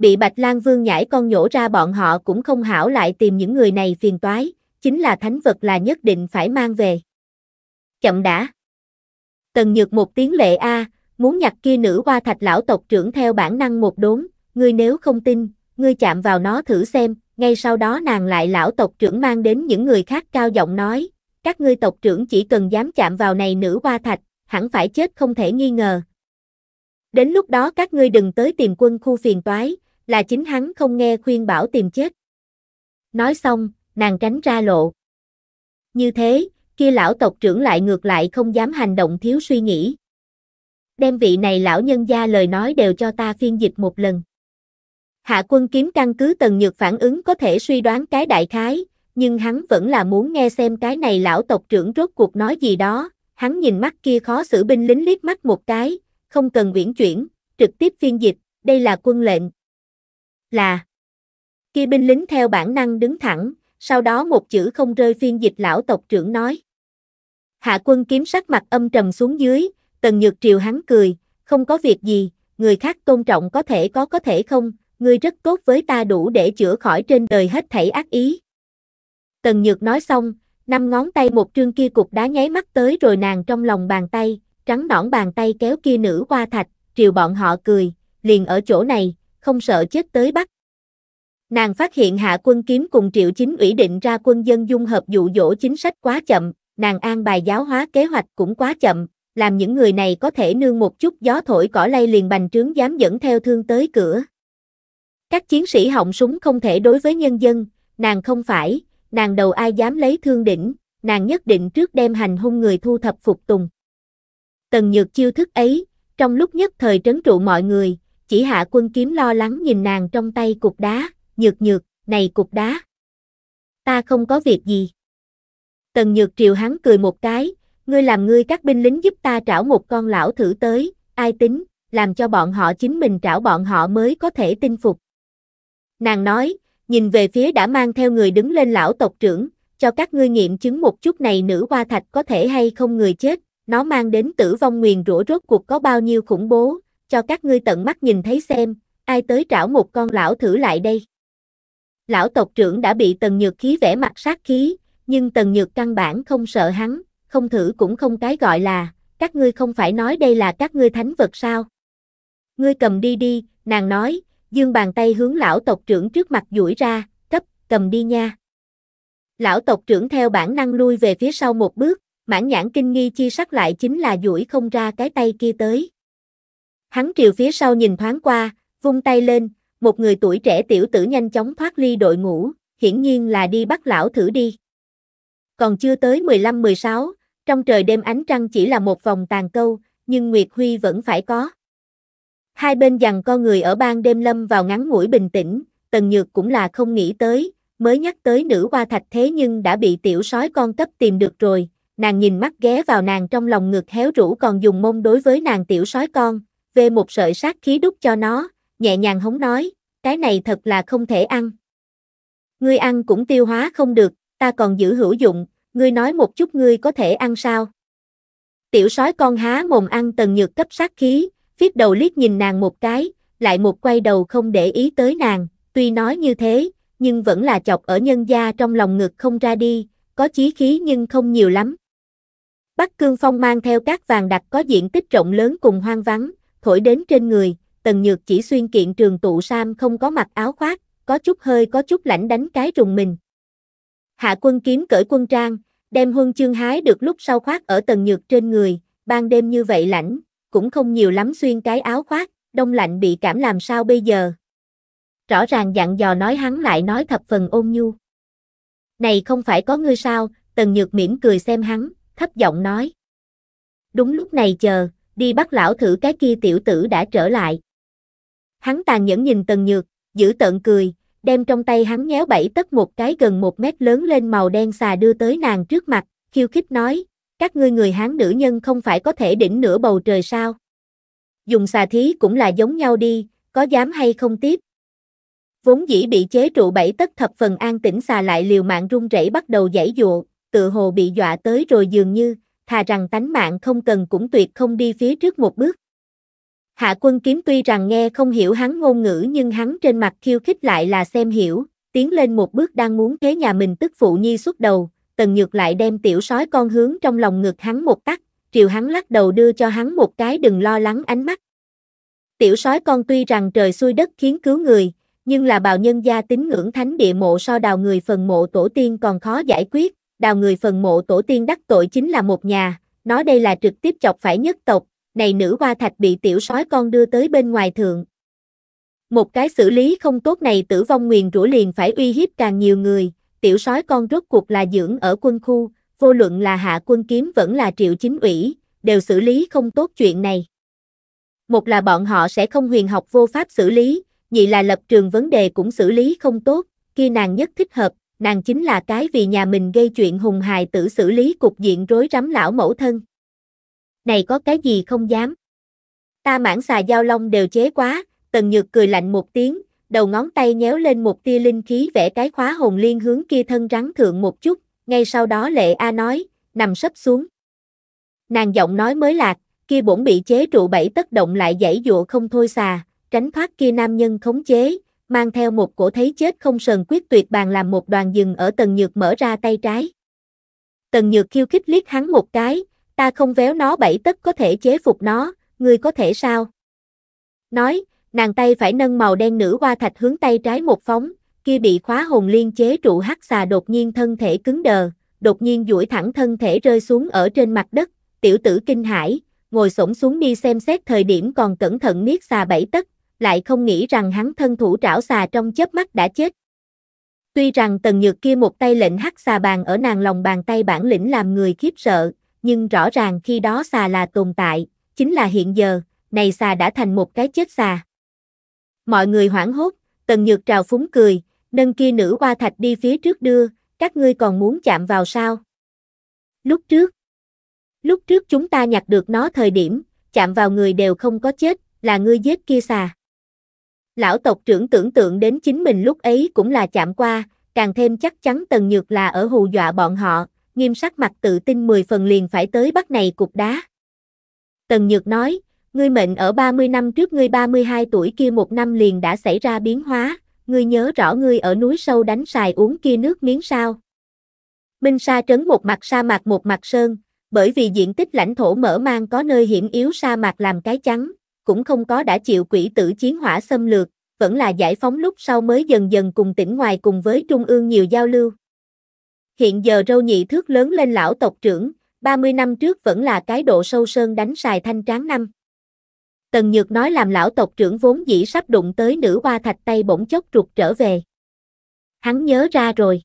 bị Bạch Lan Vương nhảy con nhổ ra bọn họ cũng không hảo lại tìm những người này phiền toái, chính là thánh vật là nhất định phải mang về. Chậm đã. Tần Nhược một tiếng lệ a, muốn nhặt kia nữ hoa thạch lão tộc trưởng theo bản năng một đốn, ngươi nếu không tin, ngươi chạm vào nó thử xem, ngay sau đó nàng lại lão tộc trưởng mang đến những người khác cao giọng nói, các ngươi tộc trưởng chỉ cần dám chạm vào này nữ hoa thạch, hẳn phải chết không thể nghi ngờ. Đến lúc đó các ngươi đừng tới tìm quân khu phiền toái, là chính hắn không nghe khuyên bảo tìm chết. Nói xong, nàng tránh ra lộ. Như thế, kia lão tộc trưởng lại ngược lại không dám hành động thiếu suy nghĩ. Đem vị này lão nhân gia lời nói đều cho ta phiên dịch một lần. Hạ quân kiếm căn cứ tần nhược phản ứng có thể suy đoán cái đại khái, nhưng hắn vẫn là muốn nghe xem cái này lão tộc trưởng rốt cuộc nói gì đó, hắn nhìn mắt kia khó xử binh lính liếc mắt một cái, không cần viễn chuyển, trực tiếp phiên dịch, đây là quân lệnh, là kia binh lính theo bản năng đứng thẳng, sau đó một chữ không rơi phiên dịch lão tộc trưởng nói. Hạ quân kiếm sắc mặt âm trầm xuống dưới, tần nhược triều hắn cười, không có việc gì, người khác tôn trọng có thể có có thể không, ngươi rất tốt với ta đủ để chữa khỏi trên đời hết thảy ác ý. Tần nhược nói xong, năm ngón tay một trương kia cục đá nháy mắt tới rồi nàng trong lòng bàn tay, trắng nõn bàn tay kéo kia nữ qua thạch, triều bọn họ cười, liền ở chỗ này, không sợ chết tới bắt. Nàng phát hiện hạ quân kiếm cùng triệu chính ủy định ra quân dân dung hợp dụ dỗ chính sách quá chậm, nàng an bài giáo hóa kế hoạch cũng quá chậm, làm những người này có thể nương một chút gió thổi cỏ lay liền bành trướng dám dẫn theo thương tới cửa. Các chiến sĩ họng súng không thể đối với nhân dân, nàng không phải, nàng đầu ai dám lấy thương đỉnh, nàng nhất định trước đem hành hung người thu thập phục tùng. Tần Nhược chiêu thức ấy, trong lúc nhất thời trấn trụ mọi người, chỉ hạ quân kiếm lo lắng nhìn nàng trong tay cục đá, nhược nhược, này cục đá. Ta không có việc gì. Tần nhược triều hắn cười một cái, ngươi làm ngươi các binh lính giúp ta trảo một con lão thử tới, ai tính, làm cho bọn họ chính mình trảo bọn họ mới có thể tin phục. Nàng nói, nhìn về phía đã mang theo người đứng lên lão tộc trưởng, cho các ngươi nghiệm chứng một chút này nữ hoa thạch có thể hay không người chết, nó mang đến tử vong nguyền rủa rốt cuộc có bao nhiêu khủng bố, cho các ngươi tận mắt nhìn thấy xem, ai tới trảo một con lão thử lại đây. Lão tộc trưởng đã bị tần nhược khí vẽ mặt sát khí, nhưng tần nhược căn bản không sợ hắn, không thử cũng không cái gọi là, các ngươi không phải nói đây là các ngươi thánh vật sao. Ngươi cầm đi đi, nàng nói, dương bàn tay hướng lão tộc trưởng trước mặt duỗi ra, cấp, cầm đi nha. Lão tộc trưởng theo bản năng lui về phía sau một bước, mãn nhãn kinh nghi chi sắc lại chính là duỗi không ra cái tay kia tới. Hắn triều phía sau nhìn thoáng qua, vung tay lên, một người tuổi trẻ tiểu tử nhanh chóng thoát ly đội ngũ, hiển nhiên là đi bắt lão thử đi. Còn chưa tới 15-16, trong trời đêm ánh trăng chỉ là một vòng tàn câu, nhưng Nguyệt Huy vẫn phải có. Hai bên dằn con người ở bang đêm lâm vào ngắn ngủi bình tĩnh, Tần Nhược cũng là không nghĩ tới, mới nhắc tới nữ hoa thạch thế nhưng đã bị tiểu sói con cấp tìm được rồi, nàng nhìn mắt ghé vào nàng trong lòng ngực héo rũ còn dùng mông đối với nàng tiểu sói con, vê một sợi sát khí đúc cho nó, nhẹ nhàng hống nói, cái này thật là không thể ăn. Ngươi ăn cũng tiêu hóa không được, ta còn giữ hữu dụng, ngươi nói một chút ngươi có thể ăn sao? Tiểu sói con há mồm ăn tần nhược cấp sát khí, phiết đầu liếc nhìn nàng một cái, lại một quay đầu không để ý tới nàng, tuy nói như thế, nhưng vẫn là chọc ở nhân gia trong lòng ngực không ra đi, có chí khí nhưng không nhiều lắm. Bắc Cương Phong mang theo các vàng đặc có diện tích rộng lớn cùng hoang vắng, thổi đến trên người, tần nhược chỉ xuyên kiện trường tụ sam không có mặc áo khoác, có chút hơi có chút lạnh đánh cái rùng mình. Hạ quân kiếm cởi quân trang, đem huân chương hái được lúc sau khoác ở tần nhược trên người, ban đêm như vậy lạnh, cũng không nhiều lắm xuyên cái áo khoác, đông lạnh bị cảm làm sao bây giờ. Rõ ràng dặn dò nói hắn lại nói thập phần ôn nhu. Này không phải có ngươi sao, tần nhược mỉm cười xem hắn, thấp giọng nói. Đúng lúc này chờ, đi bắt lão thử cái kia tiểu tử đã trở lại. Hắn tàn nhẫn nhìn Tần Nhược, giữ tợn cười, đem trong tay hắn nhéo bảy tất một cái gần một mét lớn lên màu đen xà đưa tới nàng trước mặt, khiêu khích nói, các ngươi người Hán nữ nhân không phải có thể đỉnh nửa bầu trời sao? Dùng xà thí cũng là giống nhau đi, có dám hay không tiếp? Vốn dĩ bị chế trụ bảy tất thập phần an tĩnh xà lại liều mạng run rẩy bắt đầu giãy dụa, tự hồ bị dọa tới rồi dường như, thà rằng tánh mạng không cần cũng tuyệt không đi phía trước một bước. Hạ quân kiếm tuy rằng nghe không hiểu hắn ngôn ngữ nhưng hắn trên mặt khiêu khích lại là xem hiểu, tiến lên một bước đang muốn thế nhà mình tức phụ nhi xuất đầu, tần nhược lại đem tiểu sói con hướng trong lòng ngực hắn một tắc triều hắn lắc đầu đưa cho hắn một cái đừng lo lắng ánh mắt. Tiểu sói con tuy rằng trời xuôi đất khiến cứu người, nhưng là bào nhân gia tín ngưỡng thánh địa mộ so đào người phần mộ tổ tiên còn khó giải quyết, đào người phần mộ tổ tiên đắc tội chính là một nhà, nó đây là trực tiếp chọc phải nhất tộc, này nữ hoa thạch bị tiểu sói con đưa tới bên ngoài thượng. Một cái xử lý không tốt này tử vong nguyền rủa liền phải uy hiếp càng nhiều người, tiểu sói con rốt cuộc là dưỡng ở quân khu, vô luận là hạ quân kiếm vẫn là triệu chính ủy, đều xử lý không tốt chuyện này. Một là bọn họ sẽ không huyền học vô pháp xử lý, nhị là lập trường vấn đề cũng xử lý không tốt, khi nàng nhất thích hợp, nàng chính là cái vì nhà mình gây chuyện hùng hài tử xử lý cục diện rối rắm lão mẫu thân. Này có cái gì không dám? Ta mãn xà giao long đều chế quá, tần nhược cười lạnh một tiếng, đầu ngón tay nhéo lên một tia linh khí vẽ cái khóa hồn liên hướng kia thân rắn thượng một chút, ngay sau đó lệ A nói, nằm sấp xuống. Nàng giọng nói mới lạc, kia bổn bị chế trụ bảy tất động lại dãy dụa không thôi xà, tránh thoát kia nam nhân khống chế, mang theo một cổ thấy chết không sờn quyết tuyệt bàn làm một đoàn dừng ở tần nhược mở ra tay trái. Tần nhược khiêu khích liếc hắn một cái, ta không véo nó bảy tất có thể chế phục nó, ngươi có thể sao? Nói, nàng tay phải nâng màu đen nữ qua thạch hướng tay trái một phóng, kia bị khóa hồn liên chế trụ hắc xà đột nhiên thân thể cứng đờ, đột nhiên duỗi thẳng thân thể rơi xuống ở trên mặt đất, tiểu tử kinh hãi, ngồi xổm xuống đi xem xét thời điểm còn cẩn thận niết xà bảy tất lại không nghĩ rằng hắn thân thủ trảo xà trong chớp mắt đã chết. Tuy rằng Tần Nhược kia một tay lệnh hắc xà bàn ở nàng lòng bàn tay bản lĩnh làm người khiếp sợ, nhưng rõ ràng khi đó xà là tồn tại, chính là hiện giờ, này xà đã thành một cái chết xà. Mọi người hoảng hốt, Tần Nhược trào phúng cười, nâng kia nữ hoa thạch đi phía trước đưa, các ngươi còn muốn chạm vào sao? Lúc trước, lúc trước chúng ta nhặt được nó thời điểm, chạm vào người đều không có chết, là ngươi giết kia xà. Lão tộc trưởng tưởng tượng đến chính mình lúc ấy cũng là chạm qua, càng thêm chắc chắn Tần Nhược là ở hù dọa bọn họ, nghiêm sắc mặt tự tin 10 phần liền phải tới bắt này cục đá. Tần Nhược nói, ngươi mệnh ở 30 năm trước ngươi 32 tuổi kia một năm liền đã xảy ra biến hóa, ngươi nhớ rõ ngươi ở núi sâu đánh xài uống kia nước miếng sao. Minh Sa trấn một mặt sa mạc một mặt sơn, bởi vì diện tích lãnh thổ mở mang có nơi hiểm yếu sa mạc làm cái trắng, cũng không có đã chịu quỷ tử chiến hỏa xâm lược, vẫn là giải phóng lúc sau mới dần dần cùng tỉnh ngoài cùng với trung ương nhiều giao lưu. Hiện giờ râu nhị thước lớn lên lão tộc trưởng, 30 năm trước vẫn là cái độ sâu sơn đánh xài thanh tráng năm. Tần Nhược nói làm lão tộc trưởng vốn dĩ sắp đụng tới nữ hoa thạch tay bỗng chốc rụt trở về. Hắn nhớ ra rồi.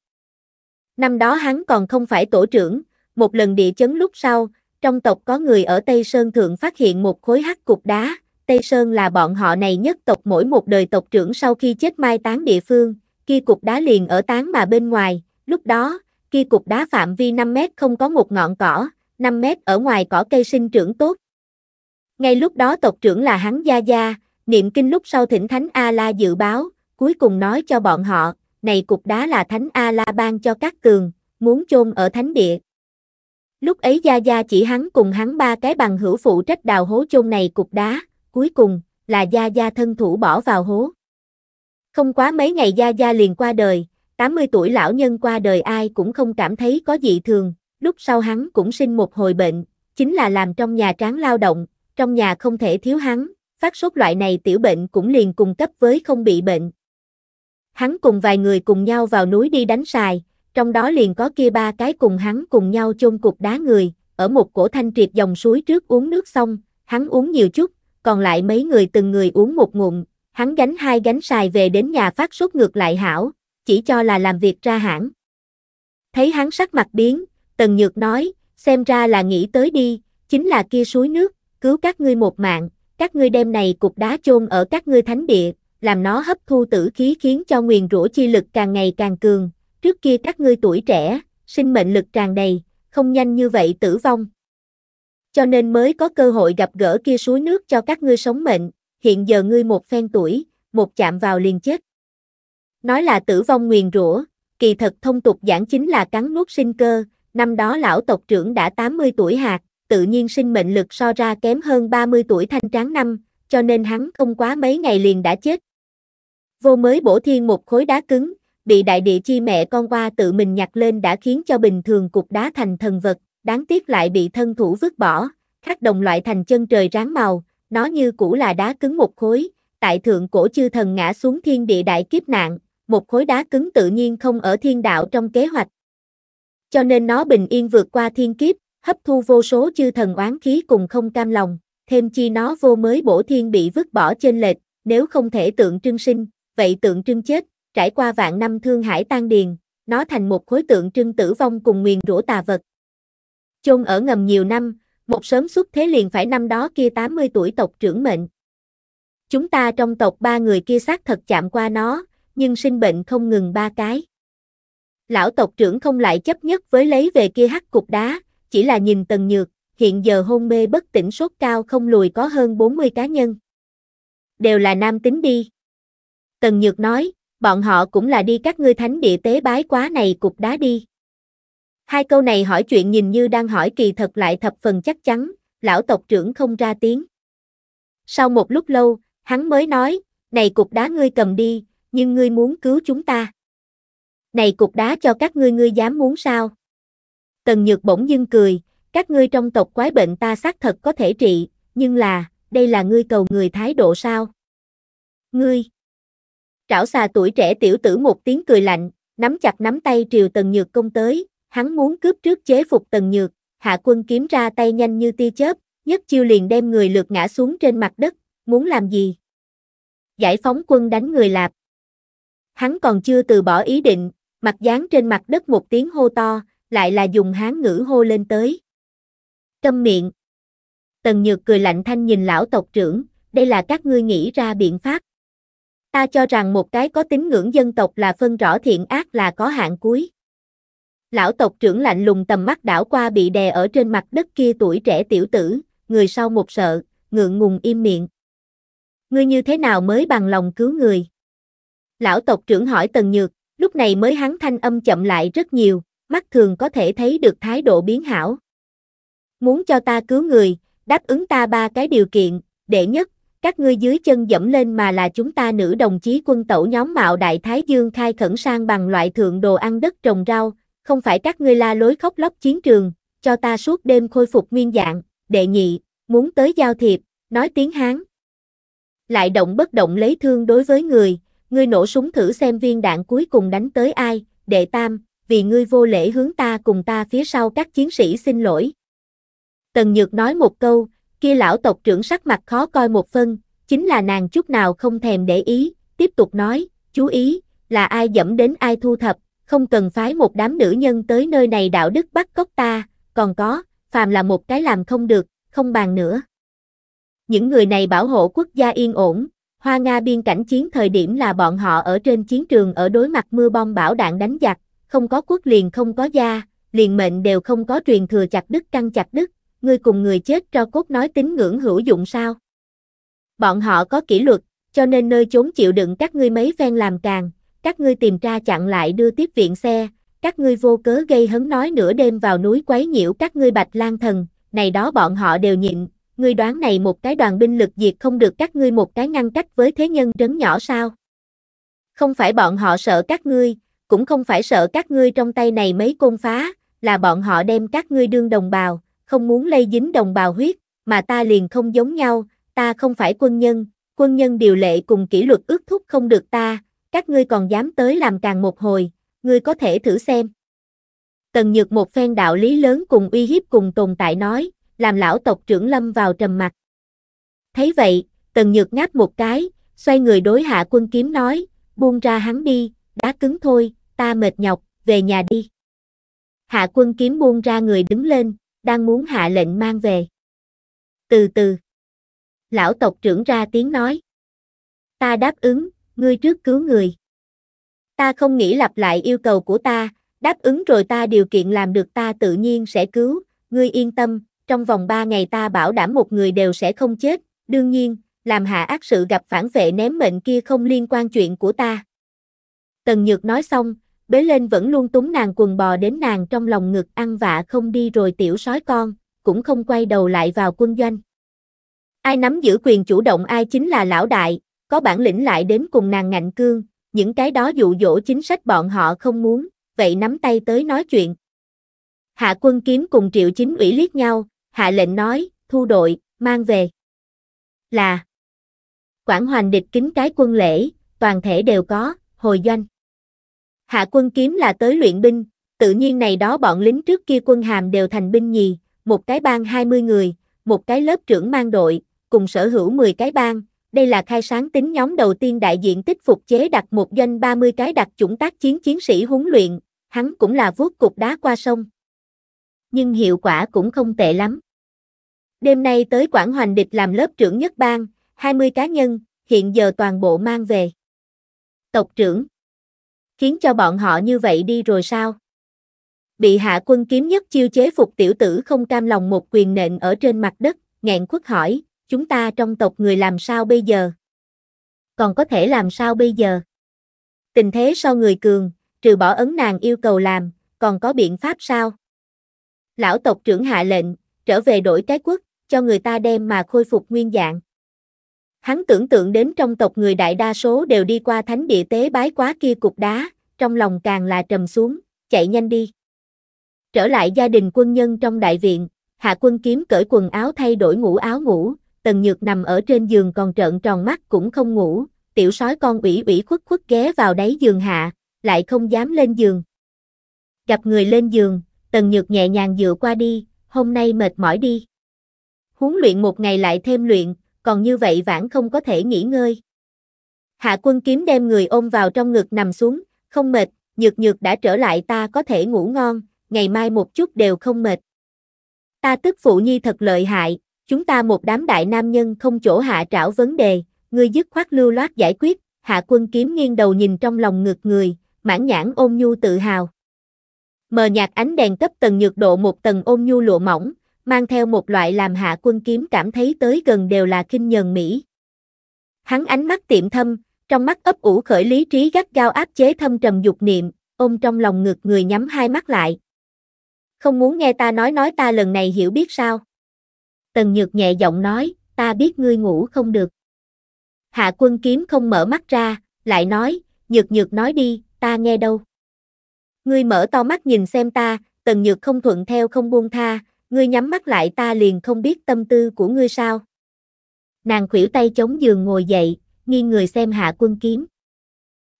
Năm đó hắn còn không phải tổ trưởng, một lần địa chấn lúc sau, trong tộc có người ở Tây Sơn Thượng phát hiện một khối hắc cục đá, Tây Sơn là bọn họ này nhất tộc mỗi một đời tộc trưởng sau khi chết mai tán địa phương, kia cục đá liền ở tán mà bên ngoài, lúc đó, kia cục đá phạm vi 5 mét không có một ngọn cỏ, 5 mét ở ngoài cỏ cây sinh trưởng tốt. Ngay lúc đó tộc trưởng là hắn Gia Gia, niệm kinh lúc sau thỉnh Thánh A-La dự báo, cuối cùng nói cho bọn họ, này cục đá là Thánh A-La ban cho các cường muốn chôn ở thánh địa. Lúc ấy Gia Gia chỉ hắn cùng hắn ba cái bằng hữu phụ trách đào hố chôn này cục đá, cuối cùng, là Gia Gia thân thủ bỏ vào hố. Không quá mấy ngày Gia Gia liền qua đời, 80 tuổi lão nhân qua đời ai cũng không cảm thấy có gì thường, lúc sau hắn cũng sinh một hồi bệnh, chính là làm trong nhà tráng lao động, trong nhà không thể thiếu hắn, phát sốt loại này tiểu bệnh cũng liền cùng cấp với không bị bệnh. Hắn cùng vài người cùng nhau vào núi đi đánh sài, trong đó liền có kia ba cái cùng hắn cùng nhau chôn cục đá người, ở một cổ thanh triệt dòng suối trước uống nước xong, hắn uống nhiều chút, còn lại mấy người từng người uống một ngụm, hắn gánh hai gánh xài về đến nhà phát sốt ngược lại hảo, chỉ cho là làm việc ra hãng. Thấy hắn sắc mặt biến, Tần Nhược nói, xem ra là nghĩ tới đi, chính là kia suối nước, cứu các ngươi một mạng, các ngươi đem này cục đá chôn ở các ngươi thánh địa, làm nó hấp thu tử khí khiến cho nguyền rũ chi lực càng ngày càng cường, trước kia các ngươi tuổi trẻ, sinh mệnh lực tràn đầy, không nhanh như vậy tử vong cho nên mới có cơ hội gặp gỡ kia suối nước cho các ngươi sống mệnh, hiện giờ ngươi một phen tuổi, một chạm vào liền chết. Nói là tử vong nguyền rủa, kỳ thật thông tục giảng chính là cắn nuốt sinh cơ, năm đó lão tộc trưởng đã 80 tuổi hạt, tự nhiên sinh mệnh lực so ra kém hơn 30 tuổi thanh tráng năm, cho nên hắn không quá mấy ngày liền đã chết. Vô mới bổ thiên một khối đá cứng, bị đại địa chi mẹ con qua tự mình nhặt lên đã khiến cho bình thường cục đá thành thần vật, đáng tiếc lại bị thân thủ vứt bỏ, khắc đồng loại thành chân trời ráng màu, nó như cũ là đá cứng một khối, tại thượng cổ chư thần ngã xuống thiên địa đại kiếp nạn, một khối đá cứng tự nhiên không ở thiên đạo trong kế hoạch. Cho nên nó bình yên vượt qua thiên kiếp, hấp thu vô số chư thần oán khí cùng không cam lòng, thêm chi nó vô mới bổ thiên bị vứt bỏ trên lệch, nếu không thể tượng trưng sinh, vậy tượng trưng chết, trải qua vạn năm thương hải tan điền, nó thành một khối tượng trưng tử vong cùng nguyền rủa tà vật chôn ở ngầm nhiều năm, một sớm xuất thế liền phải năm đó kia 80 tuổi tộc trưởng mệnh. Chúng ta trong tộc ba người kia xác thật chạm qua nó, nhưng sinh bệnh không ngừng ba cái. Lão tộc trưởng không lại chấp nhất với lấy về kia hắc cục đá, chỉ là nhìn tần nhược, hiện giờ hôn mê bất tỉnh sốt cao không lùi có hơn 40 cá nhân. Đều là nam tính đi. Tần Nhược nói, bọn họ cũng là đi các ngươi thánh địa tế bái quá này cục đá đi. Hai câu này hỏi chuyện nhìn như đang hỏi kỳ thật lại thập phần chắc chắn, lão tộc trưởng không ra tiếng. Sau một lúc lâu, hắn mới nói, này cục đá ngươi cầm đi, nhưng ngươi muốn cứu chúng ta. Này cục đá cho các ngươi ngươi dám muốn sao? Tần Nhược bỗng dưng cười, các ngươi trong tộc quái bệnh ta xác thật có thể trị, nhưng là, đây là ngươi cầu người thái độ sao? Ngươi! Trảo xà tuổi trẻ tiểu tử một tiếng cười lạnh, nắm chặt nắm tay triều Tần Nhược công tới, hắn muốn cướp trước chế phục tần nhược, hạ quân kiếm ra tay nhanh như tia chớp, nhất chiêu liền đem người lượt ngã xuống trên mặt đất, muốn làm gì? Giải phóng quân đánh người lạp. Hắn còn chưa từ bỏ ý định, mặt dán trên mặt đất một tiếng hô to, lại là dùng hán ngữ hô lên tới. Câm miệng. Tần Nhược cười lạnh thanh nhìn lão tộc trưởng, đây là các ngươi nghĩ ra biện pháp. Ta cho rằng một cái có tính ngưỡng dân tộc là phân rõ thiện ác là có hạn cuối. Lão tộc trưởng lạnh lùng tầm mắt đảo qua bị đè ở trên mặt đất kia tuổi trẻ tiểu tử, người sau một sợ, ngượng ngùng im miệng. Ngươi như thế nào mới bằng lòng cứu người? Lão tộc trưởng hỏi Tần Nhược, lúc này mới hắn thanh âm chậm lại rất nhiều, mắt thường có thể thấy được thái độ biến hảo. Muốn cho ta cứu người, đáp ứng ta ba cái điều kiện, đệ nhất, các ngươi dưới chân dẫm lên mà là chúng ta nữ đồng chí quân tẩu nhóm mạo đại thái dương khai khẩn sang bằng loại thượng đồ ăn đất trồng rau, không phải các ngươi la lối khóc lóc chiến trường, cho ta suốt đêm khôi phục nguyên dạng, đệ nhị, muốn tới giao thiệp, nói tiếng Hán. Lại động bất động lấy thương đối với người, ngươi nổ súng thử xem viên đạn cuối cùng đánh tới ai, đệ tam, vì ngươi vô lễ hướng ta cùng ta phía sau các chiến sĩ xin lỗi. Tần Nhược nói một câu, kia lão tộc trưởng sắc mặt khó coi một phân, chính là nàng chút nào không thèm để ý, tiếp tục nói, chú ý, là ai dẫm đến ai thu thập, không cần phái một đám nữ nhân tới nơi này đạo đức bắt cóc ta, còn có, phàm là một cái làm không được, không bàn nữa. Những người này bảo hộ quốc gia yên ổn, Hoa Nga biên cảnh chiến thời điểm là bọn họ ở trên chiến trường ở đối mặt mưa bom bão đạn đánh giặc, không có quốc liền không có gia, liền mệnh đều không có truyền thừa chặt đứt căng chặt đứt, người cùng người chết cho cốt nói tính ngưỡng hữu dụng sao. Bọn họ có kỷ luật, cho nên nơi chốn chịu đựng các ngươi mấy phen làm càng, các ngươi tìm ra chặn lại đưa tiếp viện xe, các ngươi vô cớ gây hấn nói nửa đêm vào núi quấy nhiễu các ngươi bạch lang thần, này đó bọn họ đều nhịn, ngươi đoán này một cái đoàn binh lực diệt không được các ngươi một cái ngăn cách với thế nhân trấn nhỏ sao? Không phải bọn họ sợ các ngươi, cũng không phải sợ các ngươi trong tay này mấy côn phá, là bọn họ đem các ngươi đương đồng bào, không muốn lây dính đồng bào huyết, mà ta liền không giống nhau, ta không phải quân nhân, quân nhân điều lệ cùng kỷ luật ước thúc không được ta, các ngươi còn dám tới làm càng một hồi, ngươi có thể thử xem. Tần Nhược một phen đạo lý lớn cùng uy hiếp cùng tồn tại nói, làm lão tộc trưởng lâm vào trầm mặt. Thấy vậy, Tần Nhược ngáp một cái, xoay người đối hạ quân kiếm nói, buông ra hắn đi, đá cứng thôi, ta mệt nhọc, về nhà đi. Hạ quân kiếm buông ra người đứng lên, đang muốn hạ lệnh mang về. Từ từ. Lão tộc trưởng ra tiếng nói. Ta đáp ứng, ngươi trước cứu người. Ta không nghĩ lặp lại yêu cầu của ta, đáp ứng rồi ta điều kiện làm được ta tự nhiên sẽ cứu, ngươi yên tâm, trong vòng 3 ngày ta bảo đảm một người đều sẽ không chết, đương nhiên, làm hạ ác sự gặp phản vệ ném mệnh kia không liên quan chuyện của ta. Tần Nhược nói xong, bế lên vẫn luôn túng nàng quần bò đến nàng trong lòng ngực ăn vạ không đi rồi tiểu sói con, cũng không quay đầu lại vào quân doanh. Ai nắm giữ quyền chủ động ai chính là lão đại, có bản lĩnh lại đến cùng nàng ngạnh cương, những cái đó dụ dỗ chính sách bọn họ không muốn, vậy nắm tay tới nói chuyện. Hạ quân kiếm cùng triệu chính ủy liếc nhau, hạ lệnh nói, thu đội, mang về. Là Quảng Hoành địch kính cái quân lễ, toàn thể đều có, hồi doanh. Hạ quân kiếm là tới luyện binh, tự nhiên này đó bọn lính trước kia quân hàm đều thành binh nhì, một cái bang 20 người, một cái lớp trưởng mang đội, cùng sở hữu 10 cái bang, đây là khai sáng tính nhóm đầu tiên đại diện tích phục chế đặt một doanh 30 cái đặc chủng tác chiến chiến sĩ huấn luyện, hắn cũng là vuốt cục đá qua sông. Nhưng hiệu quả cũng không tệ lắm. Đêm nay tới Quảng Hoành Địch làm lớp trưởng nhất bang, 20 cá nhân, hiện giờ toàn bộ mang về. Tộc trưởng. Khiến cho bọn họ như vậy đi rồi sao? Bị hạ quân kiếm nhất chiêu chế phục tiểu tử không cam lòng một quyền nện ở trên mặt đất, nghẹn quốc hỏi, chúng ta trong tộc người làm sao bây giờ? Còn có thể làm sao bây giờ? Tình thế so người cường, trừ bỏ ấn nàng yêu cầu làm, còn có biện pháp sao? Lão tộc trưởng hạ lệnh, trở về đổi cái quốc, cho người ta đem mà khôi phục nguyên dạng. Hắn tưởng tượng đến trong tộc người đại đa số đều đi qua thánh địa tế bái quá kia cục đá, trong lòng càng là trầm xuống, chạy nhanh đi. Trở lại gia đình quân nhân trong đại viện, Hạ quân kiếm cởi quần áo thay đổi ngủ áo ngủ, tần nhược nằm ở trên giường còn trợn tròn mắt cũng không ngủ, tiểu sói con ủy ủy khuất khuất ghé vào đáy giường hạ, lại không dám lên giường. Gặp người lên giường, tần nhược nhẹ nhàng dựa qua đi, hôm nay mệt mỏi đi. Huấn luyện một ngày lại thêm luyện, còn như vậy vẫn không có thể nghỉ ngơi. Hạ quân kiếm đem người ôm vào trong ngực nằm xuống, không mệt, nhược nhược đã trở lại ta có thể ngủ ngon, ngày mai một chút đều không mệt. Ta tức phụ nhi thật lợi hại, Chúng ta một đám đại nam nhân không chỗ hạ trảo vấn đề, ngươi dứt khoát lưu loát giải quyết, hạ quân kiếm nghiêng đầu nhìn trong lòng ngược người, mãn nhãn ôm nhu tự hào. Mờ nhạt ánh đèn cấp tầng nhược độ một tầng ôm nhu lụa mỏng, mang theo một loại làm hạ quân kiếm cảm thấy tới gần đều là kinh nhờn Mỹ. Hắn ánh mắt tiệm thâm, trong mắt ấp ủ khởi lý trí gắt gao áp chế thâm trầm dục niệm, ôm trong lòng ngược người nhắm hai mắt lại. Không muốn nghe ta nói nói ta lần này hiểu biết sao? Tần Nhược nhẹ giọng nói, ta biết ngươi ngủ không được. Hạ quân kiếm không mở mắt ra, lại nói, Nhược Nhược nói đi, ta nghe đâu. Ngươi mở to mắt nhìn xem ta, Tần Nhược không thuận theo không buông tha, ngươi nhắm mắt lại ta liền không biết tâm tư của ngươi sao. Nàng khuỷu tay chống giường ngồi dậy, nghiêng người xem hạ quân kiếm.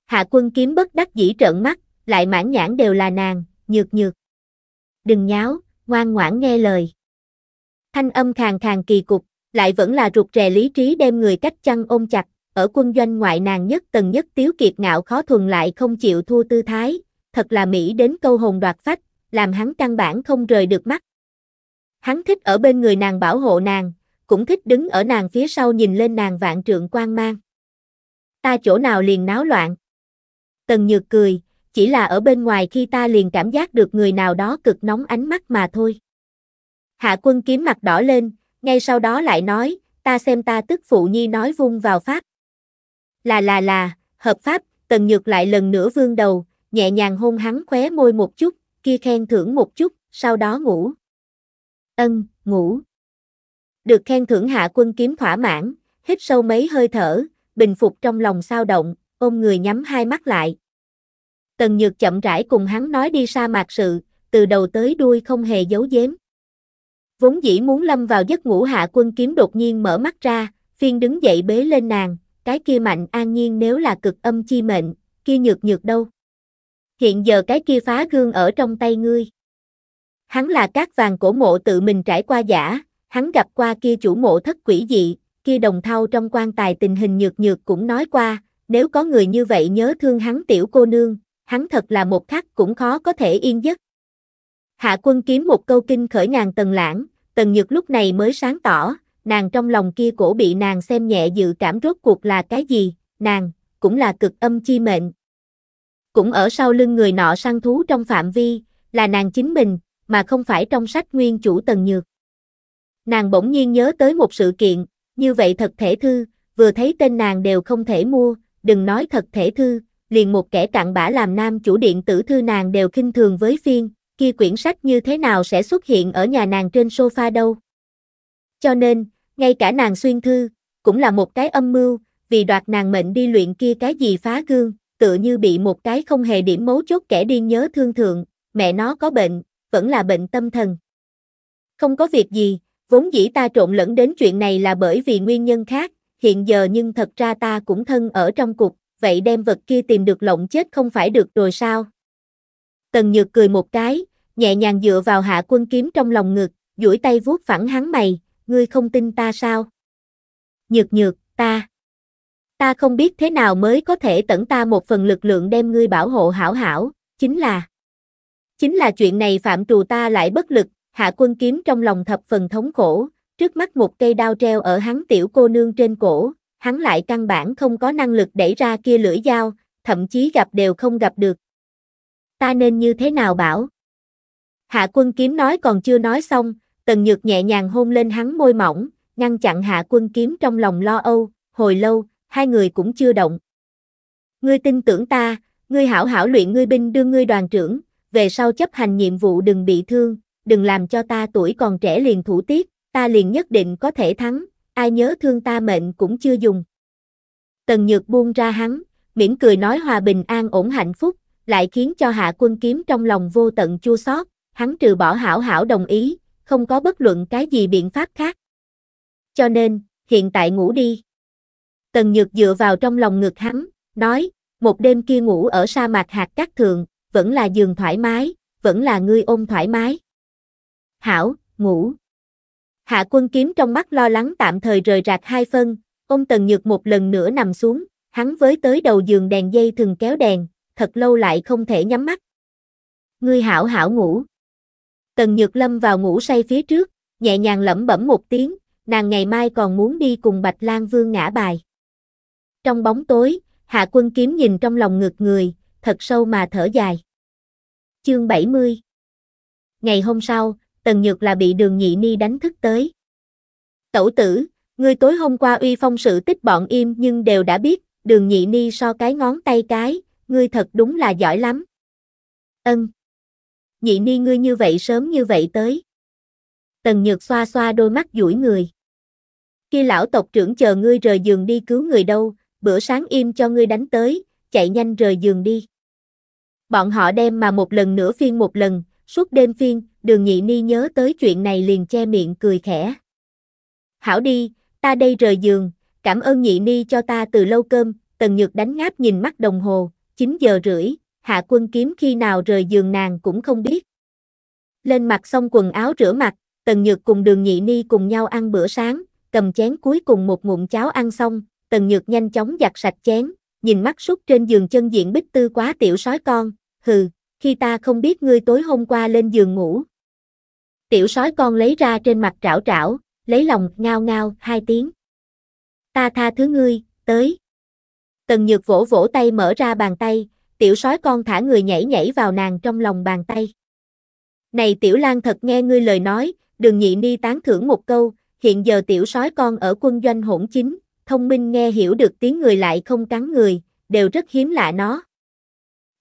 Hạ quân kiếm bất đắc dĩ trợn mắt, lại mãn nhãn đều là nàng, nhược nhược. Đừng nháo, ngoan ngoãn nghe lời thanh âm khàn khàn kỳ cục, lại vẫn là rụt rè lý trí đem người cách chăn ôm chặt, ở quân doanh ngoại nàng nhất tầng nhất tiếu kiệt ngạo khó thuần lại không chịu thua tư thái, thật là Mỹ đến câu hồn đoạt phách, làm hắn căn bản không rời được mắt. Hắn thích ở bên người nàng bảo hộ nàng, cũng thích đứng ở nàng phía sau nhìn lên nàng vạn trượng quan mang. Ta chỗ nào liền náo loạn. Tần Nhược cười, chỉ là ở bên ngoài khi ta liền cảm giác được người nào đó cực nóng ánh mắt mà thôi. Hạ quân kiếm mặt đỏ lên, ngay sau đó lại nói, ta xem ta tức phụ nhi nói vung vào pháp. Là là là, hợp pháp, tần nhược lại lần nữa vương đầu, nhẹ nhàng hôn hắn khóe môi một chút, kia khen thưởng một chút, sau đó ngủ. Ân, ngủ. Được khen thưởng hạ quân kiếm thỏa mãn, hít sâu mấy hơi thở, bình phục trong lòng sao động, ôm người nhắm hai mắt lại. Tần Nhược chậm rãi cùng hắn nói đi sa mạc sự, từ đầu tới đuôi không hề giấu giếm. Vốn dĩ muốn lâm vào giấc ngủ hạ quân kiếm đột nhiên mở mắt ra, phiên đứng dậy bế lên nàng, cái kia mạnh an nhiên nếu là cực âm chi mệnh, kia nhược nhược đâu. Hiện giờ cái kia phá gương ở trong tay ngươi. Hắn là các vàng cổ mộ tự mình trải qua giả, hắn gặp qua kia chủ mộ thất quỷ dị, kia đồng thau trong quan tài tình hình nhược nhược cũng nói qua, nếu có người như vậy nhớ thương hắn tiểu cô nương, hắn thật là một khắc cũng khó có thể yên giấc. Hạ quân kiếm một câu kinh khởi ngàn tầng lãng, tần nhược lúc này mới sáng tỏ, nàng trong lòng kia cổ bị nàng xem nhẹ dự cảm rốt cuộc là cái gì, nàng, cũng là cực âm chi mệnh. Cũng ở sau lưng người nọ săn thú trong phạm vi, là nàng chính mình, mà không phải trong sách nguyên chủ tần nhược. Nàng bỗng nhiên nhớ tới một sự kiện, như vậy thật thể thư, vừa thấy tên nàng đều không thể mua, đừng nói thật thể thư, liền một kẻ cặn bã làm nam chủ điện tử thư nàng đều kinh thường với phiên, kia quyển sách như thế nào sẽ xuất hiện ở nhà nàng trên sofa đâu. Cho nên, ngay cả nàng xuyên thư, cũng là một cái âm mưu, vì đoạt nàng mệnh đi luyện kia cái gì phá gương, tựa như bị một cái không hề điểm mấu chốt kẻ điên nhớ thương thượng, mẹ nó có bệnh, vẫn là bệnh tâm thần. Không có việc gì, vốn dĩ ta trộn lẫn đến chuyện này là bởi vì nguyên nhân khác, hiện giờ nhưng thật ra ta cũng thân ở trong cục, vậy đem vật kia tìm được lộng chết không phải được rồi sao? Tần Nhược cười một cái, nhẹ nhàng dựa vào hạ quân kiếm trong lòng ngực, duỗi tay vuốt phẳng hắn mày, ngươi không tin ta sao? Nhược nhược, ta. Ta không biết thế nào mới có thể tẩn ta một phần lực lượng đem ngươi bảo hộ hảo hảo, chính là. Chính là chuyện này phạm trù ta lại bất lực, hạ quân kiếm trong lòng thập phần thống khổ, trước mắt một cây đao treo ở hắn tiểu cô nương trên cổ, hắn lại căn bản không có năng lực đẩy ra kia lưỡi dao, thậm chí gặp đều không gặp được, ta nên như thế nào bảo? Hạ quân kiếm nói còn chưa nói xong, tần nhược nhẹ nhàng hôn lên hắn môi mỏng, ngăn chặn hạ quân kiếm trong lòng lo âu, hồi lâu, hai người cũng chưa động. Ngươi tin tưởng ta, ngươi hảo hảo luyện ngươi binh đưa ngươi đoàn trưởng, về sau chấp hành nhiệm vụ đừng bị thương, đừng làm cho ta tuổi còn trẻ liền thủ tiết, ta liền nhất định có thể thắng, ai nhớ thương ta mệnh cũng chưa dùng. Tần Nhược buông ra hắn, mỉm cười nói hòa bình an ổn hạnh phúc, lại khiến cho hạ quân kiếm trong lòng vô tận chua xót, hắn trừ bỏ hảo hảo đồng ý, không có bất luận cái gì biện pháp khác. Cho nên, hiện tại ngủ đi. Tần Nhược dựa vào trong lòng ngực hắn, nói, một đêm kia ngủ ở sa mạc hạt cát thường, vẫn là giường thoải mái, vẫn là ngươi ôm thoải mái. Hảo, ngủ. Hạ quân kiếm trong mắt lo lắng tạm thời rời rạc hai phân, ôm Tần Nhược một lần nữa nằm xuống, hắn với tới đầu giường đèn dây thường kéo đèn, thật lâu lại không thể nhắm mắt. Ngươi hảo hảo ngủ. Tần Nhược Lâm vào ngủ say phía trước, nhẹ nhàng lẩm bẩm một tiếng, nàng ngày mai còn muốn đi cùng Bạch Lan Vương ngã bài. Trong bóng tối, Hạ Quân Kiếm nhìn trong lòng ngực người, thật sâu mà thở dài. Chương 70 Ngày hôm sau, Tần Nhược là bị đường nhị ni đánh thức tới. Tẩu tử, ngươi tối hôm qua uy phong sự tích bọn im nhưng đều đã biết, đường nhị ni so cái ngón tay cái, ngươi thật đúng là giỏi lắm. Ân. Nhị ni ngươi như vậy sớm như vậy tới. Tần Nhược xoa xoa đôi mắt duỗi người. Khi lão tộc trưởng chờ ngươi rời giường đi cứu người đâu, bữa sáng im cho ngươi đánh tới, chạy nhanh rời giường đi. Bọn họ đem mà một lần nữa phiên một lần, suốt đêm phiên, đường nhị ni nhớ tới chuyện này liền che miệng cười khẽ. Hảo đi, ta đây rời giường, cảm ơn nhị ni cho ta từ lâu cơm, tần nhược đánh ngáp nhìn mắt đồng hồ, 9 giờ rưỡi, hạ quân kiếm khi nào rời giường nàng cũng không biết. Lên mặt xong quần áo rửa mặt, Tần Nhược cùng đường nhị ni cùng nhau ăn bữa sáng, cầm chén cuối cùng một ngụm cháo ăn xong, Tần Nhược nhanh chóng giặt sạch chén, nhìn mắt súc trên giường chân diện bích tư quá tiểu sói con, hừ, khi ta không biết ngươi tối hôm qua lên giường ngủ. Tiểu sói con lấy ra trên mặt trảo trảo, lấy lòng ngao ngao hai tiếng. Ta tha thứ ngươi, tới. Tần Nhược vỗ vỗ tay mở ra bàn tay, tiểu sói con thả người nhảy nhảy vào nàng trong lòng bàn tay. Này tiểu lang thật nghe ngươi lời nói, đường nhị ni tán thưởng một câu, hiện giờ tiểu sói con ở quân doanh hỗn chính, thông minh nghe hiểu được tiếng người lại không cắn người, đều rất hiếm lạ nó.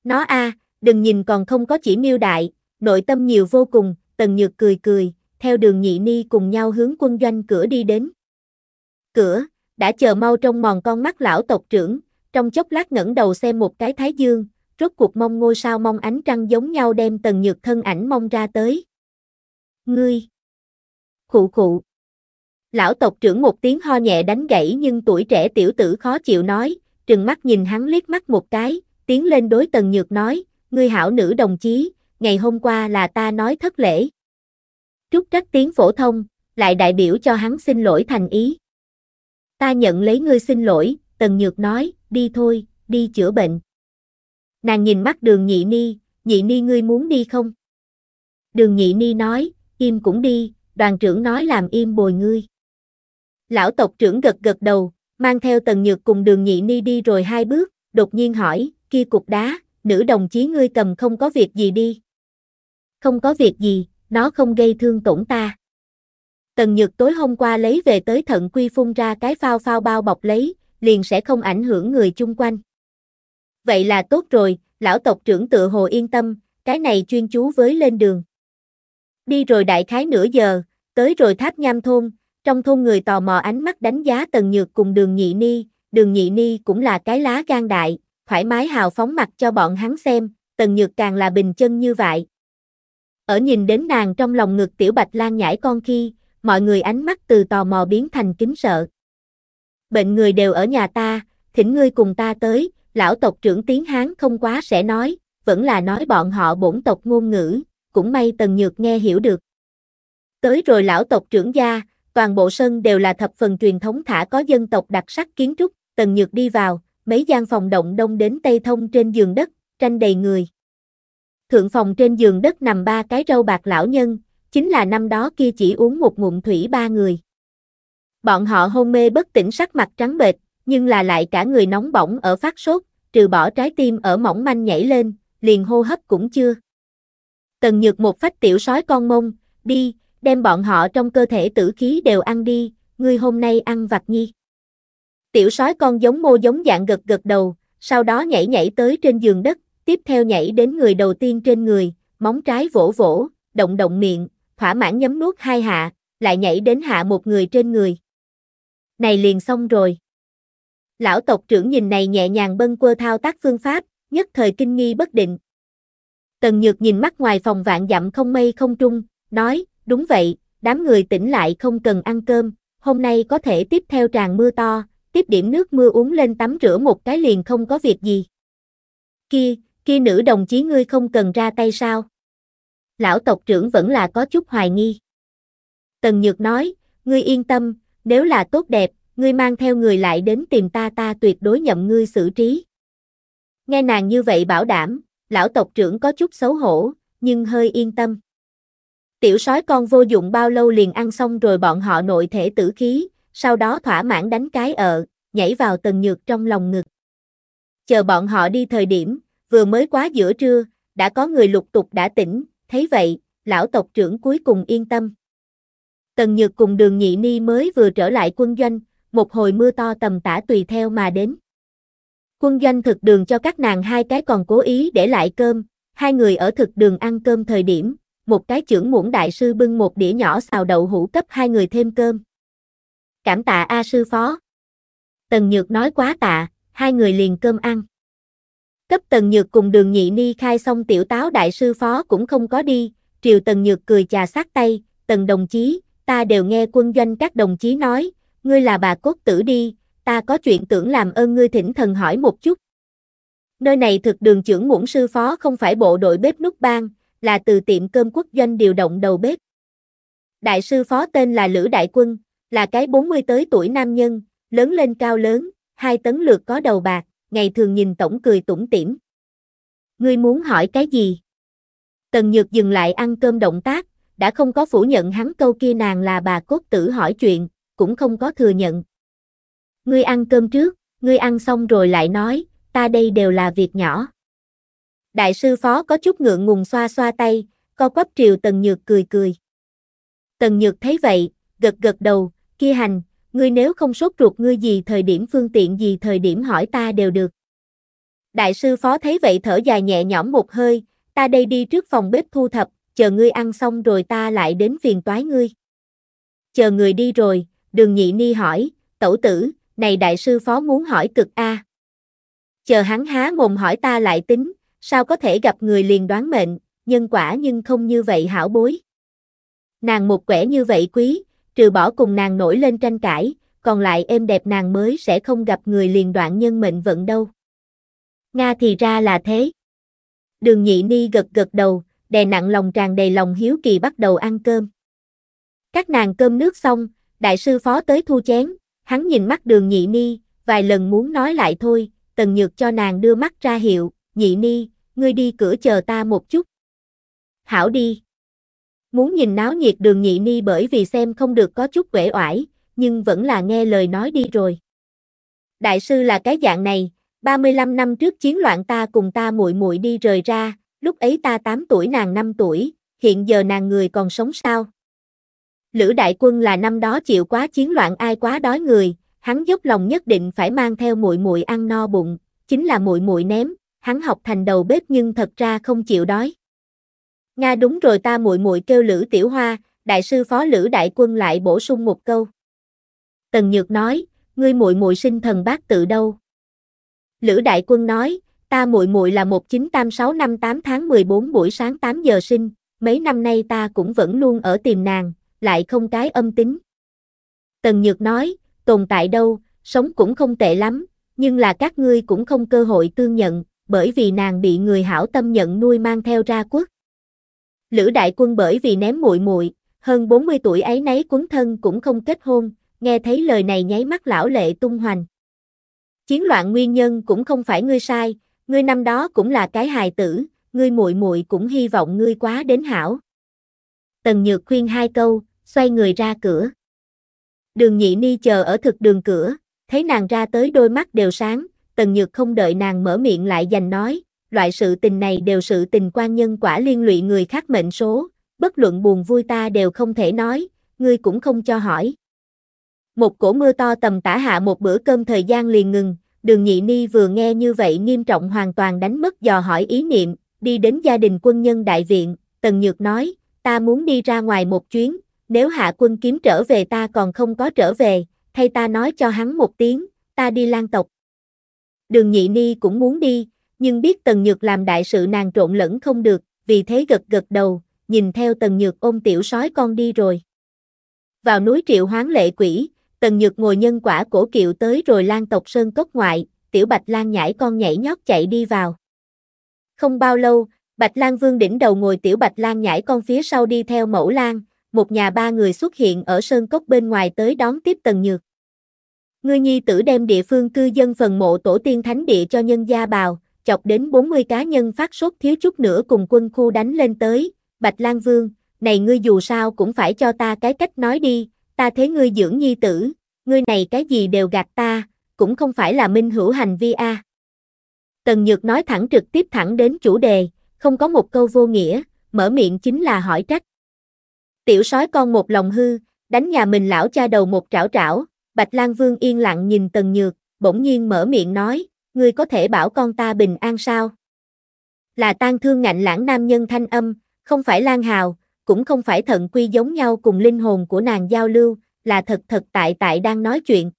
Nó a, đừng nhìn còn không có chỉ miêu đại, nội tâm nhiều vô cùng, tần nhược cười cười, theo đường nhị ni cùng nhau hướng quân doanh cửa đi đến. Cửa, đã chờ mau trong mòn con mắt lão tộc trưởng, trong chốc lát ngẩng đầu xem một cái thái dương, rốt cuộc mong ngôi sao mong ánh trăng giống nhau đem tần nhược thân ảnh mong ra tới. Ngươi! Khụ khụ! Lão tộc trưởng một tiếng ho nhẹ đánh gãy nhưng tuổi trẻ tiểu tử khó chịu nói, trừng mắt nhìn hắn liếc mắt một cái, tiến lên đối tần nhược nói, ngươi hảo nữ đồng chí, ngày hôm qua là ta nói thất lễ. Trúc trách tiếng phổ thông, lại đại biểu cho hắn xin lỗi thành ý. Ta nhận lấy ngươi xin lỗi, tần nhược nói, đi thôi, đi chữa bệnh. Nàng nhìn mắt đường nhị ni, nhị ni ngươi muốn đi không? Đường nhị ni nói, im cũng đi, đoàn trưởng nói làm im bồi ngươi. Lão tộc trưởng gật gật đầu, mang theo tần nhược cùng đường nhị ni đi rồi hai bước, đột nhiên hỏi, kia cục đá, nữ đồng chí ngươi cầm không có việc gì đi. Không có việc gì, nó không gây thương tổn ta. Tần Nhược tối hôm qua lấy về tới thận quy phun ra cái phao phao bao bọc lấy, liền sẽ không ảnh hưởng người chung quanh. Vậy là tốt rồi, lão tộc trưởng tự hồ yên tâm, cái này chuyên chú với lên đường. Đi rồi đại khái nửa giờ, tới rồi tháp nham thôn, trong thôn người tò mò ánh mắt đánh giá tần nhược cùng đường nhị ni, đường nhị ni cũng là cái lá gan đại, thoải mái hào phóng mặt cho bọn hắn xem, tần nhược càng là bình chân như vậy. Ở nhìn đến nàng trong lòng ngực tiểu bạch lan nhảy con khi, mọi người ánh mắt từ tò mò biến thành kính sợ bệnh người đều ở nhà ta, thỉnh ngươi cùng ta tới, lão tộc trưởng tiếng Hán không quá sẽ nói, vẫn là nói bọn họ bổn tộc ngôn ngữ, cũng may Tần Nhược nghe hiểu được. Tới rồi lão tộc trưởng gia, toàn bộ sân đều là thập phần truyền thống thả có dân tộc đặc sắc kiến trúc, Tần Nhược đi vào, mấy gian phòng động đông đến tây thông trên giường đất, tranh đầy người. Thượng phòng trên giường đất nằm ba cái râu bạc lão nhân, chính là năm đó kia chỉ uống một ngụm thủy ba người. Bọn họ hôn mê bất tỉnh sắc mặt trắng bệch, nhưng là lại cả người nóng bỏng ở phát sốt, trừ bỏ trái tim ở mỏng manh nhảy lên, liền hô hấp cũng chưa. Tần Nhược một phách tiểu sói con mông, đi, đem bọn họ trong cơ thể tử khí đều ăn đi, ngươi hôm nay ăn vặt nhi. Tiểu sói con giống mô giống dạng gật gật đầu, sau đó nhảy nhảy tới trên giường đất, tiếp theo nhảy đến người đầu tiên trên người, móng trái vỗ vỗ, động động miệng, thỏa mãn nhấm nuốt hai hạ, lại nhảy đến hạ một người trên người này liền xong rồi. Lão tộc trưởng nhìn này nhẹ nhàng bâng quơ thao tác phương pháp, nhất thời kinh nghi bất định. Tần Nhược nhìn mắt ngoài phòng vạn dặm không mây không trung, nói, đúng vậy, đám người tỉnh lại không cần ăn cơm, hôm nay có thể tiếp theo tràn mưa to, tiếp điểm nước mưa uống lên tắm rửa một cái liền không có việc gì. Kia, kia nữ đồng chí ngươi không cần ra tay sao? Lão tộc trưởng vẫn là có chút hoài nghi. Tần Nhược nói, ngươi yên tâm, nếu là tốt đẹp, ngươi mang theo người lại đến tìm ta ta tuyệt đối nhậm ngươi xử trí. Nghe nàng như vậy bảo đảm, lão tộc trưởng có chút xấu hổ, nhưng hơi yên tâm. Tiểu sói con vô dụng bao lâu liền ăn xong rồi bọn họ nội thể tử khí, sau đó thỏa mãn đánh cái ợ, ờ, nhảy vào tầng nhược trong lòng ngực. Chờ bọn họ đi thời điểm, vừa mới quá giữa trưa, đã có người lục tục đã tỉnh, thấy vậy, lão tộc trưởng cuối cùng yên tâm. Tần Nhược cùng đường nhị ni mới vừa trở lại quân doanh, một hồi mưa to tầm tã tùy theo mà đến. Quân doanh thực đường cho các nàng hai cái còn cố ý để lại cơm, hai người ở thực đường ăn cơm thời điểm, một cái trưởng muỗng đại sư bưng một đĩa nhỏ xào đậu hũ cấp hai người thêm cơm. Cảm tạ A sư phó. Tần Nhược nói quá tạ, hai người liền cơm ăn. Cấp Tần Nhược cùng đường nhị ni khai xong tiểu táo đại sư phó cũng không có đi, triều Tần Nhược cười chà sát tay, Tần đồng chí, ta đều nghe quân doanh các đồng chí nói, ngươi là bà cốt tử đi, ta có chuyện tưởng làm ơn ngươi thỉnh thần hỏi một chút. Nơi này thực đường trưởng muỗng sư phó không phải bộ đội bếp nút bang, là từ tiệm cơm quốc doanh điều động đầu bếp. Đại sư phó tên là Lữ Đại Quân, là cái 40 tới tuổi nam nhân, lớn lên cao lớn, hai tấn lượt có đầu bạc, ngày thường nhìn tổng cười tủm tỉm. Ngươi muốn hỏi cái gì? Tần Nhược dừng lại ăn cơm động tác, đã không có phủ nhận hắn câu kia nàng là bà cốt tử hỏi chuyện, cũng không có thừa nhận. Ngươi ăn cơm trước, ngươi ăn xong rồi lại nói, ta đây đều là việc nhỏ. Đại sư phó có chút ngượng ngùng xoa xoa tay, co quắp triều Tần Nhược cười cười. Tần Nhược thấy vậy, gật gật đầu, kia hành, ngươi nếu không sốt ruột ngươi gì thời điểm phương tiện gì thời điểm hỏi ta đều được. Đại sư phó thấy vậy thở dài nhẹ nhõm một hơi, ta đây đi trước phòng bếp thu thập, chờ ngươi ăn xong rồi ta lại đến phiền toái ngươi. Chờ người đi rồi, đường nhị ni hỏi, tẩu tử, này đại sư phó muốn hỏi cực A. Chờ hắn há mồm hỏi ta lại tính, sao có thể gặp người liền đoán mệnh, nhân quả nhưng không như vậy hảo bối. Nàng một quẻ như vậy quý, trừ bỏ cùng nàng nổi lên tranh cãi, còn lại êm đẹp nàng mới sẽ không gặp người liền đoạn nhân mệnh vận đâu. Nga thì ra là thế. Đường nhị ni gật gật đầu, đè nặng lòng tràn đầy lòng hiếu kỳ bắt đầu ăn cơm. Các nàng cơm nước xong, đại sư phó tới thu chén, hắn nhìn mắt đường nhị ni, vài lần muốn nói lại thôi, tần nhược cho nàng đưa mắt ra hiệu, nhị ni, ngươi đi cửa chờ ta một chút. Hảo đi. Muốn nhìn náo nhiệt đường nhị ni bởi vì xem không được có chút uể oải, nhưng vẫn là nghe lời nói đi rồi. Đại sư là cái dạng này, 35 năm trước chiến loạn ta cùng ta muội muội đi rời ra, lúc ấy ta 8 tuổi nàng 5 tuổi, hiện giờ nàng người còn sống sao? Lữ đại quân là năm đó chịu quá chiến loạn ai quá đói người, hắn dốc lòng nhất định phải mang theo muội muội ăn no bụng, chính là muội muội ném, hắn học thành đầu bếp nhưng thật ra không chịu đói. Nga đúng rồi ta muội muội kêu Lữ Tiểu Hoa, đại sư phó Lữ đại quân lại bổ sung một câu. Tần Nhược nói, ngươi muội muội sinh thần bác tự đâu? Lữ đại quân nói, Ta muội muội là 19865 tháng 14 buổi sáng 8 giờ sinh, mấy năm nay ta cũng vẫn luôn ở tìm nàng, lại không cái âm tính. Tần Nhược nói, tồn tại đâu, sống cũng không tệ lắm, nhưng là các ngươi cũng không cơ hội tương nhận, bởi vì nàng bị người hảo tâm nhận nuôi mang theo ra quốc. Lữ đại quân bởi vì ném muội muội, hơn 40 tuổi ấy nấy quấn thân cũng không kết hôn, nghe thấy lời này nháy mắt lão lệ tung hoành. Chiến loạn nguyên nhân cũng không phải ngươi sai, ngươi năm đó cũng là cái hài tử, ngươi muội muội cũng hy vọng ngươi quá đến hảo. Tần Nhược khuyên hai câu, xoay người ra cửa. Đường Nhị Ni chờ ở thực đường cửa, thấy nàng ra tới đôi mắt đều sáng, Tần Nhược không đợi nàng mở miệng lại dành nói, loại sự tình này đều sự tình quan nhân quả liên lụy người khác mệnh số, bất luận buồn vui ta đều không thể nói, ngươi cũng không cho hỏi. Một cổ mưa to tầm tả hạ một bữa cơm thời gian liền ngừng, đường nhị ni vừa nghe như vậy nghiêm trọng hoàn toàn đánh mất dò hỏi ý niệm, đi đến gia đình quân nhân đại viện, Tần Nhược nói, ta muốn đi ra ngoài một chuyến, nếu hạ quân kiếm trở về ta còn không có trở về, thay ta nói cho hắn một tiếng, ta đi lang tộc. Đường nhị ni cũng muốn đi, nhưng biết Tần Nhược làm đại sự nàng trộn lẫn không được, vì thế gật gật đầu, nhìn theo Tần Nhược ôm tiểu sói con đi rồi. Vào núi triệu hoán lệ quỷ, Tần Nhược ngồi nhân quả cổ kiệu tới rồi lan tộc sơn cốc ngoại, tiểu Bạch Lan nhảy con nhảy nhót chạy đi vào. Không bao lâu, Bạch Lan Vương đỉnh đầu ngồi tiểu Bạch Lan nhảy con phía sau đi theo mẫu Lan, một nhà ba người xuất hiện ở sơn cốc bên ngoài tới đón tiếp Tần Nhược. Ngươi nhi tử đem địa phương cư dân phần mộ tổ tiên thánh địa cho nhân gia bào, chọc đến 40 cá nhân phát sốt thiếu chút nữa cùng quân khu đánh lên tới, Bạch Lan Vương, này ngươi dù sao cũng phải cho ta cái cách nói đi, ta thấy ngươi dưỡng nhi tử, ngươi này cái gì đều gạt ta, cũng không phải là minh hữu hành vi a. Tần Nhược nói thẳng trực tiếp thẳng đến chủ đề, không có một câu vô nghĩa, mở miệng chính là hỏi trách. Tiểu sói con một lòng hư, đánh nhà mình lão cha đầu một trảo trảo, Bạch Lan Vương yên lặng nhìn Tần Nhược, bỗng nhiên mở miệng nói, ngươi có thể bảo con ta bình an sao? Là tang thương ngạnh lãng nam nhân thanh âm, không phải Lan Hào, cũng không phải thận quy giống nhau cùng linh hồn của nàng giao lưu, là thật thật tại tại đang nói chuyện.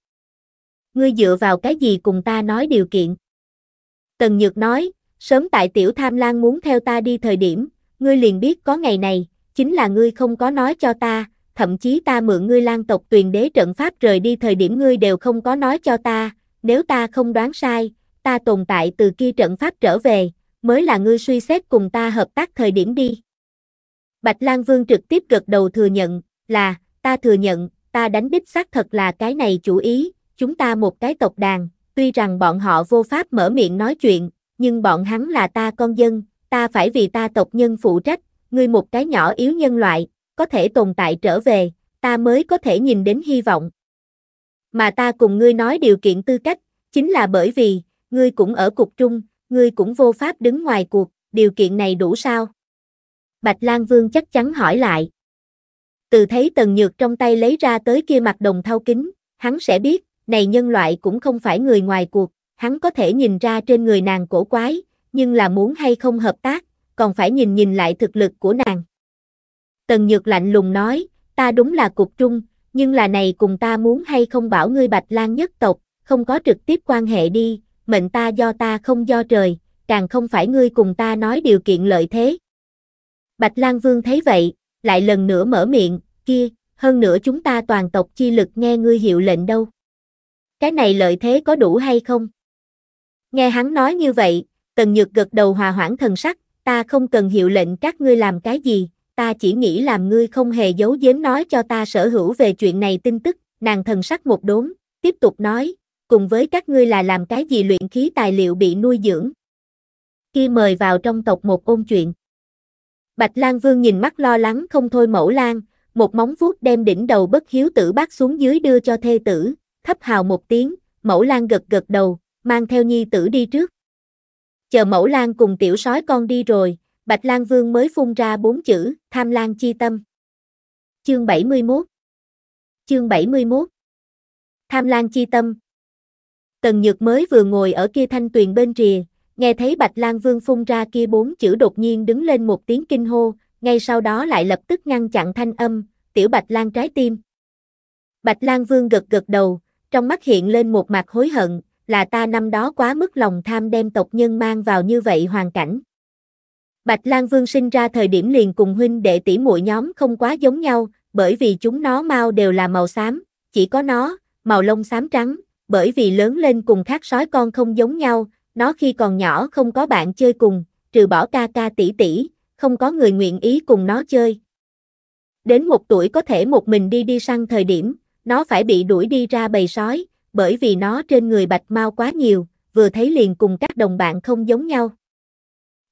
Ngươi dựa vào cái gì cùng ta nói điều kiện? Tần Nhược nói, sớm tại tiểu tham lang muốn theo ta đi thời điểm, ngươi liền biết có ngày này, chính là ngươi không có nói cho ta, thậm chí ta mượn ngươi lang tộc tuyền đế trận pháp rời đi thời điểm ngươi đều không có nói cho ta, nếu ta không đoán sai, ta tồn tại từ khi trận pháp trở về, mới là ngươi suy xét cùng ta hợp tác thời điểm đi. Bạch Lan Vương trực tiếp gật đầu thừa nhận, là, ta thừa nhận, ta đánh bích xác thật là cái này chủ ý, chúng ta một cái tộc đàn, tuy rằng bọn họ vô pháp mở miệng nói chuyện, nhưng bọn hắn là ta con dân, ta phải vì ta tộc nhân phụ trách, ngươi một cái nhỏ yếu nhân loại, có thể tồn tại trở về, ta mới có thể nhìn đến hy vọng. Mà ta cùng ngươi nói điều kiện tư cách, chính là bởi vì, ngươi cũng ở cục trung, ngươi cũng vô pháp đứng ngoài cuộc, điều kiện này đủ sao? Bạch Lan Vương chắc chắn hỏi lại. Từ thấy Tần Nhược trong tay lấy ra tới kia mặt đồng thau kính, hắn sẽ biết, này nhân loại cũng không phải người ngoài cuộc, hắn có thể nhìn ra trên người nàng cổ quái, nhưng là muốn hay không hợp tác, còn phải nhìn nhìn lại thực lực của nàng. Tần Nhược lạnh lùng nói, ta đúng là cục trung, nhưng là này cùng ta muốn hay không bảo ngươi Bạch Lan nhất tộc, không có trực tiếp quan hệ đi, mệnh ta do ta không do trời, càng không phải ngươi cùng ta nói điều kiện lợi thế. Bạch Lan Vương thấy vậy, lại lần nữa mở miệng, kia, hơn nữa chúng ta toàn tộc chi lực nghe ngươi hiệu lệnh đâu. Cái này lợi thế có đủ hay không? Nghe hắn nói như vậy, Tần Nhược gật đầu hòa hoãn thần sắc, ta không cần hiệu lệnh các ngươi làm cái gì, ta chỉ nghĩ làm ngươi không hề giấu giếm nói cho ta sở hữu về chuyện này tin tức, nàng thần sắc một đốn, tiếp tục nói, cùng với các ngươi là làm cái gì luyện khí tài liệu bị nuôi dưỡng. Khi mời vào trong tộc một ôn chuyện. Bạch Lan Vương nhìn mắt lo lắng không thôi mẫu lan, một móng vuốt đem đỉnh đầu bất hiếu tử bác xuống dưới đưa cho thê tử, thấp hào một tiếng, mẫu lan gật gật đầu, mang theo nhi tử đi trước. Chờ mẫu lan cùng tiểu sói con đi rồi, Bạch Lan Vương mới phun ra bốn chữ, tham lan chi tâm. Chương 71 Chương 71 Tham lan chi tâm Tần Nhược mới vừa ngồi ở kia thanh tuyền bên rìa, nghe thấy Bạch Lan Vương phun ra kia bốn chữ đột nhiên đứng lên một tiếng kinh hô, ngay sau đó lại lập tức ngăn chặn thanh âm, tiểu Bạch Lan trái tim. Bạch Lan Vương gật gật đầu, trong mắt hiện lên một mặt hối hận, là ta năm đó quá mức lòng tham đem tộc nhân mang vào như vậy hoàn cảnh. Bạch Lan Vương sinh ra thời điểm liền cùng huynh đệ tỷ muội nhóm không quá giống nhau, bởi vì chúng nó mau đều là màu xám, chỉ có nó, màu lông xám trắng, bởi vì lớn lên cùng khác sói con không giống nhau, nó khi còn nhỏ không có bạn chơi cùng, trừ bỏ ca ca tỷ tỷ, không có người nguyện ý cùng nó chơi. Đến một tuổi có thể một mình đi đi săn thời điểm, nó phải bị đuổi đi ra bầy sói, bởi vì nó trên người bạch mau quá nhiều, vừa thấy liền cùng các đồng bạn không giống nhau.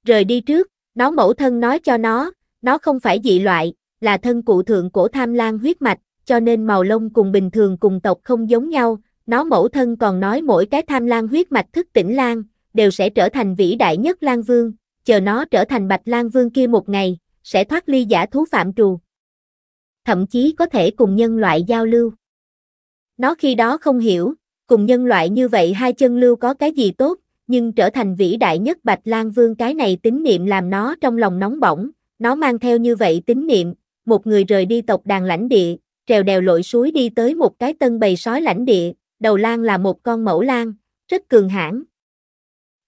Rời đi trước, nó mẫu thân nói cho nó, nó không phải dị loại, là thân cụ thượng cổ tham lang huyết mạch, cho nên màu lông cùng bình thường cùng tộc không giống nhau, nó mẫu thân còn nói mỗi cái tham lang huyết mạch thức tỉnh lang đều sẽ trở thành vĩ đại nhất Lan Vương, chờ nó trở thành Bạch Lan Vương kia một ngày, sẽ thoát ly giả thú phạm trù. Thậm chí có thể cùng nhân loại giao lưu. Nó khi đó không hiểu, cùng nhân loại như vậy hai chân lưu có cái gì tốt, nhưng trở thành vĩ đại nhất Bạch Lan Vương cái này tín niệm làm nó trong lòng nóng bỏng, nó mang theo như vậy tín niệm, một người rời đi tộc đàn lãnh địa, trèo đèo lội suối đi tới một cái tân bầy sói lãnh địa, đầu lang là một con mẫu lang rất cường hãn,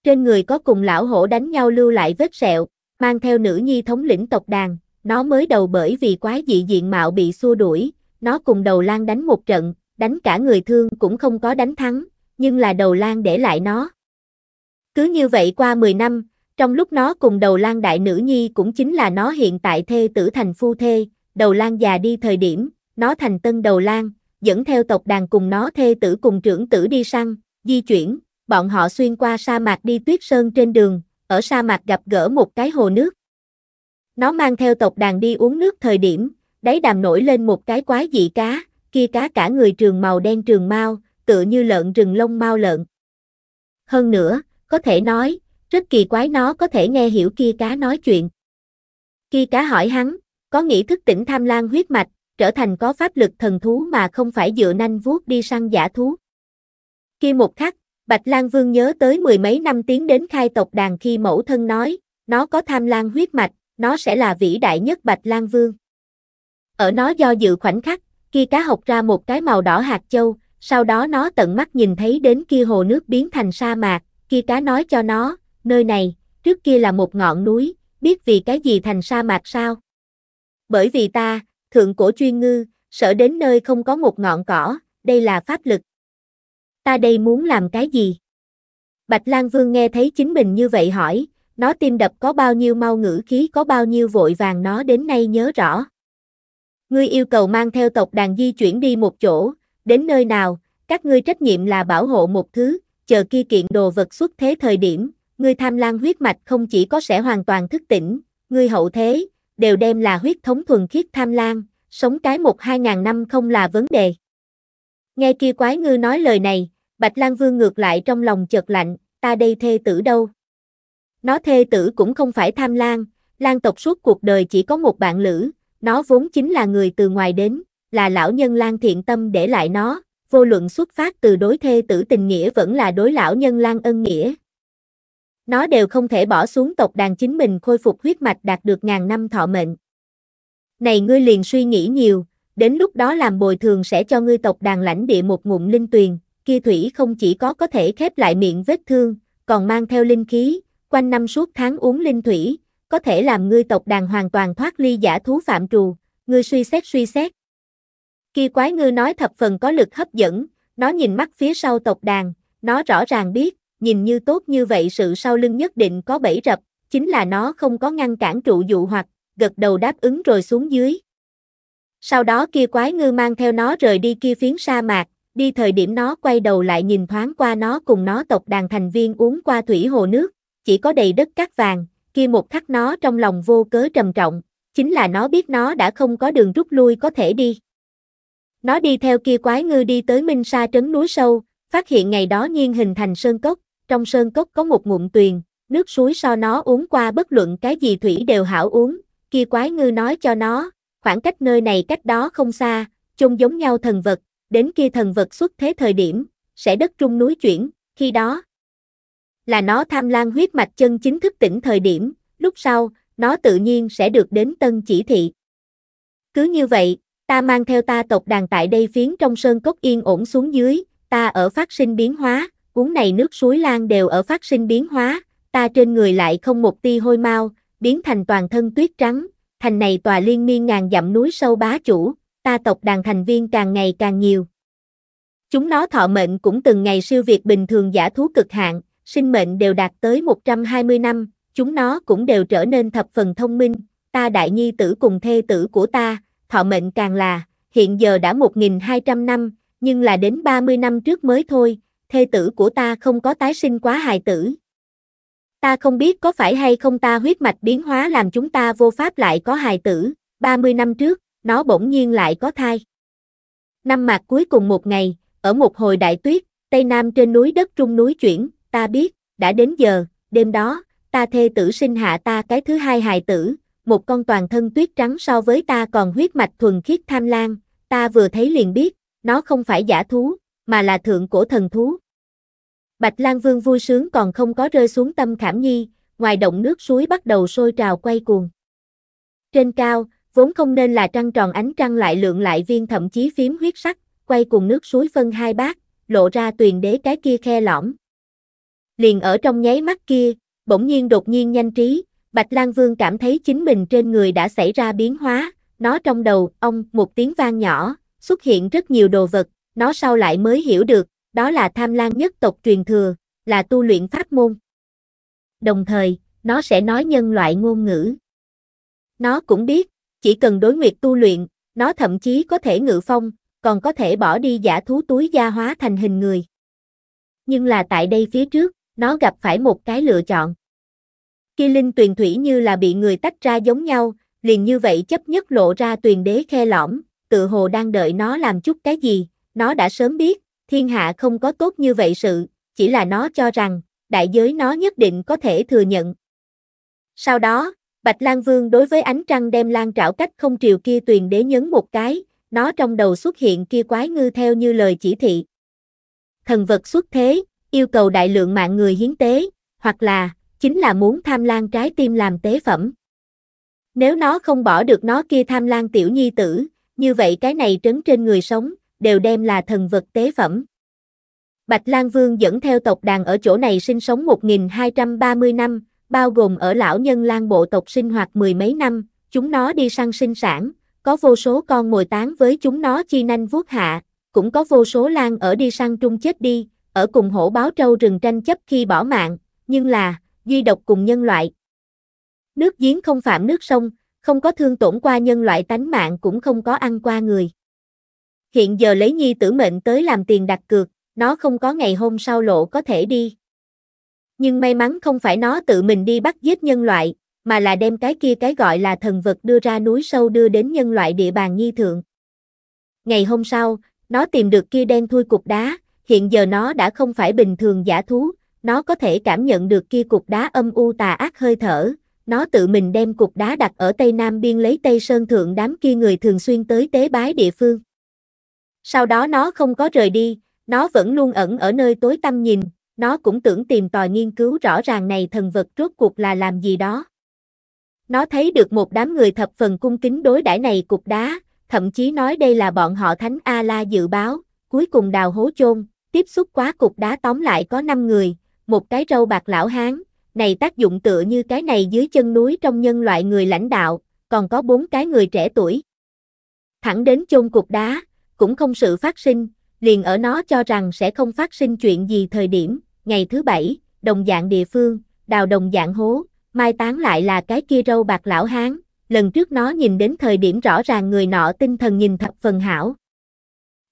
trên người có cùng lão hổ đánh nhau lưu lại vết sẹo, mang theo nữ nhi thống lĩnh tộc đàn, nó mới đầu bởi vì quái dị diện mạo bị xua đuổi, nó cùng đầu lang đánh một trận, đánh cả người thương cũng không có đánh thắng, nhưng là đầu lang để lại nó. Cứ như vậy qua 10 năm, trong lúc nó cùng đầu lang đại nữ nhi cũng chính là nó hiện tại thê tử thành phu thê, đầu lang già đi thời điểm, nó thành tân đầu lang dẫn theo tộc đàn cùng nó thê tử cùng trưởng tử đi săn, di chuyển, bọn họ xuyên qua sa mạc đi tuyết sơn trên đường, ở sa mạc gặp gỡ một cái hồ nước. Nó mang theo tộc đàn đi uống nước thời điểm, đáy đàm nổi lên một cái quái dị cá, kia cá cả người trường màu đen trường mau, tựa như lợn rừng lông mau lợn. Hơn nữa, có thể nói, rất kỳ quái nó có thể nghe hiểu kia cá nói chuyện. Kia cá hỏi hắn, có nghĩ thức tỉnh tham lan huyết mạch, trở thành có pháp lực thần thú mà không phải dựa nanh vuốt đi săn giả thú. Khi một khắc, Bạch Lan Vương nhớ tới mười mấy năm tiến đến khai tộc đàn khi mẫu thân nói, nó có tham lang huyết mạch, nó sẽ là vĩ đại nhất Bạch Lan Vương. Ở nó do dự khoảnh khắc, kia cá học ra một cái màu đỏ hạt châu, sau đó nó tận mắt nhìn thấy đến kia hồ nước biến thành sa mạc, kia cá nói cho nó, nơi này, trước kia là một ngọn núi, biết vì cái gì thành sa mạc sao? Bởi vì ta, thượng cổ chuyên ngư, sợ đến nơi không có một ngọn cỏ, đây là pháp lực ta đây muốn làm cái gì? Bạch Lan Vương nghe thấy chính mình như vậy hỏi, nó tim đập có bao nhiêu mau ngữ khí có bao nhiêu vội vàng nó đến nay nhớ rõ. Ngươi yêu cầu mang theo tộc đàn di chuyển đi một chỗ, đến nơi nào, các ngươi trách nhiệm là bảo hộ một thứ, chờ kia kiện đồ vật xuất thế thời điểm, ngươi tham lan huyết mạch không chỉ có sẽ hoàn toàn thức tỉnh, ngươi hậu thế, đều đem là huyết thống thuần khiết tham lan, sống cái một hai ngàn năm không là vấn đề. Nghe kia quái ngư nói lời này, Bạch Lan Vương ngược lại trong lòng chợt lạnh, ta đây thê tử đâu? Nó thê tử cũng không phải tham lan, lan tộc suốt cuộc đời chỉ có một bạn lữ, nó vốn chính là người từ ngoài đến, là lão nhân lan thiện tâm để lại nó, vô luận xuất phát từ đối thê tử tình nghĩa vẫn là đối lão nhân lan ân nghĩa. Nó đều không thể bỏ xuống tộc đàn chính mình khôi phục huyết mạch đạt được ngàn năm thọ mệnh. Này ngươi liền suy nghĩ nhiều, đến lúc đó làm bồi thường sẽ cho ngươi tộc đàn lãnh địa một ngụm linh tuyền, kia thủy không chỉ có có thể khép lại miệng vết thương, còn mang theo linh khí, quanh năm suốt tháng uống linh thủy, có thể làm ngươi tộc đàn hoàn toàn thoát ly giả thú phạm trù, ngươi suy xét suy xét. Kia quái ngư nói thập phần có lực hấp dẫn, nó nhìn mắt phía sau tộc đàn, nó rõ ràng biết, nhìn như tốt như vậy sự sau lưng nhất định có bẫy rập, chính là nó không có ngăn cản trụ dụ hoặc, gật đầu đáp ứng rồi xuống dưới. Sau đó kia quái ngư mang theo nó rời đi kia phiến sa mạc, Đi thời điểm nó quay đầu lại nhìn thoáng qua nó cùng nó tộc đàn thành viên uống qua thủy hồ nước, chỉ có đầy đất cát vàng, kia một khắc nó trong lòng vô cớ trầm trọng, chính là nó biết nó đã không có đường rút lui có thể đi. Nó đi theo kia quái ngư đi tới Minh Sa trấn núi sâu, phát hiện ngày đó nhiên hình thành sơn cốc, trong sơn cốc có một ngụm tuyền, nước suối so nó uống qua bất luận cái gì thủy đều hảo uống, kia quái ngư nói cho nó, khoảng cách nơi này cách đó không xa, chung giống nhau thần vật, đến kia thần vật xuất thế thời điểm, sẽ đất trung núi chuyển, khi đó là nó tham lang huyết mạch chân chính thức tỉnh thời điểm, lúc sau, nó tự nhiên sẽ được đến tân chỉ thị. Cứ như vậy, ta mang theo ta tộc đàn tại đây phiến trong sơn cốc yên ổn xuống dưới, ta ở phát sinh biến hóa, cuốn này nước suối lan đều ở phát sinh biến hóa, ta trên người lại không một ti hôi mau, biến thành toàn thân tuyết trắng, thành này tòa liên miên ngàn dặm núi sâu bá chủ, ta tộc đàn thành viên càng ngày càng nhiều. Chúng nó thọ mệnh cũng từng ngày siêu việt bình thường giả thú cực hạn, sinh mệnh đều đạt tới 120 năm, chúng nó cũng đều trở nên thập phần thông minh, ta đại nhi tử cùng thê tử của ta, thọ mệnh càng là, hiện giờ đã 1.200 năm, nhưng là đến 30 năm trước mới thôi, thê tử của ta không có tái sinh quá hài tử. Ta không biết có phải hay không ta huyết mạch biến hóa làm chúng ta vô pháp lại có hài tử, 30 năm trước, nó bỗng nhiên lại có thai. Năm mạc cuối cùng một ngày, ở một hồi đại tuyết, Tây Nam trên núi đất trung núi chuyển, ta biết, đã đến giờ, đêm đó, ta thê tử sinh hạ ta cái thứ hai hài tử, một con toàn thân tuyết trắng so với ta còn huyết mạch thuần khiết tham lang, ta vừa thấy liền biết, nó không phải giả thú, mà là thượng cổ thần thú. Bạch Lan Vương vui sướng còn không có rơi xuống tâm khảm nhi, ngoài động nước suối bắt đầu sôi trào quay cuồng. Trên cao, vốn không nên là trăng tròn ánh trăng lại lượng lại viên thậm chí phím huyết sắc, quay cùng nước suối phân hai bát, lộ ra tuyền đế cái kia khe lõm. Liền ở trong nháy mắt kia, bỗng nhiên đột nhiên nhanh trí, Bạch Lan Vương cảm thấy chính mình trên người đã xảy ra biến hóa, nó trong đầu, ông, một tiếng vang nhỏ, xuất hiện rất nhiều đồ vật, nó sau lại mới hiểu được, đó là tham lan nhất tộc truyền thừa, là tu luyện pháp môn. Đồng thời, nó sẽ nói nhân loại ngôn ngữ. Nó cũng biết, chỉ cần đối nguyệt tu luyện, nó thậm chí có thể ngự phong, còn có thể bỏ đi giả thú túi gia hóa thành hình người. Nhưng là tại đây phía trước, nó gặp phải một cái lựa chọn. Khi linh tuyền thủy như là bị người tách ra giống nhau, liền như vậy chấp nhất lộ ra tuyền đế khe lõm, tự hồ đang đợi nó làm chút cái gì, nó đã sớm biết, thiên hạ không có tốt như vậy sự, chỉ là nó cho rằng, đại giới nó nhất định có thể thừa nhận. Sau đó, Bạch Lan Vương đối với ánh trăng đem lan trảo cách không triều kia tuyền đế nhấn một cái, nó trong đầu xuất hiện kia quái ngư theo như lời chỉ thị. Thần vật xuất thế, yêu cầu đại lượng mạng người hiến tế, hoặc là, chính là muốn tham lan trái tim làm tế phẩm. Nếu nó không bỏ được nó kia tham lan tiểu nhi tử, như vậy cái này trấn trên người sống, đều đem là thần vật tế phẩm. Bạch Lan Vương dẫn theo tộc đàn ở chỗ này sinh sống 1230 năm, bao gồm ở lão nhân lan bộ tộc sinh hoạt mười mấy năm, chúng nó đi săn sinh sản, có vô số con mồi tán với chúng nó chi nanh vuốt hạ, cũng có vô số lan ở đi săn trung chết đi, ở cùng hổ báo trâu rừng tranh chấp khi bỏ mạng, nhưng là, duy độc cùng nhân loại. Nước giếng không phạm nước sông, không có thương tổn qua nhân loại tánh mạng cũng không có ăn qua người. Hiện giờ lấy nhi tử mệnh tới làm tiền đặt cược, nó không có ngày hôm sau lộ có thể đi. Nhưng may mắn không phải nó tự mình đi bắt giết nhân loại, mà là đem cái kia cái gọi là thần vật đưa ra núi sâu đưa đến nhân loại địa bàn nghi thượng. Ngày hôm sau, nó tìm được kia đen thui cục đá, hiện giờ nó đã không phải bình thường giả thú, nó có thể cảm nhận được kia cục đá âm u tà ác hơi thở, nó tự mình đem cục đá đặt ở Tây Nam biên lấy Tây Sơn Thượng đám kia người thường xuyên tới tế bái địa phương. Sau đó nó không có rời đi, nó vẫn luôn ẩn ở nơi tối tăm nhìn, nó cũng tưởng tìm tòi nghiên cứu rõ ràng này thần vật rốt cuộc là làm gì đó. Nó thấy được một đám người thập phần cung kính đối đãi này cục đá, thậm chí nói đây là bọn họ thánh A-la dự báo, cuối cùng đào hố chôn, tiếp xúc quá cục đá tóm lại có 5 người, một cái râu bạc lão hán, này tác dụng tựa như cái này dưới chân núi trong nhân loại người lãnh đạo, còn có bốn cái người trẻ tuổi. Thẳng đến chôn cục đá, cũng không sự phát sinh, liền ở nó cho rằng sẽ không phát sinh chuyện gì thời điểm, ngày thứ bảy, đồng dạng địa phương, đào đồng dạng hố, mai táng lại là cái kia râu bạc lão hán, lần trước nó nhìn đến thời điểm rõ ràng người nọ tinh thần nhìn thập phần hảo.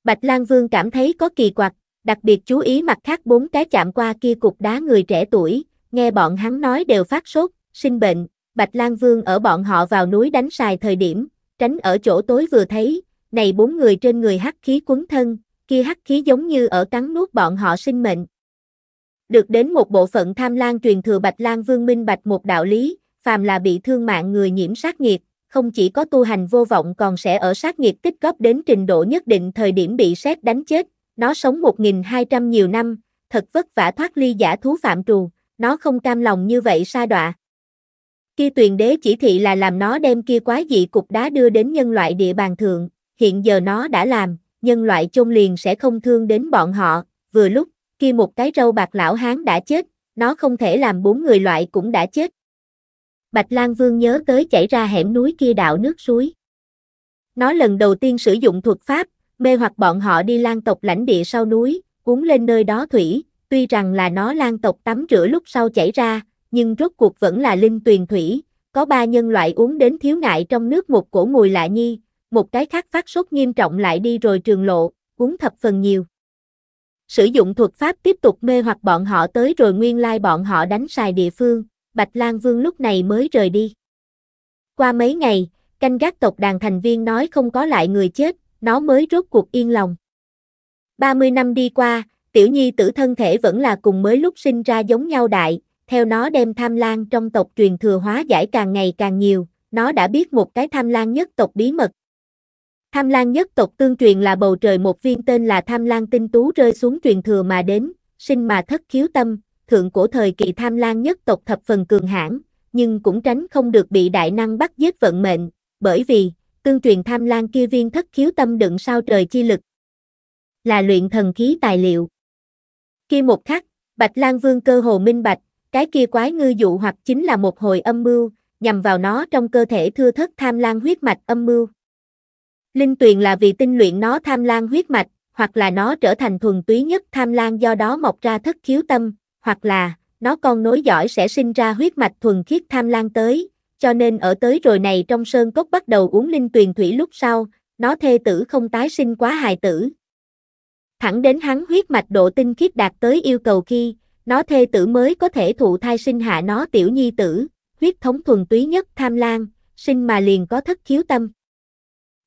Bạch Lan Vương cảm thấy có kỳ quặc, đặc biệt chú ý mặt khác bốn cái chạm qua kia cục đá người trẻ tuổi, nghe bọn hắn nói đều phát sốt, sinh bệnh, Bạch Lan Vương ở bọn họ vào núi đánh xài thời điểm, tránh ở chỗ tối vừa thấy, này bốn người trên người hắc khí quấn thân, kia hắc khí giống như ở cắn nuốt bọn họ sinh mệnh. Được đến một bộ phận tham lang truyền thừa Bạch lang Vương minh bạch một đạo lý, phàm là bị thương mạng người nhiễm sát nghiệt, không chỉ có tu hành vô vọng còn sẽ ở sát nghiệp tích góp đến trình độ nhất định thời điểm bị xét đánh chết. Nó sống 1.200 nhiều năm, thật vất vả thoát ly giả thú phạm trù, nó không cam lòng như vậy sa đọa. Kia tuyền đế chỉ thị là làm nó đem kia quá dị cục đá đưa đến nhân loại địa bàn thượng, hiện giờ nó đã làm, nhân loại chung liền sẽ không thương đến bọn họ, vừa lúc khi một cái râu bạc lão hán đã chết, nó không thể làm bốn người loại cũng đã chết. Bạch Lan Vương nhớ tới chảy ra hẻm núi kia đạo nước suối. Nó lần đầu tiên sử dụng thuật pháp, mê hoặc bọn họ đi lang tộc lãnh địa sau núi, uống lên nơi đó thủy, tuy rằng là nó lang tộc tắm rửa lúc sau chảy ra, nhưng rốt cuộc vẫn là linh tuyền thủy, có ba nhân loại uống đến thiếu ngại trong nước một cổ mùi lạ nhi, một cái khác phát sốt nghiêm trọng lại đi rồi trường lộ, uống thập phần nhiều sử dụng thuật pháp tiếp tục mê hoặc bọn họ tới rồi nguyên lai bọn họ đánh xài địa phương, Bạch Lan Vương lúc này mới rời đi. Qua mấy ngày, canh gác tộc đàn thành viên nói không có lại người chết, nó mới rốt cuộc yên lòng. 30 năm đi qua, tiểu nhi tử thân thể vẫn là cùng mới lúc sinh ra giống nhau đại, theo nó đem tham lang trong tộc truyền thừa hóa giải càng ngày càng nhiều, nó đã biết một cái tham lang nhất tộc bí mật, Tham Lang nhất tộc tương truyền là bầu trời một viên tên là Tham Lang tinh tú rơi xuống truyền thừa mà đến, sinh mà thất khiếu tâm, thượng cổ thời kỳ Tham Lang nhất tộc thập phần cường hãn, nhưng cũng tránh không được bị đại năng bắt giết vận mệnh, bởi vì tương truyền Tham Lang kia viên thất khiếu tâm đựng sao trời chi lực là luyện thần khí tài liệu. Khi một khắc, Bạch Lan Vương cơ hồ minh bạch, cái kia quái ngư dụ hoặc chính là một hồi âm mưu, nhằm vào nó trong cơ thể thưa thất tham Lang huyết mạch âm mưu. Linh tuyền là vì tinh luyện nó tham lan huyết mạch, hoặc là nó trở thành thuần túy nhất tham lan do đó mọc ra thất khiếu tâm, hoặc là nó con nối giỏi sẽ sinh ra huyết mạch thuần khiết tham lan tới, cho nên ở tới rồi này trong sơn cốc bắt đầu uống linh tuyền thủy lúc sau, nó thê tử không tái sinh quá hài tử. Thẳng đến hắn huyết mạch độ tinh khiết đạt tới yêu cầu khi, nó thê tử mới có thể thụ thai sinh hạ nó tiểu nhi tử, huyết thống thuần túy nhất tham lan, sinh mà liền có thất khiếu tâm.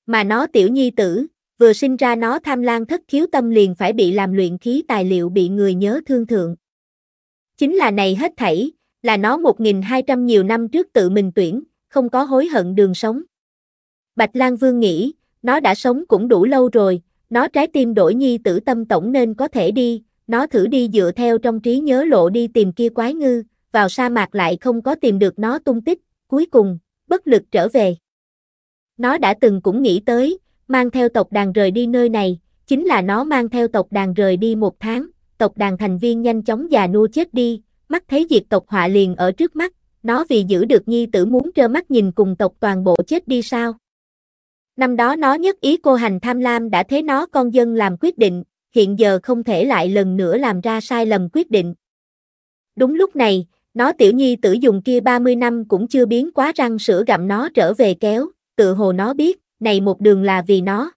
Mà nó tiểu nhi tử, vừa sinh ra nó tham lang thất khiếu tâm liền phải bị làm luyện khí tài liệu bị người nhớ thương thượng. Chính là này hết thảy, là nó 1.200 nhiều năm trước tự mình tuyển, không có hối hận đường sống. Bạch lang Vương nghĩ, nó đã sống cũng đủ lâu rồi, nó trái tim đổi nhi tử tâm tổng nên có thể đi, nó thử đi dựa theo trong trí nhớ lộ đi tìm kia quái ngư, vào sa mạc lại không có tìm được nó tung tích, cuối cùng, bất lực trở về. Nó đã từng cũng nghĩ tới, mang theo tộc đàn rời đi nơi này, chính là nó mang theo tộc đàn rời đi một tháng, tộc đàn thành viên nhanh chóng già nua chết đi, mắt thấy diệt tộc họa liền ở trước mắt, nó vì giữ được nhi tử muốn trơ mắt nhìn cùng tộc toàn bộ chết đi sao. Năm đó nó nhất ý cô hành tham lam đã thế nó con dân làm quyết định, hiện giờ không thể lại lần nữa làm ra sai lầm quyết định. Đúng lúc này, nó tiểu nhi tử dùng kia 30 năm cũng chưa biến quá răng sữa gặm nó trở về kéo, tự hồ nó biết, này một đường là vì nó.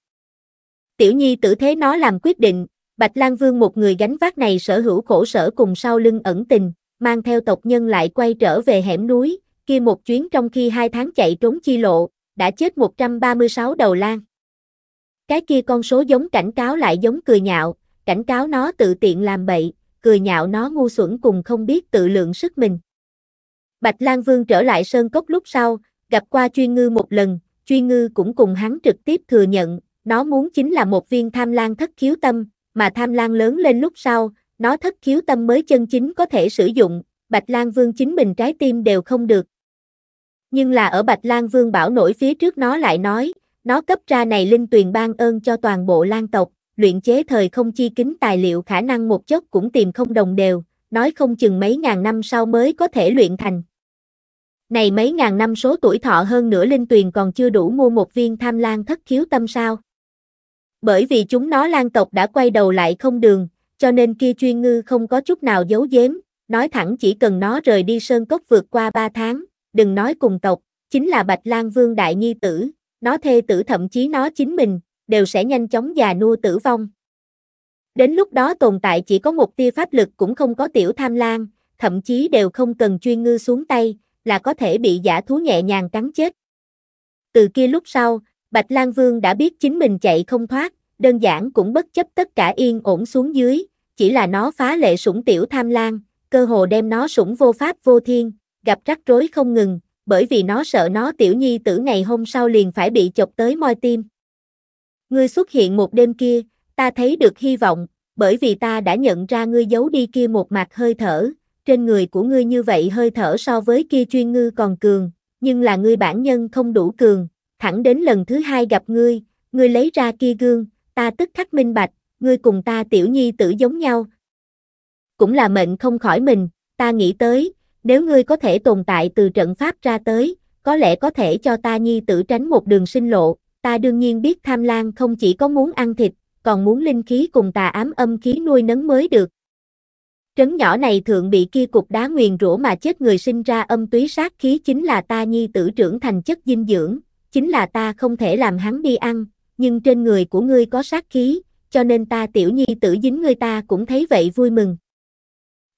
Tiểu nhi tử thế nó làm quyết định, Bạch Lan Vương một người gánh vác này sở hữu khổ sở cùng sau lưng ẩn tình, mang theo tộc nhân lại quay trở về hẻm núi, kia một chuyến trong khi hai tháng chạy trốn chi lộ, đã chết 136 đầu lan. Cái kia con số giống cảnh cáo lại giống cười nhạo, cảnh cáo nó tự tiện làm bậy, cười nhạo nó ngu xuẩn cùng không biết tự lượng sức mình. Bạch Lan Vương trở lại sơn cốc lúc sau, gặp qua chuyên ngư một lần, Truy Ngư cũng cùng hắn trực tiếp thừa nhận, nó muốn chính là một viên tham Lang thất khiếu tâm, mà tham Lang lớn lên lúc sau, nó thất khiếu tâm mới chân chính có thể sử dụng, Bạch Lan Vương chính mình trái tim đều không được. Nhưng là ở Bạch Lan Vương bảo nổi phía trước nó lại nói, nó cấp ra này linh tuyền ban ơn cho toàn bộ Lan tộc, luyện chế thời không chi kính tài liệu khả năng một chốc cũng tìm không đồng đều, nói không chừng mấy ngàn năm sau mới có thể luyện thành này mấy ngàn năm số tuổi thọ hơn nữa linh tuyền còn chưa đủ mua một viên tham lang thất khiếu tâm sao. Bởi vì chúng nó lan tộc đã quay đầu lại không đường, cho nên kia chuyên ngư không có chút nào giấu giếm, nói thẳng chỉ cần nó rời đi sơn cốc vượt qua ba tháng, đừng nói cùng tộc, chính là Bạch lang Vương Đại Nhi Tử, nó thê tử thậm chí nó chính mình, đều sẽ nhanh chóng già nua tử vong. Đến lúc đó tồn tại chỉ có một tia pháp lực cũng không có tiểu tham lang, thậm chí đều không cần chuyên ngư xuống tay, là có thể bị giả thú nhẹ nhàng cắn chết. Từ kia lúc sau, Bạch Lan Vương đã biết chính mình chạy không thoát, đơn giản cũng bất chấp tất cả yên ổn xuống dưới, chỉ là nó phá lệ sủng tiểu tham lang, cơ hồ đem nó sủng vô pháp vô thiên, gặp rắc rối không ngừng, bởi vì nó sợ nó tiểu nhi tử ngày hôm sau liền phải bị chọc tới moi tim. Ngươi xuất hiện một đêm kia, ta thấy được hy vọng, bởi vì ta đã nhận ra ngươi giấu đi kia một mặt hơi thở, trên người của ngươi như vậy hơi thở so với kia chuyên ngư còn cường, nhưng là ngươi bản nhân không đủ cường, thẳng đến lần thứ hai gặp ngươi, ngươi lấy ra kia gương, ta tức khắc minh bạch, ngươi cùng ta tiểu nhi tử giống nhau. Cũng là mệnh không khỏi mình, ta nghĩ tới, nếu ngươi có thể tồn tại từ trận pháp ra tới, có lẽ có thể cho ta nhi tử tránh một đường sinh lộ, ta đương nhiên biết tham lang không chỉ có muốn ăn thịt, còn muốn linh khí cùng tà ám âm khí nuôi nấng mới được. Trấn nhỏ này thượng bị kia cục đá nguyền rủa mà chết người sinh ra âm túy sát khí chính là ta nhi tử trưởng thành chất dinh dưỡng, chính là ta không thể làm hắn đi ăn, nhưng trên người của ngươi có sát khí, cho nên ta tiểu nhi tử dính ngươi ta cũng thấy vậy vui mừng.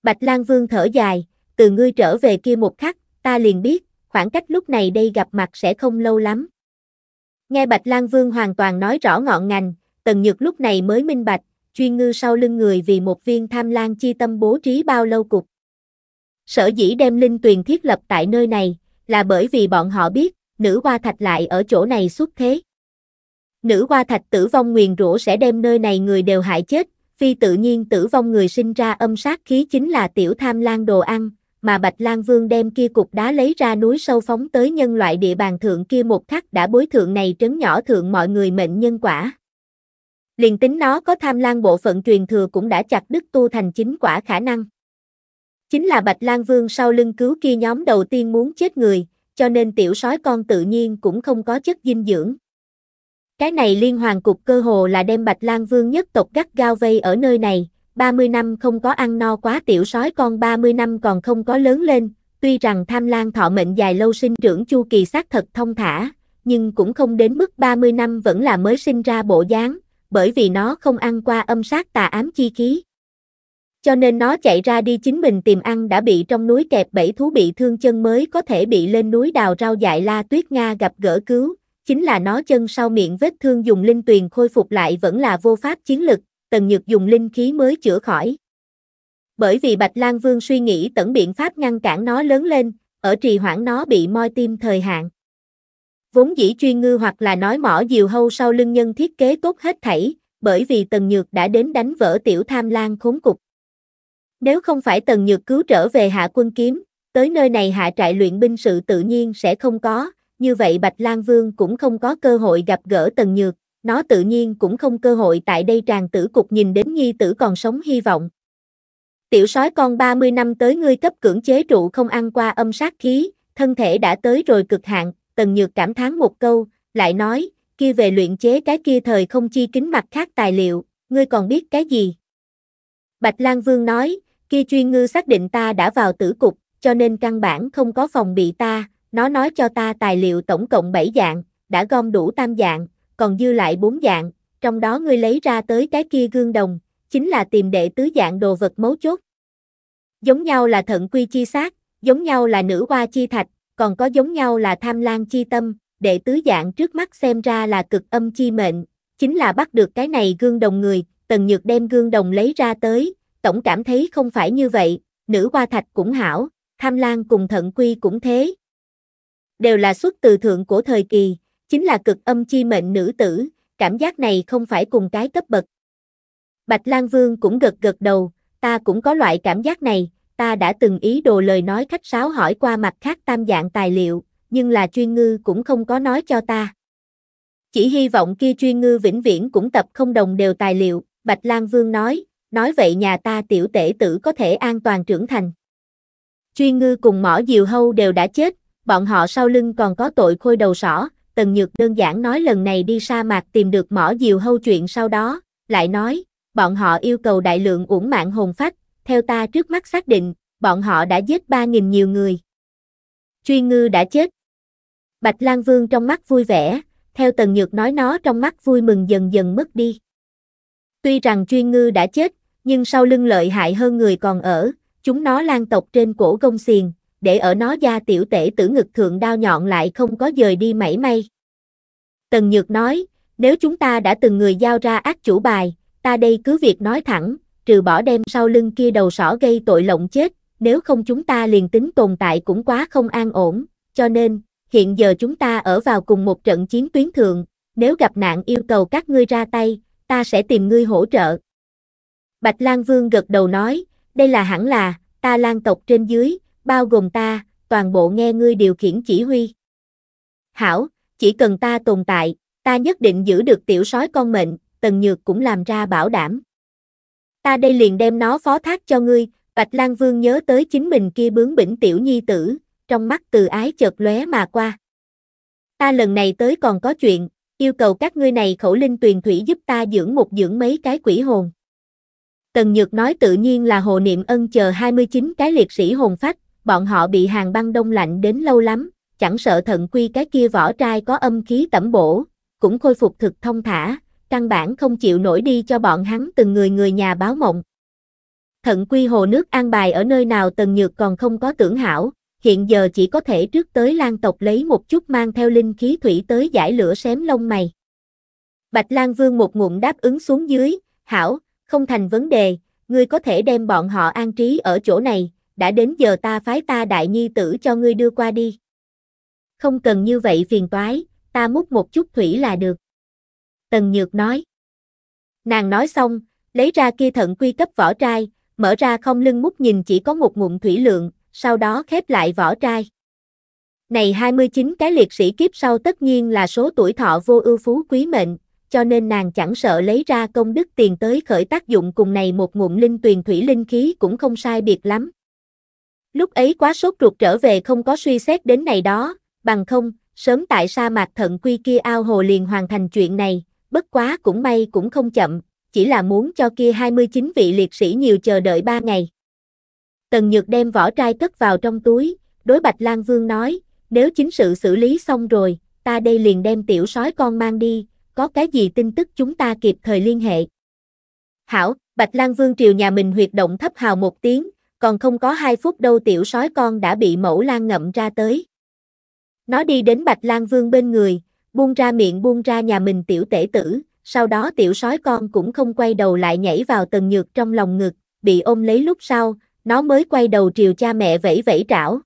Bạch Lan Vương thở dài, từ ngươi trở về kia một khắc, ta liền biết, khoảng cách lúc này đây gặp mặt sẽ không lâu lắm. Nghe Bạch Lan Vương hoàn toàn nói rõ ngọn ngành, Tần Nhược lúc này mới minh bạch, chuyên ngư sau lưng người vì một viên tham lang chi tâm bố trí bao lâu cục. Sở dĩ đem linh tuyền thiết lập tại nơi này, là bởi vì bọn họ biết, nữ hoa thạch lại ở chỗ này xuất thế. Nữ hoa thạch tử vong nguyền rủa sẽ đem nơi này người đều hại chết, phi tự nhiên tử vong người sinh ra âm sát khí chính là tiểu tham lang đồ ăn, mà Bạch Lan Vương đem kia cục đá lấy ra núi sâu phóng tới nhân loại địa bàn thượng kia một khắc đã bối thượng này trấn nhỏ thượng mọi người mệnh nhân quả. Liền tính nó có tham lang bộ phận truyền thừa cũng đã chặt đứt tu thành chính quả khả năng. Chính là Bạch Lan Vương sau lưng cứu kia nhóm đầu tiên muốn chết người, cho nên tiểu sói con tự nhiên cũng không có chất dinh dưỡng. Cái này liên hoàng cục cơ hồ là đem Bạch Lan Vương nhất tộc gắt gao vây ở nơi này, 30 năm không có ăn no quá tiểu sói con 30 năm còn không có lớn lên, tuy rằng tham lang thọ mệnh dài lâu sinh trưởng chu kỳ xác thật thông thả, nhưng cũng không đến mức 30 năm vẫn là mới sinh ra bộ dáng, bởi vì nó không ăn qua âm sát tà ám chi khí. Cho nên nó chạy ra đi chính mình tìm ăn đã bị trong núi kẹp bẫy thú bị thương chân mới có thể bị lên núi đào rau dại la tuyết Nga gặp gỡ cứu, chính là nó chân sau miệng vết thương dùng linh tuyền khôi phục lại vẫn là vô pháp chiến lực, tần nhược dùng linh khí mới chữa khỏi. Bởi vì Bạch Lan Vương suy nghĩ tận biện pháp ngăn cản nó lớn lên, ở trì hoãn nó bị moi tim thời hạn vốn dĩ chuyên ngư hoặc là nói mỏ diều hâu sau lưng nhân thiết kế tốt hết thảy, bởi vì Tần Nhược đã đến đánh vỡ tiểu tham lan khốn cục. Nếu không phải Tần Nhược cứu trở về hạ quân kiếm, tới nơi này hạ trại luyện binh sự tự nhiên sẽ không có, như vậy Bạch Lan Vương cũng không có cơ hội gặp gỡ Tần Nhược, nó tự nhiên cũng không cơ hội tại đây tràn tử cục nhìn đến nhi tử còn sống hy vọng. Tiểu sói con 30 năm tới ngươi cấp cưỡng chế trụ không ăn qua âm sát khí, thân thể đã tới rồi cực hạn, Tần Nhược cảm thán một câu, lại nói, kia về luyện chế cái kia thời không chi kính mặt khác tài liệu, ngươi còn biết cái gì? Bạch Lan Vương nói, kia chuyên ngư xác định ta đã vào tử cục, cho nên căn bản không có phòng bị ta, nó nói cho ta tài liệu tổng cộng 7 dạng, đã gom đủ tam dạng, còn dư lại 4 dạng, trong đó ngươi lấy ra tới cái kia gương đồng, chính là tìm đệ tứ dạng đồ vật mấu chốt. Giống nhau là thận quy chi xác, giống nhau là nữ hoa chi thạch, còn có giống nhau là tham lang chi tâm, đệ tứ dạng trước mắt xem ra là cực âm chi mệnh, chính là bắt được cái này gương đồng người, tần nhược đem gương đồng lấy ra tới, tổng cảm thấy không phải như vậy, nữ hoa thạch cũng hảo, tham lang cùng thận quy cũng thế. Đều là xuất từ thượng của thời kỳ, chính là cực âm chi mệnh nữ tử, cảm giác này không phải cùng cái cấp bậc. Bạch Lan Vương cũng gật gật đầu, ta cũng có loại cảm giác này, ta đã từng ý đồ lời nói khách sáo hỏi qua mặt khác tam dạng tài liệu, nhưng là chuyên ngư cũng không có nói cho ta. Chỉ hy vọng kia chuyên ngư vĩnh viễn cũng tập không đồng đều tài liệu, Bạch Lan Vương nói, nói vậy nhà ta tiểu tể tử có thể an toàn trưởng thành. Chuyên ngư cùng mỏ diều hâu đều đã chết, bọn họ sau lưng còn có tội khôi đầu sỏ, Tần Nhược đơn giản nói lần này đi sa mạc tìm được mỏ diều hâu chuyện sau đó, lại nói, bọn họ yêu cầu đại lượng uổng mạng hồn phách, theo ta trước mắt xác định, bọn họ đã giết 3.000 nhiều người. Truy ngư đã chết. Bạch Lan Vương trong mắt vui vẻ, theo Tần Nhược nói nó trong mắt vui mừng dần dần mất đi. Tuy rằng truy ngư đã chết, nhưng sau lưng lợi hại hơn người còn ở, chúng nó lan tộc trên cổ gông xiềng, để ở nó da tiểu tể tử ngực thượng đao nhọn lại không có rời đi mảy may. Tần Nhược nói, nếu chúng ta đã từng người giao ra ác chủ bài, ta đây cứ việc nói thẳng, trừ bỏ đem sau lưng kia đầu sỏ gây tội lộng chết, nếu không chúng ta liền tính tồn tại cũng quá không an ổn, cho nên, hiện giờ chúng ta ở vào cùng một trận chiến tuyến thượng, nếu gặp nạn yêu cầu các ngươi ra tay, ta sẽ tìm ngươi hỗ trợ. Bạch Lan Vương gật đầu nói, đây là hẳn là, ta Lan tộc trên dưới, bao gồm ta, toàn bộ nghe ngươi điều khiển chỉ huy. Hảo, chỉ cần ta tồn tại, ta nhất định giữ được tiểu sói con mệnh, Tần Nhược cũng làm ra bảo đảm ta đây liền đem nó phó thác cho ngươi, Bạch Lan Vương nhớ tới chính mình kia bướng bỉnh tiểu nhi tử, trong mắt từ ái chợt lóe mà qua. Ta lần này tới còn có chuyện, yêu cầu các ngươi này khẩu linh tuyền thủy giúp ta dưỡng một dưỡng mấy cái quỷ hồn. Tần Nhược nói tự nhiên là Hồ Niệm Ân chờ 29 cái liệt sĩ hồn phách, bọn họ bị hàng băng đông lạnh đến lâu lắm, chẳng sợ thận quy cái kia vỏ trai có âm khí tẩm bổ, cũng khôi phục thực thông thả, căn bản không chịu nổi đi cho bọn hắn từng người người nhà báo mộng. Thận quy hồ nước an bài ở nơi nào tần nhược còn không có tưởng hảo, hiện giờ chỉ có thể trước tới lan tộc lấy một chút mang theo linh khí thủy tới giải lửa xém lông mày. Bạch Lan Vương một ngụm đáp ứng xuống dưới, hảo, không thành vấn đề, ngươi có thể đem bọn họ an trí ở chỗ này, đã đến giờ ta phái ta đại nhi tử cho ngươi đưa qua đi. Không cần như vậy phiền toái, ta múc một chút thủy là được. Tần Nhược nói. Nàng nói xong, lấy ra kia thận quy cấp vỏ trai, mở ra không lưng mút nhìn chỉ có một ngụm thủy lượng, sau đó khép lại vỏ trai. Này 29 cái liệt sĩ kiếp sau tất nhiên là số tuổi thọ vô ưu phú quý mệnh, cho nên nàng chẳng sợ lấy ra công đức tiền tới khởi tác dụng cùng này một ngụm linh tuyền thủy linh khí cũng không sai biệt lắm. Lúc ấy quá sốt ruột trở về không có suy xét đến này đó, bằng không, sớm tại sa mạc thận quy kia ao hồ liền hoàn thành chuyện này, bất quá cũng may cũng không chậm, chỉ là muốn cho kia 29 vị liệt sĩ nhiều chờ đợi 3 ngày. Tần Nhược đem vỏ trai cất vào trong túi, đối Bạch Lan Vương nói, nếu chính sự xử lý xong rồi, ta đây liền đem tiểu sói con mang đi, có cái gì tin tức chúng ta kịp thời liên hệ. Hảo, Bạch Lan Vương triều nhà mình huyệt động thấp hào một tiếng, còn không có hai phút đâu tiểu sói con đã bị mẫu lan ngậm ra tới. Nó đi đến Bạch Lan Vương bên người, buông ra miệng buông ra nhà mình tiểu tể tử, sau đó tiểu sói con cũng không quay đầu lại nhảy vào tần nhược trong lòng ngực, bị ôm lấy lúc sau, nó mới quay đầu triều cha mẹ vẫy vẫy trảo.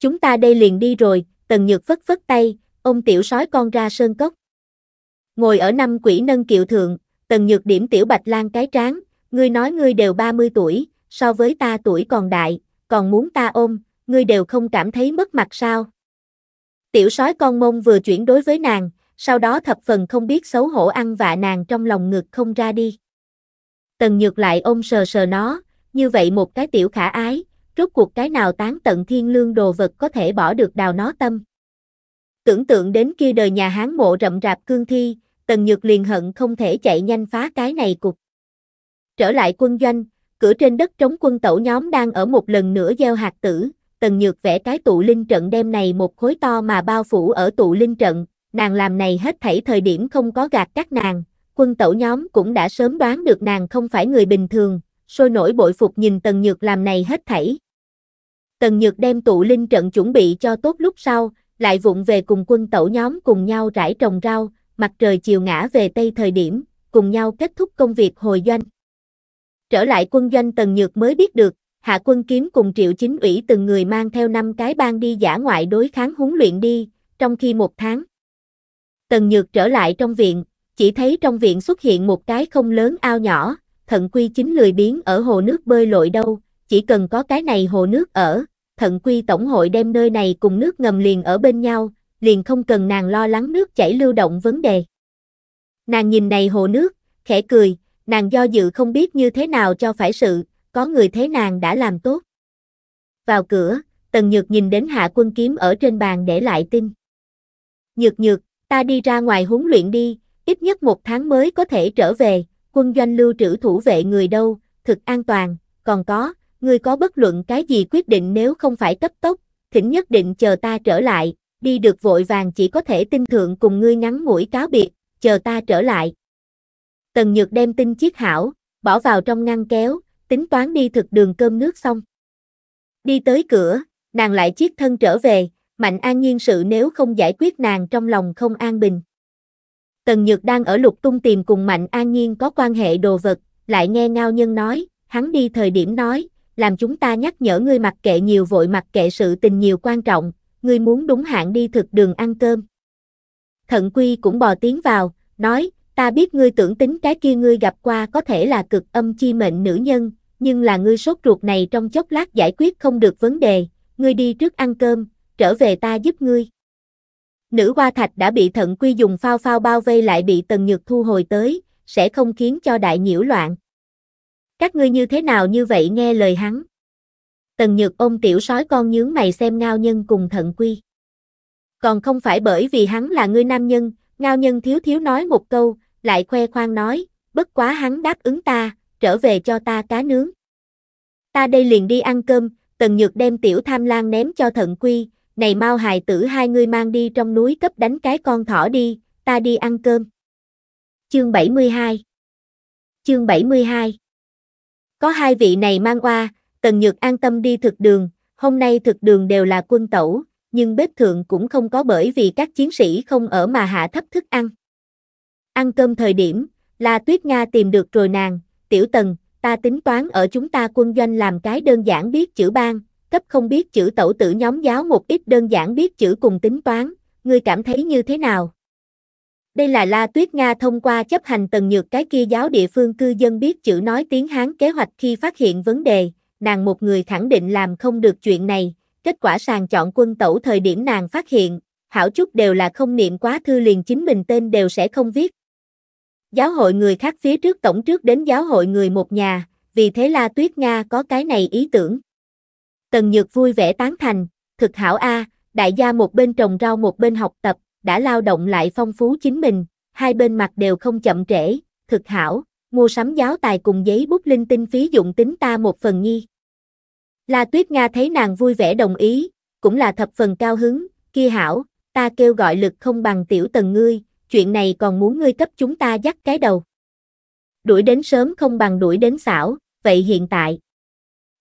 Chúng ta đây liền đi rồi, tần nhược vất vất tay, ôm tiểu sói con ra sơn cốc. Ngồi ở năm quỷ nâng kiệu thượng, tần nhược điểm tiểu bạch lan cái tráng ngươi nói ngươi đều 30 tuổi, so với ta tuổi còn đại, còn muốn ta ôm, ngươi đều không cảm thấy mất mặt sao? Tiểu sói con mông vừa chuyển đối với nàng, sau đó thập phần không biết xấu hổ ăn vạ nàng trong lòng ngực không ra đi. Tần Nhược lại ôm sờ sờ nó, như vậy một cái tiểu khả ái, rốt cuộc cái nào tán tận thiên lương đồ vật có thể bỏ được đào nó tâm. Tưởng tượng đến kia đời nhà Hán mộ rậm rạp cương thi, Tần Nhược liền hận không thể chạy nhanh phá cái này cục. Trở lại quân doanh, cửa trên đất trống quân tẩu nhóm đang ở một lần nữa gieo hạt tử, tần nhược vẽ cái tụ linh trận đêm này một khối to mà bao phủ ở tụ linh trận, nàng làm này hết thảy thời điểm không có gạt các nàng, quân tẩu nhóm cũng đã sớm đoán được nàng không phải người bình thường, sôi nổi bội phục nhìn tần nhược làm này hết thảy. Tần nhược đem tụ linh trận chuẩn bị cho tốt lúc sau, lại vụng về cùng quân tẩu nhóm cùng nhau rải trồng rau, mặt trời chiều ngã về tây thời điểm, cùng nhau kết thúc công việc hồi doanh. Trở lại quân doanh Tần Nhược mới biết được, Hạ quân kiếm cùng triệu chính ủy từng người mang theo năm cái bang đi giả ngoại đối kháng huấn luyện đi, trong khi một tháng. Tần Nhược trở lại trong viện, chỉ thấy trong viện xuất hiện một cái không lớn ao nhỏ, thận quy chính lười biến ở hồ nước bơi lội đâu, chỉ cần có cái này hồ nước ở, thận quy tổng hội đem nơi này cùng nước ngầm liền ở bên nhau, liền không cần nàng lo lắng nước chảy lưu động vấn đề. Nàng nhìn này hồ nước, khẽ cười, nàng do dự không biết như thế nào cho phải sự, có người thế nàng đã làm tốt. Vào cửa, Tần Nhược nhìn đến hạ quân kiếm ở trên bàn để lại tin. Nhược nhược, ta đi ra ngoài huấn luyện đi, ít nhất một tháng mới có thể trở về, quân doanh lưu trữ thủ vệ người đâu, thực an toàn, còn có, ngươi có bất luận cái gì quyết định nếu không phải cấp tốc, thỉnh nhất định chờ ta trở lại, đi được vội vàng chỉ có thể tin thượng cùng ngươi ngắn mũi cáo biệt, chờ ta trở lại. Tần Nhược đem tin chiếc hảo, bỏ vào trong ngăn kéo, tính toán đi thực đường cơm nước xong. Đi tới cửa, nàng lại chiếc thân trở về, Mạnh An Nhiên sự nếu không giải quyết nàng trong lòng không an bình. Tần Nhược đang ở lục tung tìm cùng Mạnh An Nhiên có quan hệ đồ vật, lại nghe Ngao Nhân nói, hắn đi thời điểm nói, làm chúng ta nhắc nhở ngươi mặc kệ nhiều vội mặc kệ sự tình nhiều quan trọng, ngươi muốn đúng hạn đi thực đường ăn cơm. Thận Quy cũng bò tiếng vào, nói, ta biết ngươi tưởng tính cái kia ngươi gặp qua có thể là cực âm chi mệnh nữ nhân, nhưng là ngươi sốt ruột này trong chốc lát giải quyết không được vấn đề, ngươi đi trước ăn cơm, trở về ta giúp ngươi. Nữ hoa thạch đã bị thận quy dùng phao phao bao vây lại bị tần nhược thu hồi tới, sẽ không khiến cho đại nhiễu loạn. Các ngươi như thế nào như vậy nghe lời hắn. Tần nhược ôm tiểu sói con nhướng mày xem ngao nhân cùng thận quy. Còn không phải bởi vì hắn là ngươi nam nhân, ngao nhân thiếu thiếu nói một câu, lại khoe khoang nói, bất quá hắn đáp ứng ta, trở về cho ta cá nướng. Ta đây liền đi ăn cơm, Tần Nhược đem tiểu tham lang ném cho thận quy, này mau hài tử hai người mang đi trong núi cấp đánh cái con thỏ đi, ta đi ăn cơm. Chương 72 Chương 72 Có hai vị này mang qua, Tần Nhược an tâm đi thực đường, hôm nay thực đường đều là quân tẩu, nhưng bếp thượng cũng không có bởi vì các chiến sĩ không ở mà hạ thấp thức ăn. Ăn cơm thời điểm, La Tuyết Nga tìm được rồi nàng, tiểu tần, ta tính toán ở chúng ta quân doanh làm cái đơn giản biết chữ ban, cấp không biết chữ tẩu tử nhóm giáo một ít đơn giản biết chữ cùng tính toán, ngươi cảm thấy như thế nào? Đây là La Tuyết Nga thông qua chấp hành tần nhược cái kia giáo địa phương cư dân biết chữ nói tiếng Hán kế hoạch khi phát hiện vấn đề, nàng một người khẳng định làm không được chuyện này, kết quả sàng chọn quân tẩu thời điểm nàng phát hiện, hảo chút đều là không niệm quá thư liền chính mình tên đều sẽ không viết, giáo hội người khác phía trước tổng trước đến giáo hội người một nhà, vì thế La Tuyết Nga có cái này ý tưởng. Tần Nhược vui vẻ tán thành, thực hảo A, đại gia một bên trồng rau một bên học tập, đã lao động lại phong phú chính mình, hai bên mặt đều không chậm trễ, thực hảo, mua sắm giáo tài cùng giấy bút linh tinh phí dụng tính ta một phần nhi. La Tuyết Nga thấy nàng vui vẻ đồng ý, cũng là thập phần cao hứng, kia hảo, ta kêu gọi lực không bằng tiểu tần ngươi, chuyện này còn muốn ngươi cấp chúng ta dắt cái đầu. Đuổi đến sớm không bằng đuổi đến xảo, vậy hiện tại.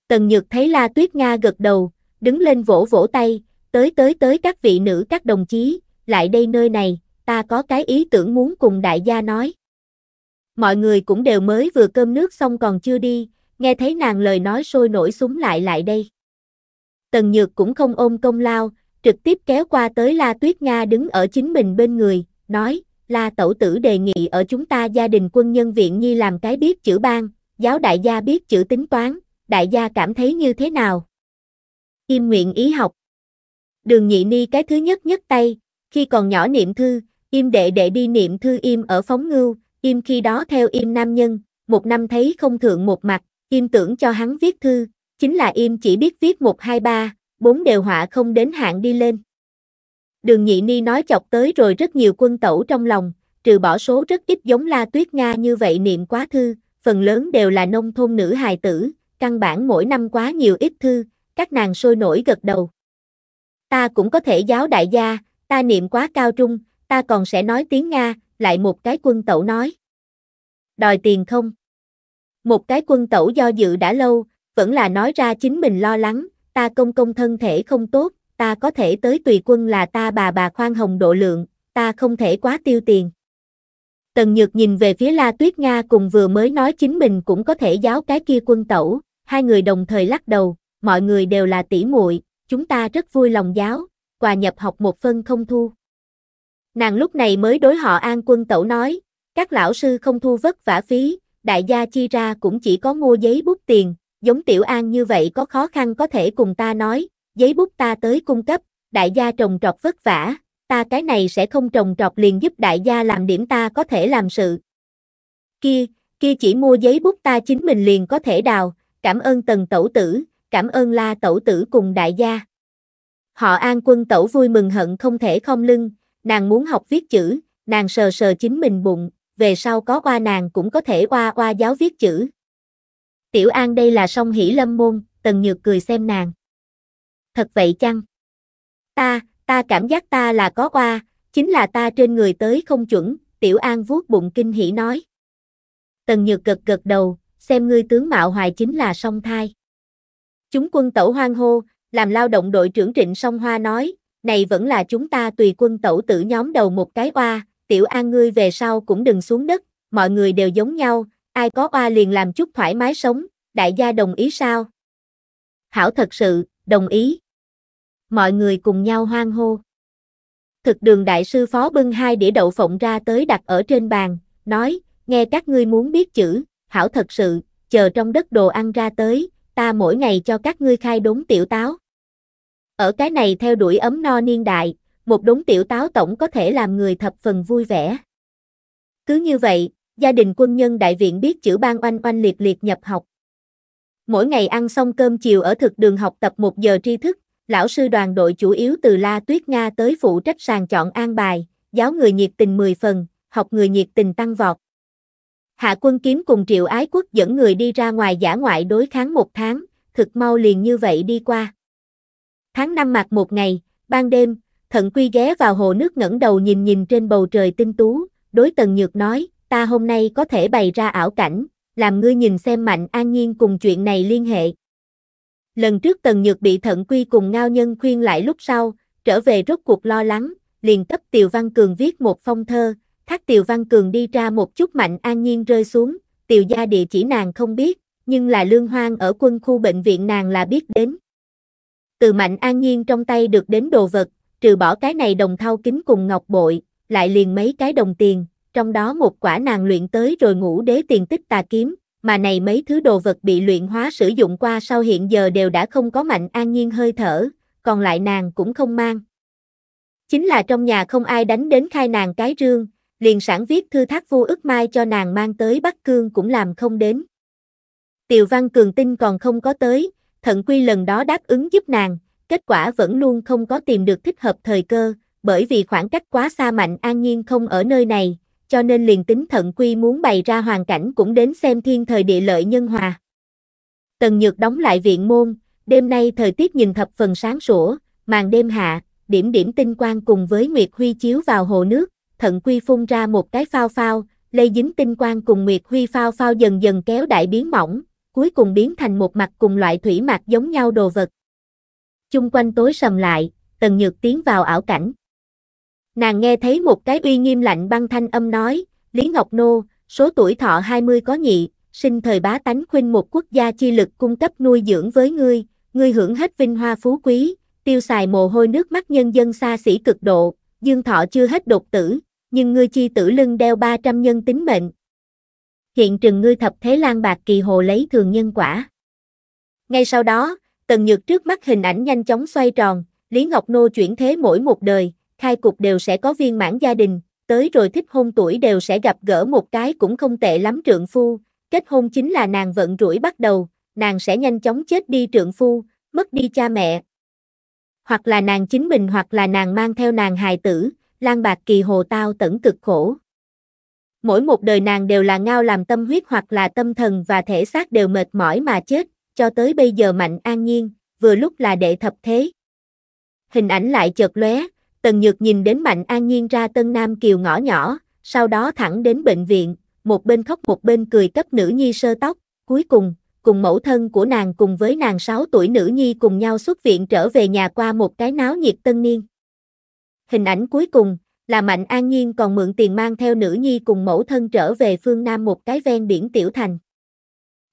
Tần Nhược thấy La Tuyết Nga gật đầu, đứng lên vỗ vỗ tay, tới tới tới các vị nữ các đồng chí, lại đây nơi này, ta có cái ý tưởng muốn cùng đại gia nói. Mọi người cũng đều mới vừa cơm nước xong còn chưa đi, nghe thấy nàng lời nói sôi nổi súng lại lại đây. Tần Nhược cũng không ôm công lao, trực tiếp kéo qua tới La Tuyết Nga đứng ở chính mình bên người, nói, La Tẩu Tử đề nghị ở chúng ta gia đình quân nhân viện nhi làm cái biết chữ ban, giáo đại gia biết chữ tính toán, đại gia cảm thấy như thế nào? Im nguyện ý học. Đường nhị ni cái thứ nhất nhất tay, khi còn nhỏ niệm thư, im đệ đệ đi niệm thư im ở phóng ngưu, im khi đó theo im nam nhân, một năm thấy không thượng một mặt, im tưởng cho hắn viết thư, chính là im chỉ biết viết một hai ba, bốn đều họa không đến hạn đi lên. Đường Nhị Ni nói chọc tới rồi rất nhiều quân tẩu trong lòng, trừ bỏ số rất ít giống La Tuyết Nga như vậy niệm quá thư, phần lớn đều là nông thôn nữ hài tử, căn bản mỗi năm quá nhiều ít thư, các nàng sôi nổi gật đầu. Ta cũng có thể giáo đại gia, ta niệm quá cao trung, ta còn sẽ nói tiếng Nga, lại một cái quân tẩu nói. Đòi tiền không? Một cái quân tẩu do dự đã lâu, vẫn là nói ra chính mình lo lắng, ta công công thân thể không tốt, ta có thể tới tùy quân là ta bà bà khoan hồng độ lượng, ta không thể quá tiêu tiền. Tần Nhược nhìn về phía La Tuyết Nga cùng vừa mới nói chính mình cũng có thể giáo cái kia quân tẩu, hai người đồng thời lắc đầu, mọi người đều là tỷ muội, chúng ta rất vui lòng giáo, quà nhập học một phân không thu. Nàng lúc này mới đối họ An quân tẩu nói, các lão sư không thu vất vả phí, đại gia chi ra cũng chỉ có mua giấy bút tiền, giống tiểu an như vậy có khó khăn có thể cùng ta nói, giấy bút ta tới cung cấp, đại gia trồng trọt vất vả, ta cái này sẽ không trồng trọt liền giúp đại gia làm điểm ta có thể làm sự. Kia, kia chỉ mua giấy bút ta chính mình liền có thể đào, cảm ơn tần tẩu tử, cảm ơn la tẩu tử cùng đại gia. Họ an quân tẩu vui mừng hận không thể không lưng, nàng muốn học viết chữ, nàng sờ sờ chính mình bụng, về sau có qua nàng cũng có thể qua qua giáo viết chữ. Tiểu An đây là song hỷ lâm môn, Tần Nhược cười xem nàng thật vậy chăng? Ta, ta cảm giác ta là có oa, chính là ta trên người tới không chuẩn, Tiểu An vuốt bụng kinh hỉ nói. Tần Nhược gật gật đầu, xem ngươi tướng mạo hoài chính là song thai. Chúng quân tẩu hoang hô, làm lao động đội trưởng Trịnh Song Hoa nói, này vẫn là chúng ta tùy quân tẩu tử nhóm đầu một cái oa, Tiểu An ngươi về sau cũng đừng xuống đất, mọi người đều giống nhau, ai có oa liền làm chút thoải mái sống, đại gia đồng ý sao? Hảo thật sự, đồng ý. Mọi người cùng nhau hoan hô. Thực đường đại sư phó bưng hai đĩa đậu phộng ra tới đặt ở trên bàn, nói, nghe các ngươi muốn biết chữ, hảo thật sự, chờ trong đất đồ ăn ra tới, ta mỗi ngày cho các ngươi khai đốn tiểu táo. Ở cái này theo đuổi ấm no niên đại, một đống tiểu táo tổng có thể làm người thập phần vui vẻ. Cứ như vậy, gia đình quân nhân đại viện biết chữ ban oanh oanh liệt liệt nhập học. Mỗi ngày ăn xong cơm chiều ở thực đường học tập 1 giờ tri thức, lão sư đoàn đội chủ yếu từ La Tuyết Nga tới phụ trách sàng chọn an bài, giáo người nhiệt tình 10 phần, học người nhiệt tình tăng vọt. Hạ quân kiếm cùng triệu ái quốc dẫn người đi ra ngoài giả ngoại đối kháng một tháng, thực mau liền như vậy đi qua. Tháng năm mặt một ngày, ban đêm, thận quy ghé vào hồ nước ngẩng đầu nhìn nhìn trên bầu trời tinh tú, đối tần nhược nói, ta hôm nay có thể bày ra ảo cảnh, làm ngươi nhìn xem Mạnh An Nhiên cùng chuyện này liên hệ. Lần trước Tần Nhược bị Thận Quy cùng Ngao Nhân khuyên lại lúc sau, trở về rốt cuộc lo lắng, liền cấp Tiều Văn Cường viết một phong thơ, thác Tiều Văn Cường đi ra một chút Mạnh An Nhiên rơi xuống, Tiều gia địa chỉ nàng không biết, nhưng là lương hoang ở quân khu bệnh viện nàng là biết đến. Từ Mạnh An Nhiên trong tay được đến đồ vật, trừ bỏ cái này đồng thau kính cùng ngọc bội, lại liền mấy cái đồng tiền, trong đó một quả nàng luyện tới rồi ngủ đế tiền tích tà kiếm, mà này mấy thứ đồ vật bị luyện hóa sử dụng qua sau hiện giờ đều đã không có mạnh an nhiên hơi thở, còn lại nàng cũng không mang. Chính là trong nhà không ai đánh đến khai nàng cái rương, liền sản viết thư thác vô ức mai cho nàng mang tới Bắc Cương cũng làm không đến. Tiều Văn Cường tin còn không có tới, thận quy lần đó đáp ứng giúp nàng, kết quả vẫn luôn không có tìm được thích hợp thời cơ, bởi vì khoảng cách quá xa mạnh an nhiên không ở nơi này, cho nên liền tính thận quy muốn bày ra hoàn cảnh cũng đến xem thiên thời địa lợi nhân hòa. Tần Nhược đóng lại viện môn, đêm nay thời tiết nhìn thập phần sáng sủa, màn đêm hạ, điểm điểm tinh quang cùng với Nguyệt Huy chiếu vào hồ nước, thận quy phun ra một cái phao phao, lây dính tinh quang cùng Nguyệt Huy phao phao dần dần kéo đại biến mỏng, cuối cùng biến thành một mặt cùng loại thủy mặt giống nhau đồ vật. Chung quanh tối sầm lại, Tần Nhược tiến vào ảo cảnh. Nàng nghe thấy một cái uy nghiêm lạnh băng thanh âm nói, Lý Ngọc Nô, số tuổi thọ 20 có nhị, sinh thời bá tánh khuynh một quốc gia chi lực cung cấp nuôi dưỡng với ngươi, ngươi hưởng hết vinh hoa phú quý, tiêu xài mồ hôi nước mắt nhân dân xa xỉ cực độ, dương thọ chưa hết đột tử, nhưng ngươi chi tử lưng đeo 300 nhân tính mệnh. Hiện trừng ngươi thập thế lan bạc kỳ hồ lấy thường nhân quả. Ngay sau đó, tần nhược trước mắt hình ảnh nhanh chóng xoay tròn, Lý Ngọc Nô chuyển thế mỗi một đời, khai cục đều sẽ có viên mãn gia đình, tới rồi thích hôn tuổi đều sẽ gặp gỡ một cái cũng không tệ lắm trượng phu, kết hôn chính là nàng vận rủi bắt đầu, nàng sẽ nhanh chóng chết đi trượng phu, mất đi cha mẹ. Hoặc là nàng chính mình hoặc là nàng mang theo nàng hài tử, lang bạc kỳ hồ tao tẩn cực khổ. Mỗi một đời nàng đều là ngao làm tâm huyết hoặc là tâm thần và thể xác đều mệt mỏi mà chết, cho tới bây giờ mạnh an nhiên, vừa lúc là đệ thập thế. Hình ảnh lại chợt lóe, Tần Nhược nhìn đến Mạnh An Nhiên ra Tân Nam Kiều ngõ nhỏ, sau đó thẳng đến bệnh viện, một bên khóc một bên cười cấp nữ nhi sơ tóc, cuối cùng, cùng mẫu thân của nàng cùng với nàng 6 tuổi nữ nhi cùng nhau xuất viện trở về nhà qua một cái náo nhiệt tân niên. Hình ảnh cuối cùng, là Mạnh An Nhiên còn mượn tiền mang theo nữ nhi cùng mẫu thân trở về phương Nam một cái ven biển tiểu thành.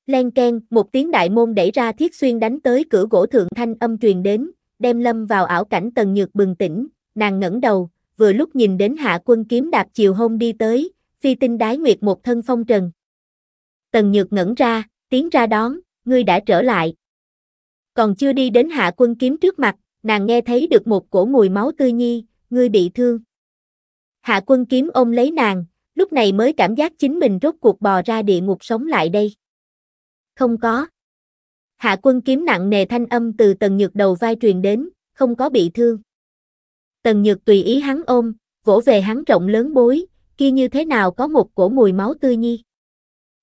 Len ken, một tiếng đại môn đẩy ra thiết xuyên đánh tới cửa gỗ thượng thanh âm truyền đến, đem lâm vào ảo cảnh tần nhược bừng tỉnh, nàng ngẩng đầu, vừa lúc nhìn đến hạ quân kiếm đạp chiều hôn đi tới, phi tinh đái nguyệt một thân phong trần. Tần nhược ngẩn ra, tiến ra đón, ngươi đã trở lại. Còn chưa đi đến hạ quân kiếm trước mặt, nàng nghe thấy được một cổ mùi máu tươi nhi, ngươi bị thương. Hạ quân kiếm ôm lấy nàng, lúc này mới cảm giác chính mình rốt cuộc bò ra địa ngục sống lại đây. Không có. Hạ quân kiếm nặng nề thanh âm từ tần nhược đầu vai truyền đến, không có bị thương. Tần Nhược tùy ý hắn ôm, vỗ về hắn rộng lớn bối, kia như thế nào có một cổ mùi máu tươi nhi.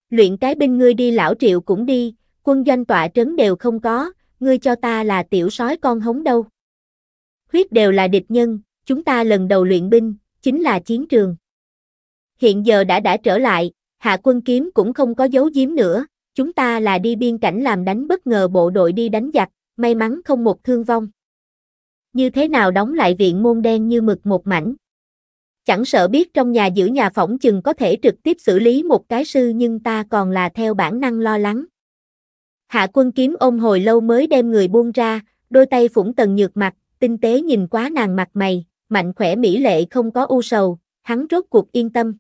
Luyện cái binh ngươi đi lão triệu cũng đi, quân doanh tọa trấn đều không có, ngươi cho ta là tiểu sói con hống đâu. Huyết đều là địch nhân, chúng ta lần đầu luyện binh, chính là chiến trường. Hiện giờ đã đã trở lại, hạ quân kiếm cũng không có dấu giếm nữa, chúng ta là đi biên cảnh làm đánh bất ngờ bộ đội đi đánh giặc, may mắn không một thương vong như thế nào đóng lại viện môn đen như mực một mảnh. Chẳng sợ biết trong nhà giữ nhà phỏng chừng có thể trực tiếp xử lý một cái sư nhưng ta còn là theo bản năng lo lắng. Hạ quân kiếm ôm hồi lâu mới đem người buông ra, đôi tay phủng tần nhược mặt, tinh tế nhìn quá nàng mặt mày, mạnh khỏe mỹ lệ không có u sầu, hắn rốt cuộc yên tâm.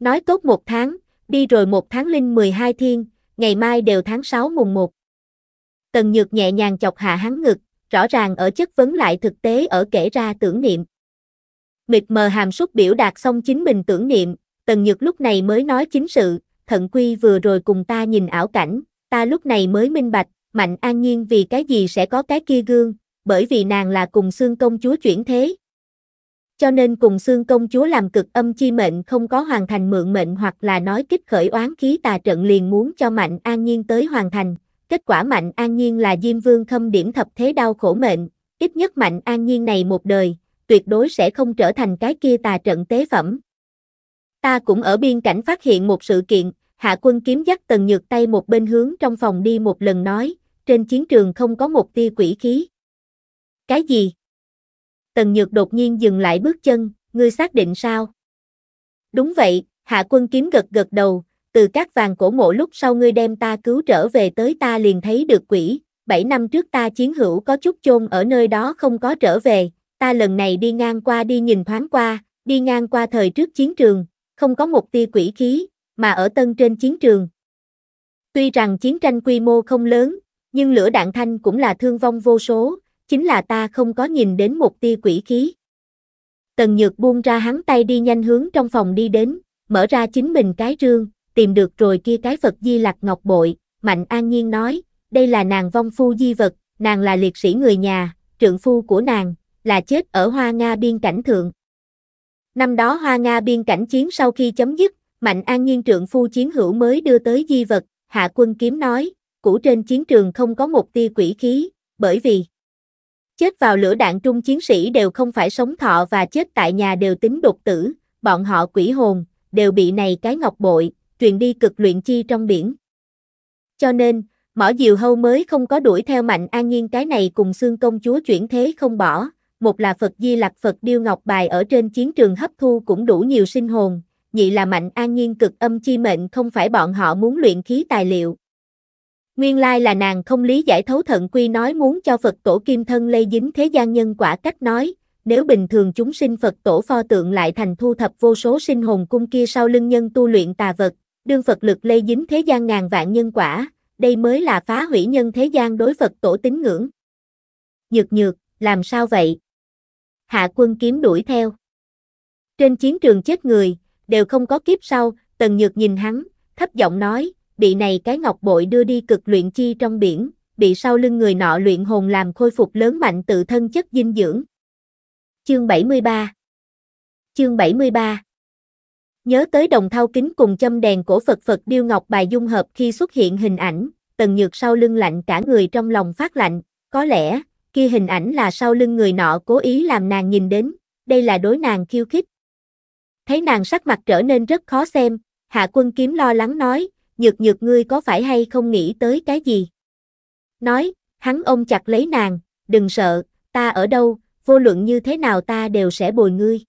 Nói tốt một tháng, đi rồi một tháng linh 12 thiên, ngày mai đều tháng 6 mùng 1. Tần Nhược nhẹ nhàng chọc hạ hắn ngực, rõ ràng ở chất vấn lại thực tế ở kể ra tưởng niệm. Mịt mờ hàm xúc biểu đạt xong chính mình tưởng niệm, Tần Nhược lúc này mới nói chính sự, thận quy vừa rồi cùng ta nhìn ảo cảnh, ta lúc này mới minh bạch, mạnh an nhiên vì cái gì sẽ có cái kia gương, bởi vì nàng là cùng xương công chúa chuyển thế. Cho nên cùng xương công chúa làm cực âm chi mệnh không có hoàn thành mượn mệnh hoặc là nói kích khởi oán khí tà trận liền muốn cho mạnh an nhiên tới hoàn thành kết quả Mạnh An Nhiên là Diêm Vương khâm điểm thập thế đau khổ mệnh, ít nhất Mạnh An Nhiên này một đời, tuyệt đối sẽ không trở thành cái kia tà trận tế phẩm. Ta cũng ở biên cảnh phát hiện một sự kiện, Hạ quân kiếm dắt tần nhược tay một bên hướng trong phòng đi một lần nói, trên chiến trường không có một tia quỷ khí. Cái gì? Tần nhược đột nhiên dừng lại bước chân, ngươi xác định sao? Đúng vậy, hạ quân kiếm gật gật đầu, từ các vàng cổ mộ lúc sau ngươi đem ta cứu trở về tới ta liền thấy được quỷ, Bảy năm trước ta chiến hữu có chút chôn ở nơi đó không có trở về, ta lần này đi ngang qua đi nhìn thoáng qua, đi ngang qua thời trước chiến trường, không có một tia quỷ khí, mà ở tân trên chiến trường. Tuy rằng chiến tranh quy mô không lớn, nhưng lửa đạn thanh cũng là thương vong vô số, chính là ta không có nhìn đến một tia quỷ khí. Tần Nhược buông ra hắn tay đi nhanh hướng trong phòng đi đến, mở ra chính mình cái rương, tìm được rồi kia cái Phật Di Lặc Ngọc Bội, Mạnh An Nhiên nói, đây là nàng vong phu di vật, nàng là liệt sĩ người nhà, trượng phu của nàng, là chết ở Hoa Nga biên cảnh thượng. Năm đó Hoa Nga biên cảnh chiến sau khi chấm dứt, Mạnh An Nhiên trượng phu chiến hữu mới đưa tới di vật, Hạ quân kiếm nói, cũ trên chiến trường không có một tia quỷ khí, bởi vì chết vào lửa đạn trung chiến sĩ đều không phải sống thọ và chết tại nhà đều tính đột tử, bọn họ quỷ hồn, đều bị này cái ngọc bội, truyền đi cực luyện chi trong biển. Cho nên, mỏ diều hâu mới không có đuổi theo mạnh an nhiên cái này cùng xương công chúa chuyển thế không bỏ, một là Phật Di Lặc Phật Điêu Ngọc Bài ở trên chiến trường hấp thu cũng đủ nhiều sinh hồn, nhị là mạnh an nhiên cực âm chi mệnh không phải bọn họ muốn luyện khí tài liệu. Nguyên lai là nàng không lý giải thấu thận quy nói muốn cho Phật tổ kim thân lây dính thế gian nhân quả cách nói, nếu bình thường chúng sinh Phật tổ pho tượng lại thành thu thập vô số sinh hồn cung kia sau lưng nhân tu luyện tà vật, đương Phật lực lây dính thế gian ngàn vạn nhân quả, đây mới là phá hủy nhân thế gian đối Phật tổ tín ngưỡng. Nhược nhược, làm sao vậy? Hạ quân kiếm đuổi theo. Trên chiến trường chết người, đều không có kiếp sau, tần nhược nhìn hắn, thấp giọng nói, bị này cái ngọc bội đưa đi cực luyện chi trong biển, bị sau lưng người nọ luyện hồn làm khôi phục lớn mạnh tự thân chất dinh dưỡng. Chương 73 Chương 73 Nhớ tới đồng thau kính cùng châm đèn cổ Phật Phật điêu ngọc bài dung hợp khi xuất hiện hình ảnh, tần nhược sau lưng lạnh cả người trong lòng phát lạnh, có lẽ, kia hình ảnh là sau lưng người nọ cố ý làm nàng nhìn đến, đây là đối nàng khiêu khích. Thấy nàng sắc mặt trở nên rất khó xem, hạ quân kiếm lo lắng nói, nhược nhược ngươi có phải hay không nghĩ tới cái gì? Nói, hắn ôm chặt lấy nàng, đừng sợ, ta ở đâu, vô luận như thế nào ta đều sẽ bồi ngươi.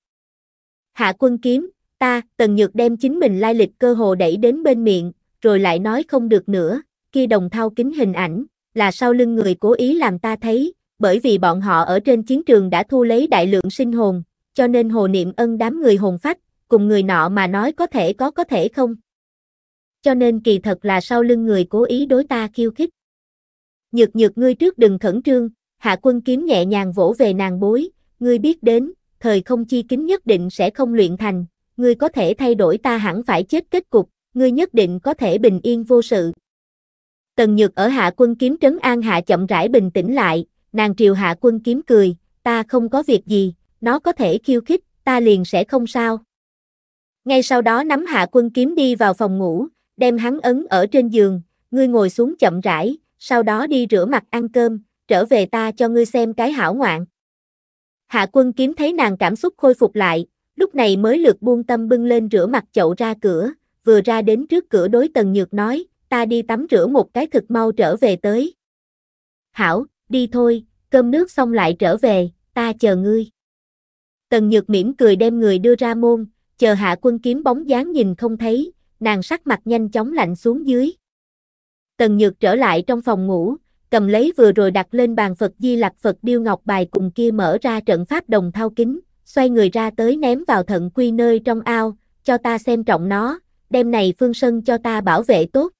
Hạ quân kiếm, ta, Tần Nhược đem chính mình lai lịch cơ hồ đẩy đến bên miệng, rồi lại nói không được nữa, kia đồng thao kính hình ảnh, là sau lưng người cố ý làm ta thấy, bởi vì bọn họ ở trên chiến trường đã thu lấy đại lượng sinh hồn, cho nên hồ niệm ân đám người hồn phách, cùng người nọ mà nói có thể có có thể không. Cho nên kỳ thật là sau lưng người cố ý đối ta khiêu khích. Nhược nhược ngươi trước đừng khẩn trương, hạ quân kiếm nhẹ nhàng vỗ về nàng bối, ngươi biết đến, thời không chi kính nhất định sẽ không luyện thành, ngươi có thể thay đổi ta hẳn phải chết kết cục, ngươi nhất định có thể bình yên vô sự. Tần Nhược ở hạ quân kiếm trấn an hạ chậm rãi bình tĩnh lại, nàng triều hạ quân kiếm cười, ta không có việc gì, nó có thể khiêu khích, ta liền sẽ không sao. Ngay sau đó nắm hạ quân kiếm đi vào phòng ngủ, đem hắn ấn ở trên giường, ngươi ngồi xuống chậm rãi, sau đó đi rửa mặt ăn cơm, trở về ta cho ngươi xem cái hảo ngoạn. Hạ quân kiếm thấy nàng cảm xúc khôi phục lại, lúc này mới lượt buông tâm bưng lên rửa mặt chậu ra cửa, vừa ra đến trước cửa đối tần nhược nói, ta đi tắm rửa một cái thực mau trở về tới. Hảo, đi thôi, cơm nước xong lại trở về, ta chờ ngươi. Tần nhược mỉm cười đem người đưa ra môn, chờ hạ quân kiếm bóng dáng nhìn không thấy, nàng sắc mặt nhanh chóng lạnh xuống dưới. Tần nhược trở lại trong phòng ngủ, cầm lấy vừa rồi đặt lên bàn Phật Di Lặc Phật Điêu Ngọc bài cùng kia mở ra trận pháp đồng thao kính, xoay người ra tới ném vào thận quy nơi trong ao, cho ta xem trọng nó, đem này phương sân cho ta bảo vệ tốt.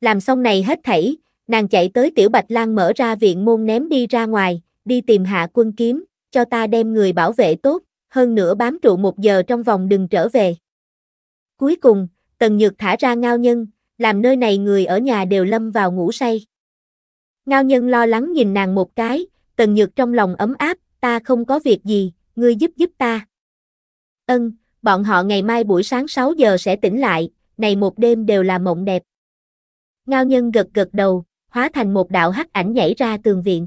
Làm xong này hết thảy, nàng chạy tới tiểu bạch lan mở ra viện môn ném đi ra ngoài, đi tìm hạ quân kiếm, cho ta đem người bảo vệ tốt, hơn nữa bám trụ một giờ trong vòng đừng trở về. Cuối cùng, Tần Nhược thả ra ngao nhân, làm nơi này người ở nhà đều lâm vào ngủ say. Ngao nhân lo lắng nhìn nàng một cái, Tần Nhược trong lòng ấm áp, ta không có việc gì, ngươi giúp giúp ta. Ân, bọn họ ngày mai buổi sáng 6 giờ sẽ tỉnh lại, này một đêm đều là mộng đẹp. Ngao nhân gật gật đầu, hóa thành một đạo hắc ảnh nhảy ra tường viện.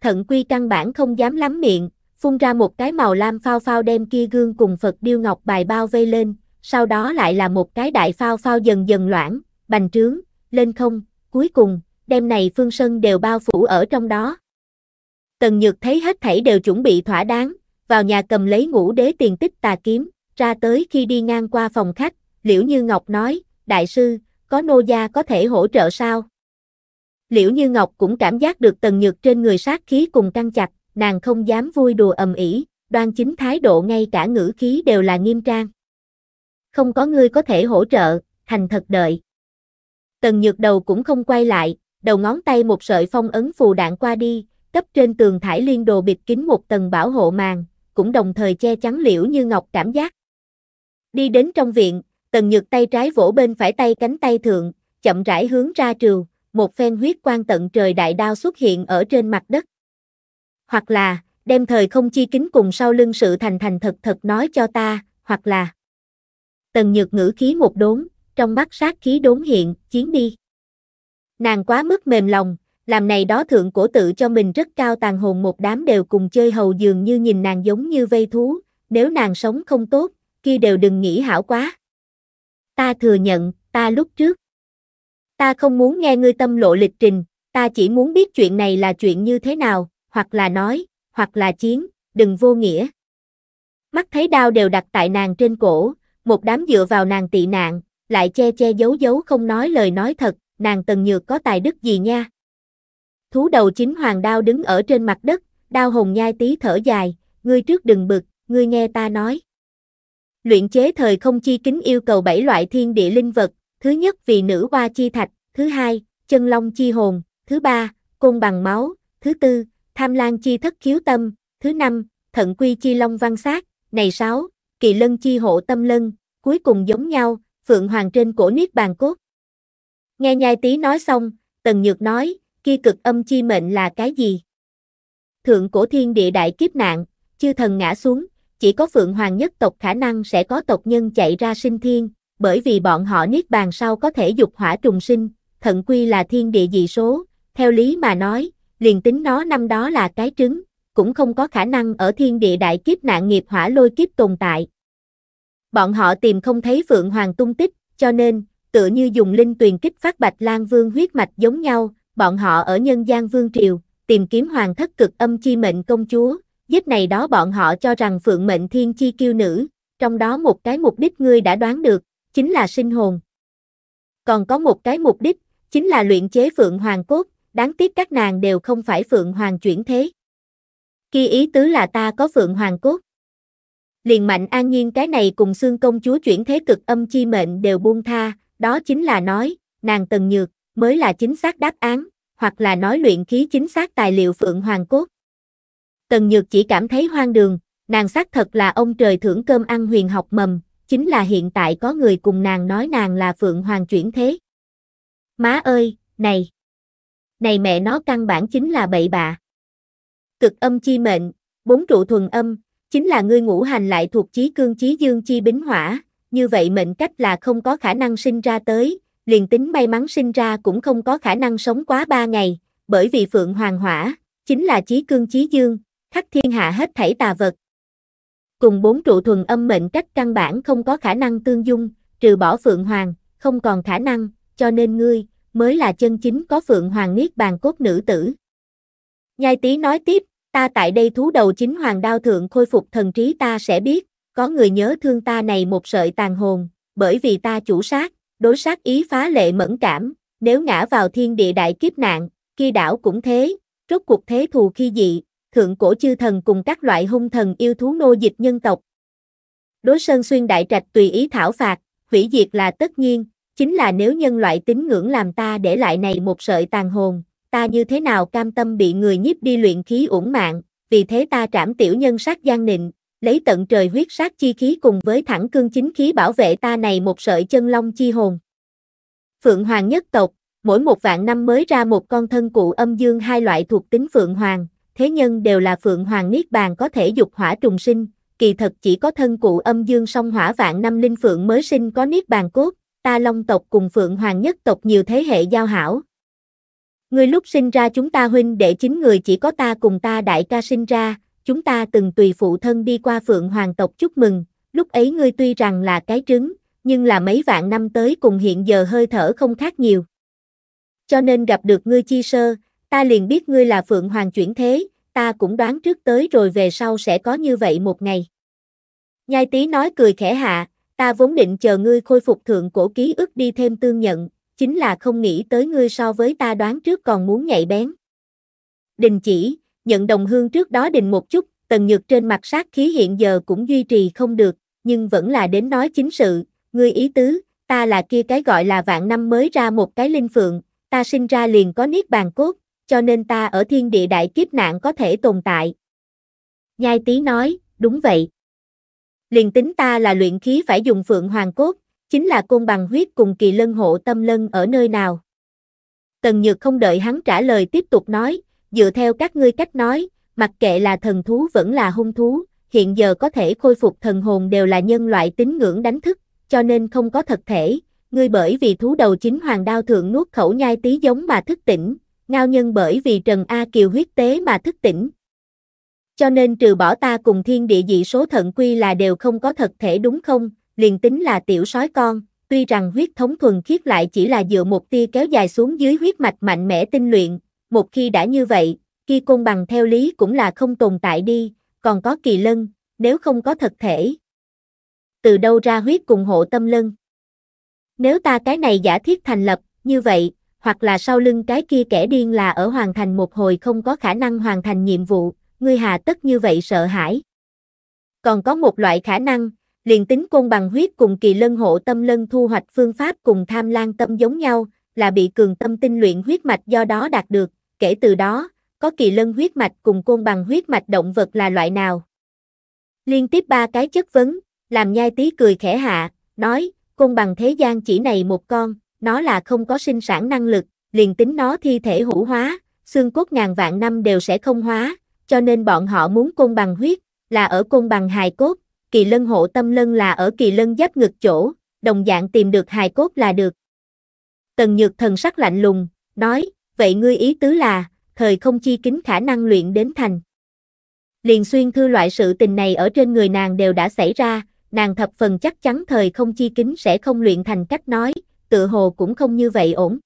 Thận quy căn bản không dám lắm miệng, phun ra một cái màu lam phao phao đem kia gương cùng Phật điêu ngọc bài bao vây lên, sau đó lại là một cái đại phao phao dần dần loãng, bành trướng, lên không, cuối cùng, đem này phương sân đều bao phủ ở trong đó. Tần Nhược thấy hết thảy đều chuẩn bị thỏa đáng, vào nhà cầm lấy ngũ đế tiền tích tà kiếm, ra tới khi đi ngang qua phòng khách, Liễu Như Ngọc nói, đại sư, có nô gia có thể hỗ trợ sao? Liễu Như Ngọc cũng cảm giác được tần nhược trên người sát khí cùng căng chặt, nàng không dám vui đùa ầm ĩ, đoan chính thái độ ngay cả ngữ khí đều là nghiêm trang. Không có người có thể hỗ trợ, thành thật đợi. Tần nhược đầu cũng không quay lại, đầu ngón tay một sợi phong ấn phù đạn qua đi, cấp trên tường thải liên đồ bịt kín một tầng bảo hộ màng, cũng đồng thời che chắn liễu như ngọc cảm giác. Đi đến trong viện, tần nhược tay trái vỗ bên phải tay cánh tay thượng, chậm rãi hướng ra trừ, một phen huyết quan tận trời đại đao xuất hiện ở trên mặt đất. Hoặc là, đem thời không chi kính cùng sau lưng sự thành thành thật thật nói cho ta, hoặc là Tần nhược ngữ khí một đốn, trong mắt sát khí đốn hiện, chiến đi. Nàng quá mức mềm lòng, làm này đó thượng cổ tự cho mình rất cao tàn hồn một đám đều cùng chơi hầu dường như nhìn nàng giống như vây thú, nếu nàng sống không tốt, kia đều đừng nghĩ hảo quá. Ta thừa nhận, ta lúc trước. Ta không muốn nghe ngươi tâm lộ lịch trình, ta chỉ muốn biết chuyện này là chuyện như thế nào, hoặc là nói, hoặc là chiến, đừng vô nghĩa. Mắt thấy đao đều đặt tại nàng trên cổ, một đám dựa vào nàng tị nạn, lại che che giấu giấu không nói lời nói thật, nàng tần nhược có tài đức gì nha. Thú đầu chính hoàng đao đứng ở trên mặt đất, đao hồng nhai tí thở dài, ngươi trước đừng bực, ngươi nghe ta nói. Luyện chế thời không chi kính yêu cầu bảy loại thiên địa linh vật, thứ nhất vì nữ hoa chi thạch, thứ hai, chân long chi hồn, thứ ba, côn bằng máu, thứ tư, tham lan chi thất khiếu tâm, thứ năm, thận quy chi long văn sát, này sáu, kỳ lân chi hộ tâm lân, cuối cùng giống nhau, phượng hoàng trên cổ niết bàn cốt. Nghe nhai tí nói xong, Tần Nhược nói, kia cực âm chi mệnh là cái gì? Thượng cổ thiên địa đại kiếp nạn, chư thần ngã xuống, chỉ có Phượng Hoàng nhất tộc khả năng sẽ có tộc nhân chạy ra sinh thiên, bởi vì bọn họ niết bàn sau có thể dục hỏa trùng sinh, thận quy là thiên địa dị số, theo lý mà nói, liền tính nó năm đó là cái trứng, cũng không có khả năng ở thiên địa đại kiếp nạn nghiệp hỏa lôi kiếp tồn tại. Bọn họ tìm không thấy Phượng Hoàng tung tích, cho nên, tựa như dùng linh tuyền kích phát Bạch Lan Vương huyết mạch giống nhau, bọn họ ở nhân gian vương triều, tìm kiếm hoàng thất cực âm chi mệnh công chúa, giết này đó bọn họ cho rằng phượng mệnh thiên chi kiêu nữ, trong đó một cái mục đích ngươi đã đoán được, chính là sinh hồn. Còn có một cái mục đích, chính là luyện chế phượng hoàng cốt, đáng tiếc các nàng đều không phải phượng hoàng chuyển thế. Kia ý tứ là ta có phượng hoàng cốt. Liền mạnh an nhiên cái này cùng xương công chúa chuyển thế cực âm chi mệnh đều buông tha, đó chính là nói, nàng tần nhược mới là chính xác đáp án, hoặc là nói luyện khí chính xác tài liệu phượng hoàng cốt. Tần Nhược chỉ cảm thấy hoang đường, nàng xác thật là ông trời thưởng cơm ăn huyền học mầm, chính là hiện tại có người cùng nàng nói nàng là phượng hoàng chuyển thế. Má ơi, này! Này mẹ nó căn bản chính là bậy bạ. Cực âm chi mệnh, bốn trụ thuần âm, chính là ngươi ngũ hành lại thuộc chí cương chí dương chi bính hỏa, như vậy mệnh cách là không có khả năng sinh ra tới, liền tính may mắn sinh ra cũng không có khả năng sống quá ba ngày, bởi vì Phượng Hoàng Hỏa, chính là chí cương chí dương, khắc thiên hạ hết thảy tà vật. Cùng bốn trụ thuần âm mệnh cách căn bản không có khả năng tương dung, trừ bỏ Phượng Hoàng, không còn khả năng, cho nên ngươi, mới là chân chính có Phượng Hoàng Niết Bàn Cốt nữ tử. Nhai Tý nói tiếp, ta tại đây thú đầu chính Hoàng Đao Thượng khôi phục thần trí ta sẽ biết, có người nhớ thương ta này một sợi tàn hồn, bởi vì ta chủ sát, đối sát ý phá lệ mẫn cảm, nếu ngã vào thiên địa đại kiếp nạn, khi đảo cũng thế, rốt cuộc thế thù khi dị, thượng cổ chư thần cùng các loại hung thần yêu thú nô dịch nhân tộc. Đối sơn xuyên đại trạch tùy ý thảo phạt, hủy diệt là tất nhiên, chính là nếu nhân loại tín ngưỡng làm ta để lại này một sợi tàn hồn, ta như thế nào cam tâm bị người nhiếp đi luyện khí uổng mạng, vì thế ta trảm tiểu nhân sát gian nịnh, lấy tận trời huyết sát chi khí cùng với thẳng cương chính khí bảo vệ ta này một sợi chân long chi hồn. Phượng Hoàng nhất tộc, mỗi một vạn năm mới ra một con thân cụ âm dương hai loại thuộc tính Phượng Hoàng, thế nhân đều là Phượng Hoàng Niết Bàn có thể dục hỏa trùng sinh, kỳ thật chỉ có thân cụ âm dương song hỏa vạn năm linh Phượng mới sinh có Niết Bàn cốt, ta long tộc cùng Phượng Hoàng nhất tộc nhiều thế hệ giao hảo. Người lúc sinh ra chúng ta huynh đệ chính người chỉ có ta cùng ta đại ca sinh ra, chúng ta từng tùy phụ thân đi qua phượng hoàng tộc chúc mừng, lúc ấy ngươi tuy rằng là cái trứng, nhưng là mấy vạn năm tới cùng hiện giờ hơi thở không khác nhiều. Cho nên gặp được ngươi chi sơ, ta liền biết ngươi là phượng hoàng chuyển thế, ta cũng đoán trước tới rồi về sau sẽ có như vậy một ngày. Nhai tí nói cười khẽ hạ, ta vốn định chờ ngươi khôi phục thượng cổ ký ức đi thêm tương nhận, chính là không nghĩ tới ngươi so với ta đoán trước còn muốn nhạy bén. Đình chỉ, nhận đồng hương trước đó định một chút, tần nhược trên mặt sát khí hiện giờ cũng duy trì không được, nhưng vẫn là đến nói chính sự, ngươi ý tứ, ta là kia cái gọi là vạn năm mới ra một cái linh phượng, ta sinh ra liền có niết bàn cốt, cho nên ta ở thiên địa đại kiếp nạn có thể tồn tại. Nhai tí nói, đúng vậy. Liền tính ta là luyện khí phải dùng phượng hoàng cốt, chính là côn bằng huyết cùng kỳ lân hộ tâm lân ở nơi nào. Tần Nhược không đợi hắn trả lời tiếp tục nói, dựa theo các ngươi cách nói, mặc kệ là thần thú vẫn là hung thú, hiện giờ có thể khôi phục thần hồn đều là nhân loại tín ngưỡng đánh thức, cho nên không có thật thể, ngươi bởi vì thú đầu chính hoàng đao thượng nuốt khẩu nhai tí giống mà thức tỉnh, ngao nhân bởi vì Trần A Kiều huyết tế mà thức tỉnh. Cho nên trừ bỏ ta cùng thiên địa dị số thận quy là đều không có thật thể đúng không, liền tính là tiểu sói con, tuy rằng huyết thống thuần khiết lại chỉ là dựa một tia kéo dài xuống dưới huyết mạch mạnh mẽ tinh luyện, một khi đã như vậy, khi côn bằng theo lý cũng là không tồn tại đi, còn có kỳ lân, nếu không có thật thể. Từ đâu ra huyết cùng hộ tâm lân? Nếu ta cái này giả thiết thành lập, như vậy, hoặc là sau lưng cái kia kẻ điên là ở hoàn thành một hồi không có khả năng hoàn thành nhiệm vụ, ngươi hà tất như vậy sợ hãi. Còn có một loại khả năng, liền tính côn bằng huyết cùng kỳ lân hộ tâm lân thu hoạch phương pháp cùng tham lan tâm giống nhau, là bị cường tâm tinh luyện huyết mạch do đó đạt được, Kể từ đó, có kỳ lân huyết mạch cùng côn bằng huyết mạch động vật là loại nào? Liên tiếp ba cái chất vấn, làm nhai tí cười khẽ hạ, nói, côn bằng thế gian chỉ này một con, nó là không có sinh sản năng lực, liền tính nó thi thể hữu hóa, xương cốt ngàn vạn năm đều sẽ không hóa, cho nên bọn họ muốn côn bằng huyết, là ở côn bằng hài cốt, kỳ lân hộ tâm lân là ở kỳ lân giáp ngực chỗ, đồng dạng tìm được hài cốt là được. Tần Nhược thần sắc lạnh lùng, nói, vậy ngươi ý tứ là, thời không chi kính khả năng luyện đến thành. Liền xuyên thư loại sự tình này ở trên người nàng đều đã xảy ra, nàng thập phần chắc chắn thời không chi kính sẽ không luyện thành cách nói, tự hồ cũng không như vậy ổn.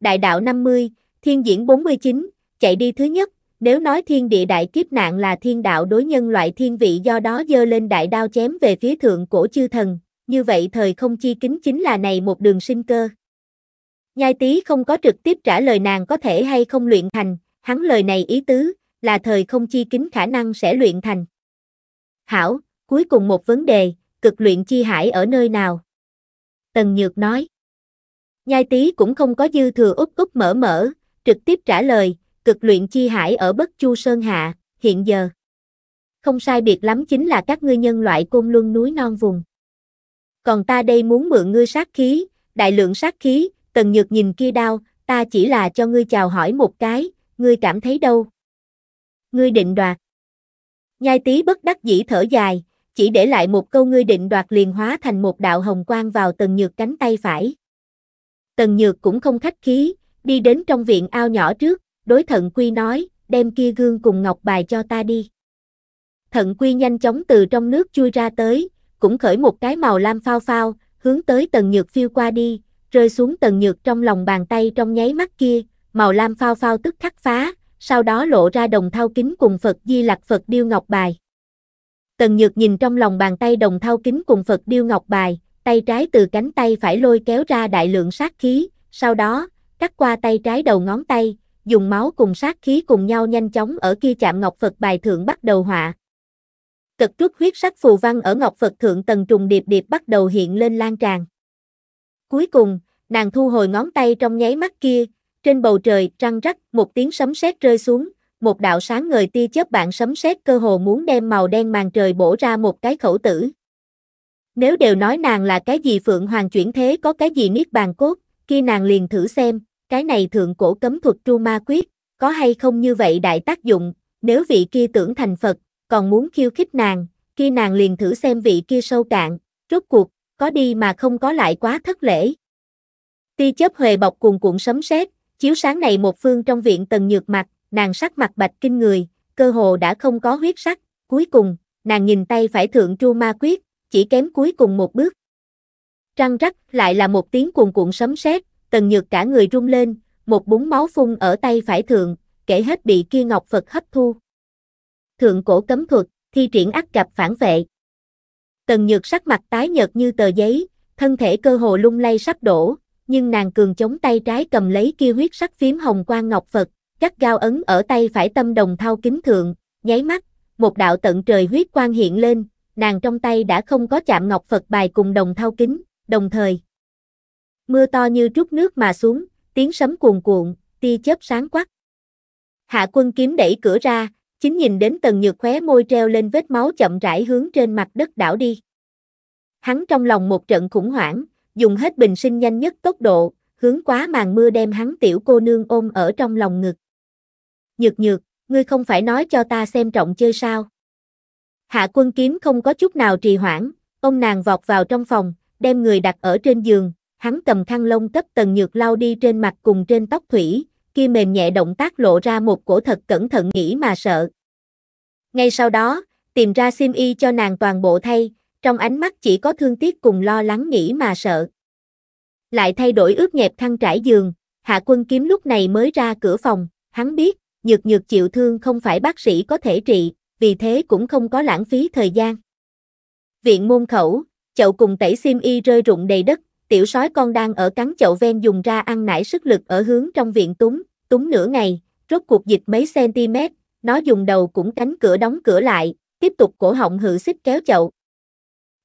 Đại đạo 50, thiên diễn 49, chạy đi thứ nhất, nếu nói thiên địa đại kiếp nạn là thiên đạo đối nhân loại thiên vị do đó dơ lên đại đao chém về phía thượng cổ chư thần, như vậy thời không chi kính chính là này một đường sinh cơ. Nhai Tý không có trực tiếp trả lời nàng có thể hay không luyện thành, hắn lời này ý tứ, là thời không chi kính khả năng sẽ luyện thành. Hảo, cuối cùng một vấn đề, cực luyện chi hải ở nơi nào? Tần Nhược nói. Nhai Tý cũng không có dư thừa úp úp mở mở, trực tiếp trả lời, cực luyện chi hải ở Bất Chu Sơn Hạ, hiện giờ. Không sai biệt lắm chính là các ngươi nhân loại côn luân núi non vùng. Còn ta đây muốn mượn ngươi sát khí, đại lượng sát khí, Tần Nhược nhìn kia đao, ta chỉ là cho ngươi chào hỏi một cái, ngươi cảm thấy đâu? Ngươi định đoạt. Nhai tí bất đắc dĩ thở dài, chỉ để lại một câu ngươi định đoạt liền hóa thành một đạo hồng quang vào Tần Nhược cánh tay phải. Tần Nhược cũng không khách khí, đi đến trong viện ao nhỏ trước, đối thận quy nói, đem kia gương cùng ngọc bài cho ta đi. Thận quy nhanh chóng từ trong nước chui ra tới, cũng khởi một cái màu lam phao phao, hướng tới Tần Nhược phiêu qua đi, rơi xuống tần nhược trong lòng bàn tay trong nháy mắt kia, màu lam phao phao tức khắc phá, sau đó lộ ra đồng thau kính cùng Phật Di Lặc Phật Điêu Ngọc Bài. Tần Nhược nhìn trong lòng bàn tay đồng thau kính cùng Phật Điêu Ngọc Bài, tay trái từ cánh tay phải lôi kéo ra đại lượng sát khí, sau đó, cắt qua tay trái đầu ngón tay, dùng máu cùng sát khí cùng nhau nhanh chóng ở kia chạm Ngọc Phật Bài thượng bắt đầu họa. Cực trước huyết sắc phù văn ở Ngọc Phật thượng tầng trùng điệp điệp bắt đầu hiện lên lan tràn. Cuối cùng, nàng thu hồi ngón tay trong nháy mắt kia, trên bầu trời trăng rắc một tiếng sấm sét rơi xuống, một đạo sáng ngời tia chớp bạn sấm sét cơ hồ muốn đem màu đen màn trời bổ ra một cái khẩu tử. Nếu đều nói nàng là cái gì Phượng Hoàng chuyển thế có cái gì niết bàn cốt, khi nàng liền thử xem, cái này thượng cổ cấm thuật tru ma quyết, có hay không như vậy đại tác dụng, nếu vị kia tưởng thành Phật, còn muốn khiêu khích nàng, khi nàng liền thử xem vị kia sâu cạn, rốt cuộc có đi mà không có lại quá thất lễ. Ti chớp huề bọc cuồn cuộn sấm sét, chiếu sáng này một phương trong viện tần nhược mặt, nàng sắc mặt bạch kinh người, cơ hồ đã không có huyết sắc, cuối cùng, nàng nhìn tay phải thượng chu ma quyết, chỉ kém cuối cùng một bước. Trăng rắc lại là một tiếng cuồn cuộn sấm sét, tần nhược cả người rung lên, một búng máu phun ở tay phải thượng, kể hết bị kia ngọc Phật hấp thu. Thượng cổ cấm thuật, thi triển ắt gặp phản vệ. Tần Nhược sắc mặt tái nhợt như tờ giấy, thân thể cơ hồ lung lay sắp đổ, nhưng nàng cường chống tay trái cầm lấy kia huyết sắc phiếm hồng quang ngọc Phật, cắt gao ấn ở tay phải tâm đồng thao kính thượng, nháy mắt, một đạo tận trời huyết quang hiện lên, nàng trong tay đã không có chạm ngọc Phật bài cùng đồng thao kính, đồng thời. Mưa to như trút nước mà xuống, tiếng sấm cuồn cuộn, tia chớp sáng quắc. Hạ quân kiếm đẩy cửa ra, Chính nhìn đến tần nhược khóe môi treo lên vết máu chậm rãi hướng trên mặt đất đảo đi. Hắn trong lòng một trận khủng hoảng, dùng hết bình sinh nhanh nhất tốc độ, hướng quá màn mưa đem hắn tiểu cô nương ôm ở trong lòng ngực. Nhược nhược, ngươi không phải nói cho ta xem trọng chơi sao. Hạ quân kiếm không có chút nào trì hoãn, ông nàng vọt vào trong phòng, đem người đặt ở trên giường, hắn cầm khăn lông cấp tần nhược lau đi trên mặt cùng trên tóc thủy, kia mềm nhẹ động tác lộ ra một cổ thật cẩn thận nghĩ mà sợ. Ngay sau đó, tìm ra sim y cho nàng toàn bộ thay, trong ánh mắt chỉ có thương tiếc cùng lo lắng nghĩ mà sợ. Lại thay đổi ướt nhẹp khăn trải giường, hạ quân kiếm lúc này mới ra cửa phòng, hắn biết, nhược nhược chịu thương không phải bác sĩ có thể trị, vì thế cũng không có lãng phí thời gian. Viện môn khẩu, chậu cùng tẩy sim y rơi rụng đầy đất, tiểu sói con đang ở cắn chậu ven dùng ra ăn nải sức lực ở hướng trong viện túng, túng nửa ngày, rốt cuộc dịch mấy cm, nó dùng đầu cũng cánh cửa đóng cửa lại, tiếp tục cổ họng hự xích kéo chậu.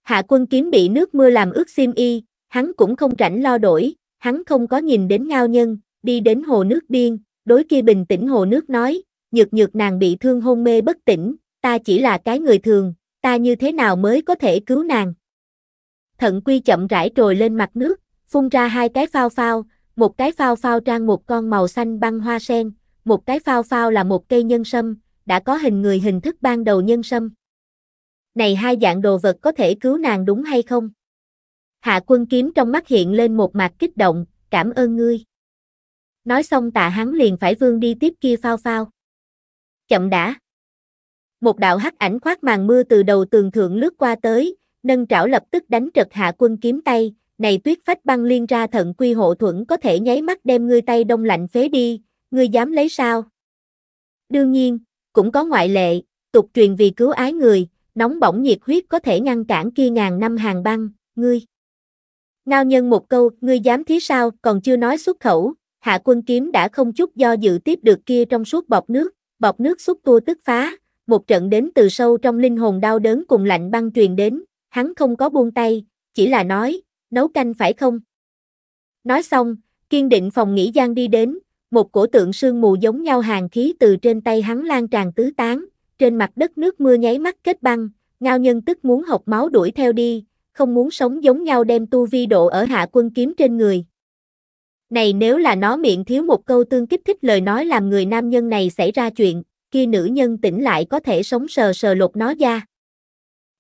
Hạ quân kiếm bị nước mưa làm ướt xiêm y, hắn cũng không rảnh lo đổi, hắn không có nhìn đến ngao nhân, đi đến hồ nước biên, đối kia bình tĩnh hồ nước nói, nhược nhược nàng bị thương hôn mê bất tỉnh, ta chỉ là cái người thường, ta như thế nào mới có thể cứu nàng thận quy chậm rãi trồi lên mặt nước, phun ra hai cái phao phao, một cái phao phao trang một con màu xanh băng hoa sen, một cái phao phao là một cây nhân sâm, đã có hình người hình thức ban đầu nhân sâm. Này hai dạng đồ vật có thể cứu nàng đúng hay không? Hạ quân kiếm trong mắt hiện lên một mặt kích động, cảm ơn ngươi. Nói xong tạ hắn liền phải vương đi tiếp kia phao phao. Chậm đã. Một đạo hắc ảnh khoác màn mưa từ đầu tường thượng lướt qua tới, nâng trảo lập tức đánh trật hạ quân kiếm tay, này tuyết phách băng liên ra thận quy hộ thuẫn có thể nháy mắt đem ngươi tay đông lạnh phế đi, ngươi dám lấy sao? Đương nhiên, cũng có ngoại lệ, tục truyền vì cứu ái người, nóng bỏng nhiệt huyết có thể ngăn cản kia ngàn năm hàng băng, ngươi. Ngao nhân một câu, ngươi dám thế sao, còn chưa nói xuất khẩu, hạ quân kiếm đã không chút do dự tiếp được kia trong suốt bọc nước, bọc nước xúc tua tức phá, một trận đến từ sâu trong linh hồn đau đớn cùng lạnh băng truyền đến, hắn không có buông tay, chỉ là nói, nấu canh phải không? Nói xong, kiên định phòng nghỉ giang đi đến, một cổ tượng sương mù giống nhau hàng khí từ trên tay hắn lan tràn tứ tán, trên mặt đất nước mưa nháy mắt kết băng, ngao nhân tức muốn học máu đuổi theo đi, không muốn sống giống nhau đem tu vi độ ở hạ quân kiếm trên người. Này nếu là nó miệng thiếu một câu tương kích thích lời nói làm người nam nhân này xảy ra chuyện, kia nữ nhân tỉnh lại có thể sống sờ sờ lột nó ra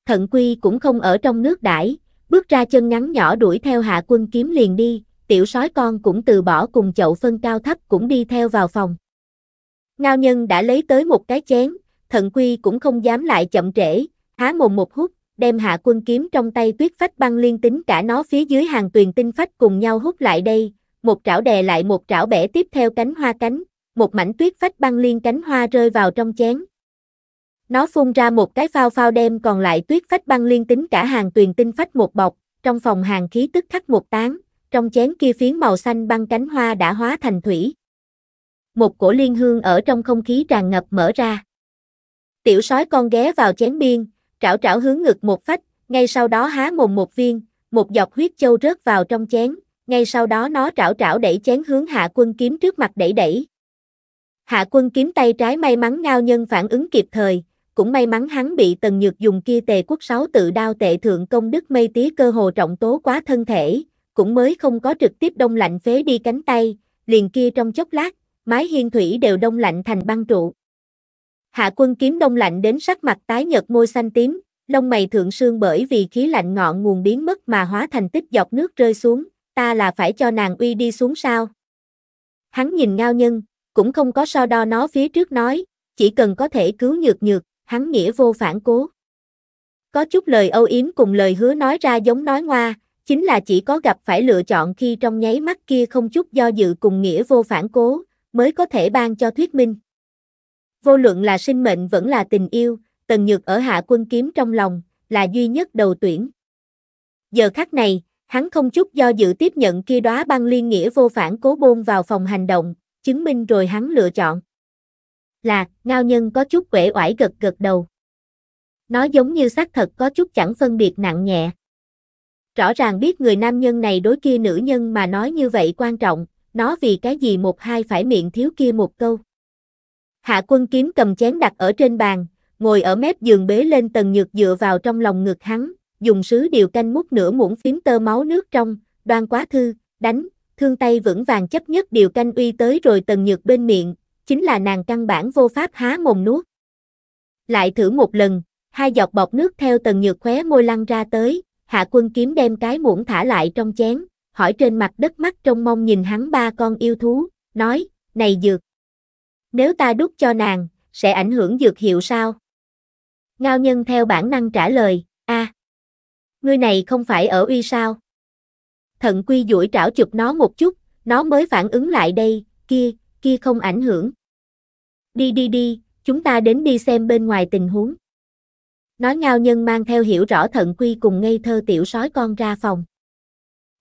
thận quy cũng không ở trong nước đãi, bước ra chân ngắn nhỏ đuổi theo hạ quân kiếm liền đi, tiểu sói con cũng từ bỏ cùng chậu phân cao thấp cũng đi theo vào phòng. Ngao nhân đã lấy tới một cái chén, thận quy cũng không dám lại chậm trễ, há mồm một hút, đem hạ quân kiếm trong tay tuyết phách băng liên tính cả nó phía dưới hàng tuyền tinh phách cùng nhau hút lại đây, một trảo đè lại một trảo bẻ tiếp theo cánh hoa cánh, một mảnh tuyết phách băng liên cánh hoa rơi vào trong chén, nó phun ra một cái phao phao đem còn lại tuyết phách băng liên tính cả hàng tuyền tinh phách một bọc, trong phòng hàng khí tức khắc một tán, trong chén kia phiến màu xanh băng cánh hoa đã hóa thành thủy. Một cổ liên hương ở trong không khí tràn ngập mở ra. Tiểu sói con ghé vào chén biên, trảo trảo hướng ngực một phách, ngay sau đó há mồm một viên, một giọt huyết châu rớt vào trong chén, ngay sau đó nó trảo trảo đẩy chén hướng hạ quân kiếm trước mặt đẩy đẩy. Hạ quân kiếm tay trái may mắn ngao nhân phản ứng kịp thời, cũng may mắn hắn bị tần nhược dùng kia tề quốc sáu tự đao tệ thượng công đức mây tí cơ hồ trọng tố quá thân thể, cũng mới không có trực tiếp đông lạnh phế đi cánh tay, liền kia trong chốc lát, mái hiên thủy đều đông lạnh thành băng trụ. Hạ quân kiếm đông lạnh đến sắc mặt tái nhợt môi xanh tím, lông mày thượng sương bởi vì khí lạnh ngọn nguồn biến mất mà hóa thành tích dọc nước rơi xuống, ta là phải cho nàng uy đi xuống sao. Hắn nhìn ngao nhân, cũng không có so đo nó phía trước nói, chỉ cần có thể cứu nhược nhược, hắn nghĩa vô phản cố. Có chút lời âu yếm cùng lời hứa nói ra giống nói ngoa, chính là chỉ có gặp phải lựa chọn khi trong nháy mắt kia không chút do dự cùng nghĩa vô phản cố, mới có thể ban cho thuyết minh. Vô luận là sinh mệnh vẫn là tình yêu, tần nhược ở hạ quân kiếm trong lòng, là duy nhất đầu tuyển. Giờ khắc này, hắn không chút do dự tiếp nhận kia đóa băng liên nghĩa vô phản cố bôn vào phòng hành động, chứng minh rồi hắn lựa chọn là, ngao nhân có chút quể oải gật gật đầu. Nó giống như xác thật có chút chẳng phân biệt nặng nhẹ. Rõ ràng biết người nam nhân này đối kia nữ nhân mà nói như vậy quan trọng, nó vì cái gì một hai phải miệng thiếu kia một câu. Hạ quân kiếm cầm chén đặt ở trên bàn, ngồi ở mép giường bế lên tầng nhược dựa vào trong lòng ngực hắn, dùng sứ điều canh múc nửa muỗng phím tơ máu nước trong, đoan quá thư, đánh, thương tay vững vàng chấp nhất điều canh uy tới rồi tần nhược bên miệng, chính là nàng căn bản vô pháp há mồm nuốt. Lại thử một lần, hai giọt bọt nước theo tầng nhược khóe môi lăn ra tới, hạ quân kiếm đem cái muỗng thả lại trong chén, hỏi trên mặt đất mắt trong mong nhìn hắn ba con yêu thú, nói, này dược. Nếu ta đút cho nàng, sẽ ảnh hưởng dược hiệu sao? Ngao nhân theo bản năng trả lời, a, à, ngươi này không phải ở uy sao? Thận quy duỗi trảo chụp nó một chút, nó mới phản ứng lại đây, kia, kia không ảnh hưởng. Đi đi đi, chúng ta đến đi xem bên ngoài tình huống. Nói ngao nhân mang theo hiểu rõ thận quy cùng ngây thơ tiểu sói con ra phòng.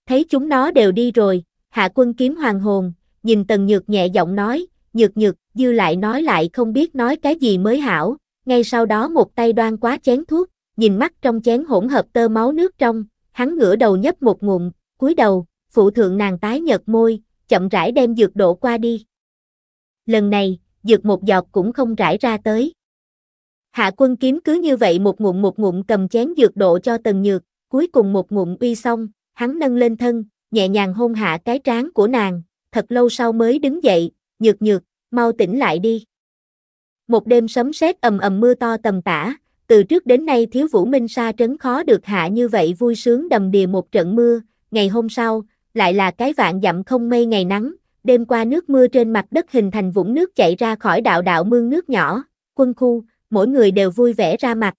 Thấy chúng nó đều đi rồi, hạ quân kiếm hoàng hồn, nhìn tần nhược nhẹ giọng nói, nhược nhược, dư lại nói lại không biết nói cái gì mới hảo, ngay sau đó một tay đoan quá chén thuốc, nhìn mắt trong chén hỗn hợp tơ máu nước trong, hắn ngửa đầu nhấp một ngụm, cúi đầu, phụ thượng nàng tái nhợt môi, chậm rãi đem dược đổ qua đi lần này, dược một giọt cũng không rải ra tới. Hạ quân kiếm cứ như vậy một ngụm một ngụm cầm chén dược độ cho tần nhược, cuối cùng một ngụm uy xong, hắn nâng lên thân, nhẹ nhàng hôn hạ cái trán của nàng, thật lâu sau mới đứng dậy, nhược nhược, mau tỉnh lại đi. Một đêm sấm sét ầm ầm mưa to tầm tã, từ trước đến nay thiếu vũ minh sa trấn khó được hạ như vậy vui sướng đầm đìa một trận mưa, ngày hôm sau, lại là cái vạn dặm không mây ngày nắng, đêm qua nước mưa trên mặt đất hình thành vũng nước chảy ra khỏi đạo đạo mương nước nhỏ, quân khu, mỗi người đều vui vẻ ra mặt.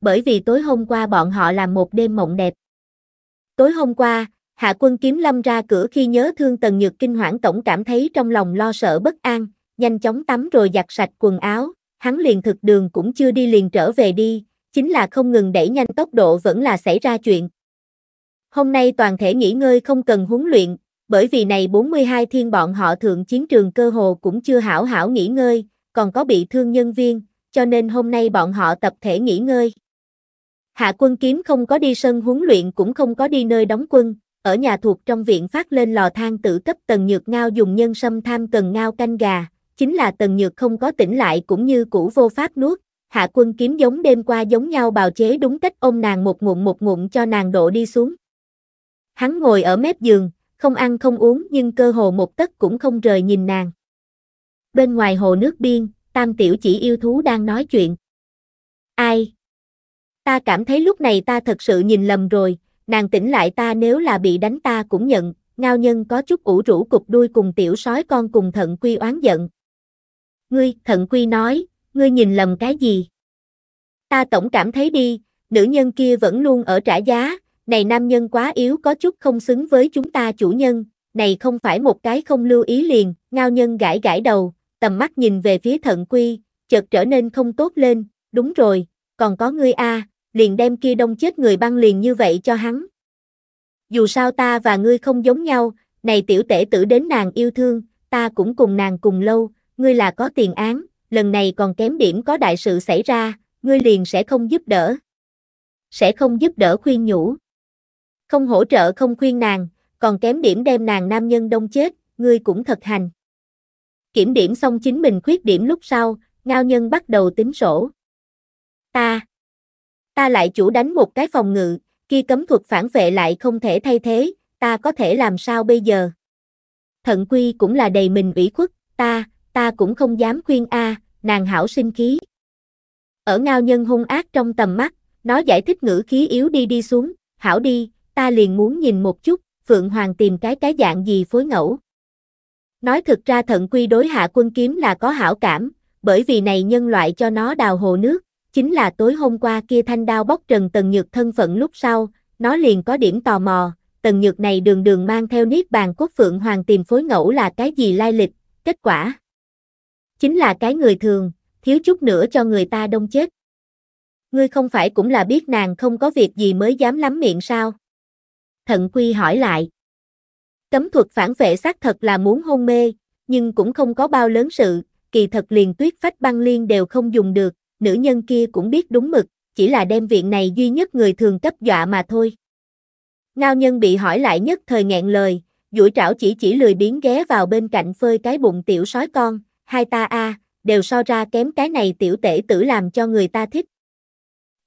Bởi vì tối hôm qua bọn họ làm một đêm mộng đẹp. Tối hôm qua, Hạ quân kiếm lâm ra cửa khi nhớ thương Tần Nhược Kinh hoảng tổng cảm thấy trong lòng lo sợ bất an, nhanh chóng tắm rồi giặt sạch quần áo, hắn liền thực đường cũng chưa đi liền trở về đi, chính là không ngừng đẩy nhanh tốc độ vẫn là xảy ra chuyện. Hôm nay toàn thể nghỉ ngơi không cần huấn luyện, bởi vì này 42 thiên bọn họ thượng chiến trường cơ hồ cũng chưa hảo hảo nghỉ ngơi, còn có bị thương nhân viên, cho nên hôm nay bọn họ tập thể nghỉ ngơi. Hạ quân kiếm không có đi sân huấn luyện cũng không có đi nơi đóng quân, ở nhà thuộc trong viện phát lên lò than tự cấp tần nhược ngao dùng nhân sâm tham cần ngao canh gà, chính là tần nhược không có tỉnh lại cũng như cũ vô pháp nuốt. Hạ quân kiếm giống đêm qua giống nhau bào chế đúng cách ôm nàng một ngụm một ngụm cho nàng độ đi xuống. Hắn ngồi ở mép giường, không ăn không uống nhưng cơ hồ một tấc cũng không rời nhìn nàng. Bên ngoài hồ nước biên, tam tiểu chỉ yêu thú đang nói chuyện. Ai? Ta cảm thấy lúc này ta thật sự nhìn lầm rồi, nàng tỉnh lại ta nếu là bị đánh ta cũng nhận, ngao nhân có chút ủ rũ cục đuôi cùng tiểu sói con cùng thận quy oán giận. Ngươi, thận quy nói, ngươi nhìn lầm cái gì? Ta tổng cảm thấy đi, nữ nhân kia vẫn luôn ở trả giá, này nam nhân quá yếu có chút không xứng với chúng ta chủ nhân, này không phải một cái không lưu ý liền, ngao nhân gãi gãi đầu, tầm mắt nhìn về phía thận quy, chợt trở nên không tốt lên, đúng rồi, còn có ngươi a, liền đem kia đông chết người băng liền như vậy cho hắn. Dù sao ta và ngươi không giống nhau, này tiểu tể tử đến nàng yêu thương, ta cũng cùng nàng cùng lâu, ngươi là có tiền án, lần này còn kém điểm có đại sự xảy ra, ngươi liền sẽ không giúp đỡ. Sẽ không giúp đỡ khuyên nhủ, không hỗ trợ không khuyên nàng, còn kém điểm đem nàng nam nhân đông chết, ngươi cũng thật hành. Kiểm điểm xong chính mình khuyết điểm lúc sau, ngao nhân bắt đầu tính sổ. Ta, ta lại chủ đánh một cái phòng ngự, kia cấm thuật phản vệ lại không thể thay thế, ta có thể làm sao bây giờ? Thận quy cũng là đầy mình ủy khuất, ta, ta cũng không dám khuyên a, nàng hảo sinh khí. Ở ngao nhân hung ác trong tầm mắt, nó giải thích ngữ khí yếu đi đi xuống, hảo đi, ta liền muốn nhìn một chút, Phượng Hoàng tìm cái cái dạng gì phối ngẫu. Nói thực ra thận quy đối hạ quân kiếm là có hảo cảm, bởi vì này nhân loại cho nó đào hồ nước, chính là tối hôm qua kia thanh đao bóc trần tần nhược thân phận lúc sau, nó liền có điểm tò mò, tần nhược này đường đường mang theo niết bàn cốt Phượng Hoàng tìm phối ngẫu là cái gì lai lịch, kết quả. Chính là cái người thường, thiếu chút nữa cho người ta đông chết. Ngươi không phải cũng là biết nàng không có việc gì mới dám lắm miệng sao? Thận Quy hỏi lại. Cấm thuật phản vệ xác thật là muốn hôn mê, nhưng cũng không có bao lớn sự, kỳ thật liền tuyết phách băng liên đều không dùng được, nữ nhân kia cũng biết đúng mực, chỉ là đem viện này duy nhất người thường cấp dọa mà thôi. Ngao nhân bị hỏi lại nhất thời ngẹn lời, duỗi trảo chỉ chỉ lười biến ghé vào bên cạnh phơi cái bụng tiểu sói con, hai ta a đều so ra kém cái này tiểu tể tử làm cho người ta thích.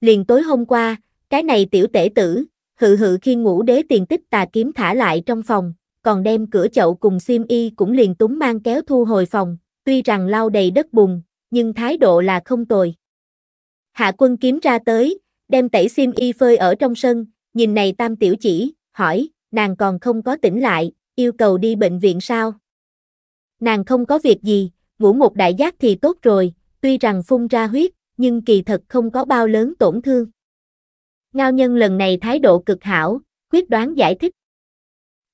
Liền tối hôm qua, cái này tiểu tể tử, hự hự khi ngủ đế tiền tích tà kiếm thả lại trong phòng, còn đem cửa chậu cùng xiêm y cũng liền túng mang kéo thu hồi phòng, tuy rằng lau đầy đất bùn, nhưng thái độ là không tồi. Hạ quân kiếm ra tới, đem tẩy xiêm y phơi ở trong sân, nhìn này tam tiểu chỉ, hỏi, nàng còn không có tỉnh lại, yêu cầu đi bệnh viện sao? Nàng không có việc gì, ngủ một đại giác thì tốt rồi, tuy rằng phun ra huyết, nhưng kỳ thật không có bao lớn tổn thương. Ngao nhân lần này thái độ cực hảo, quyết đoán giải thích.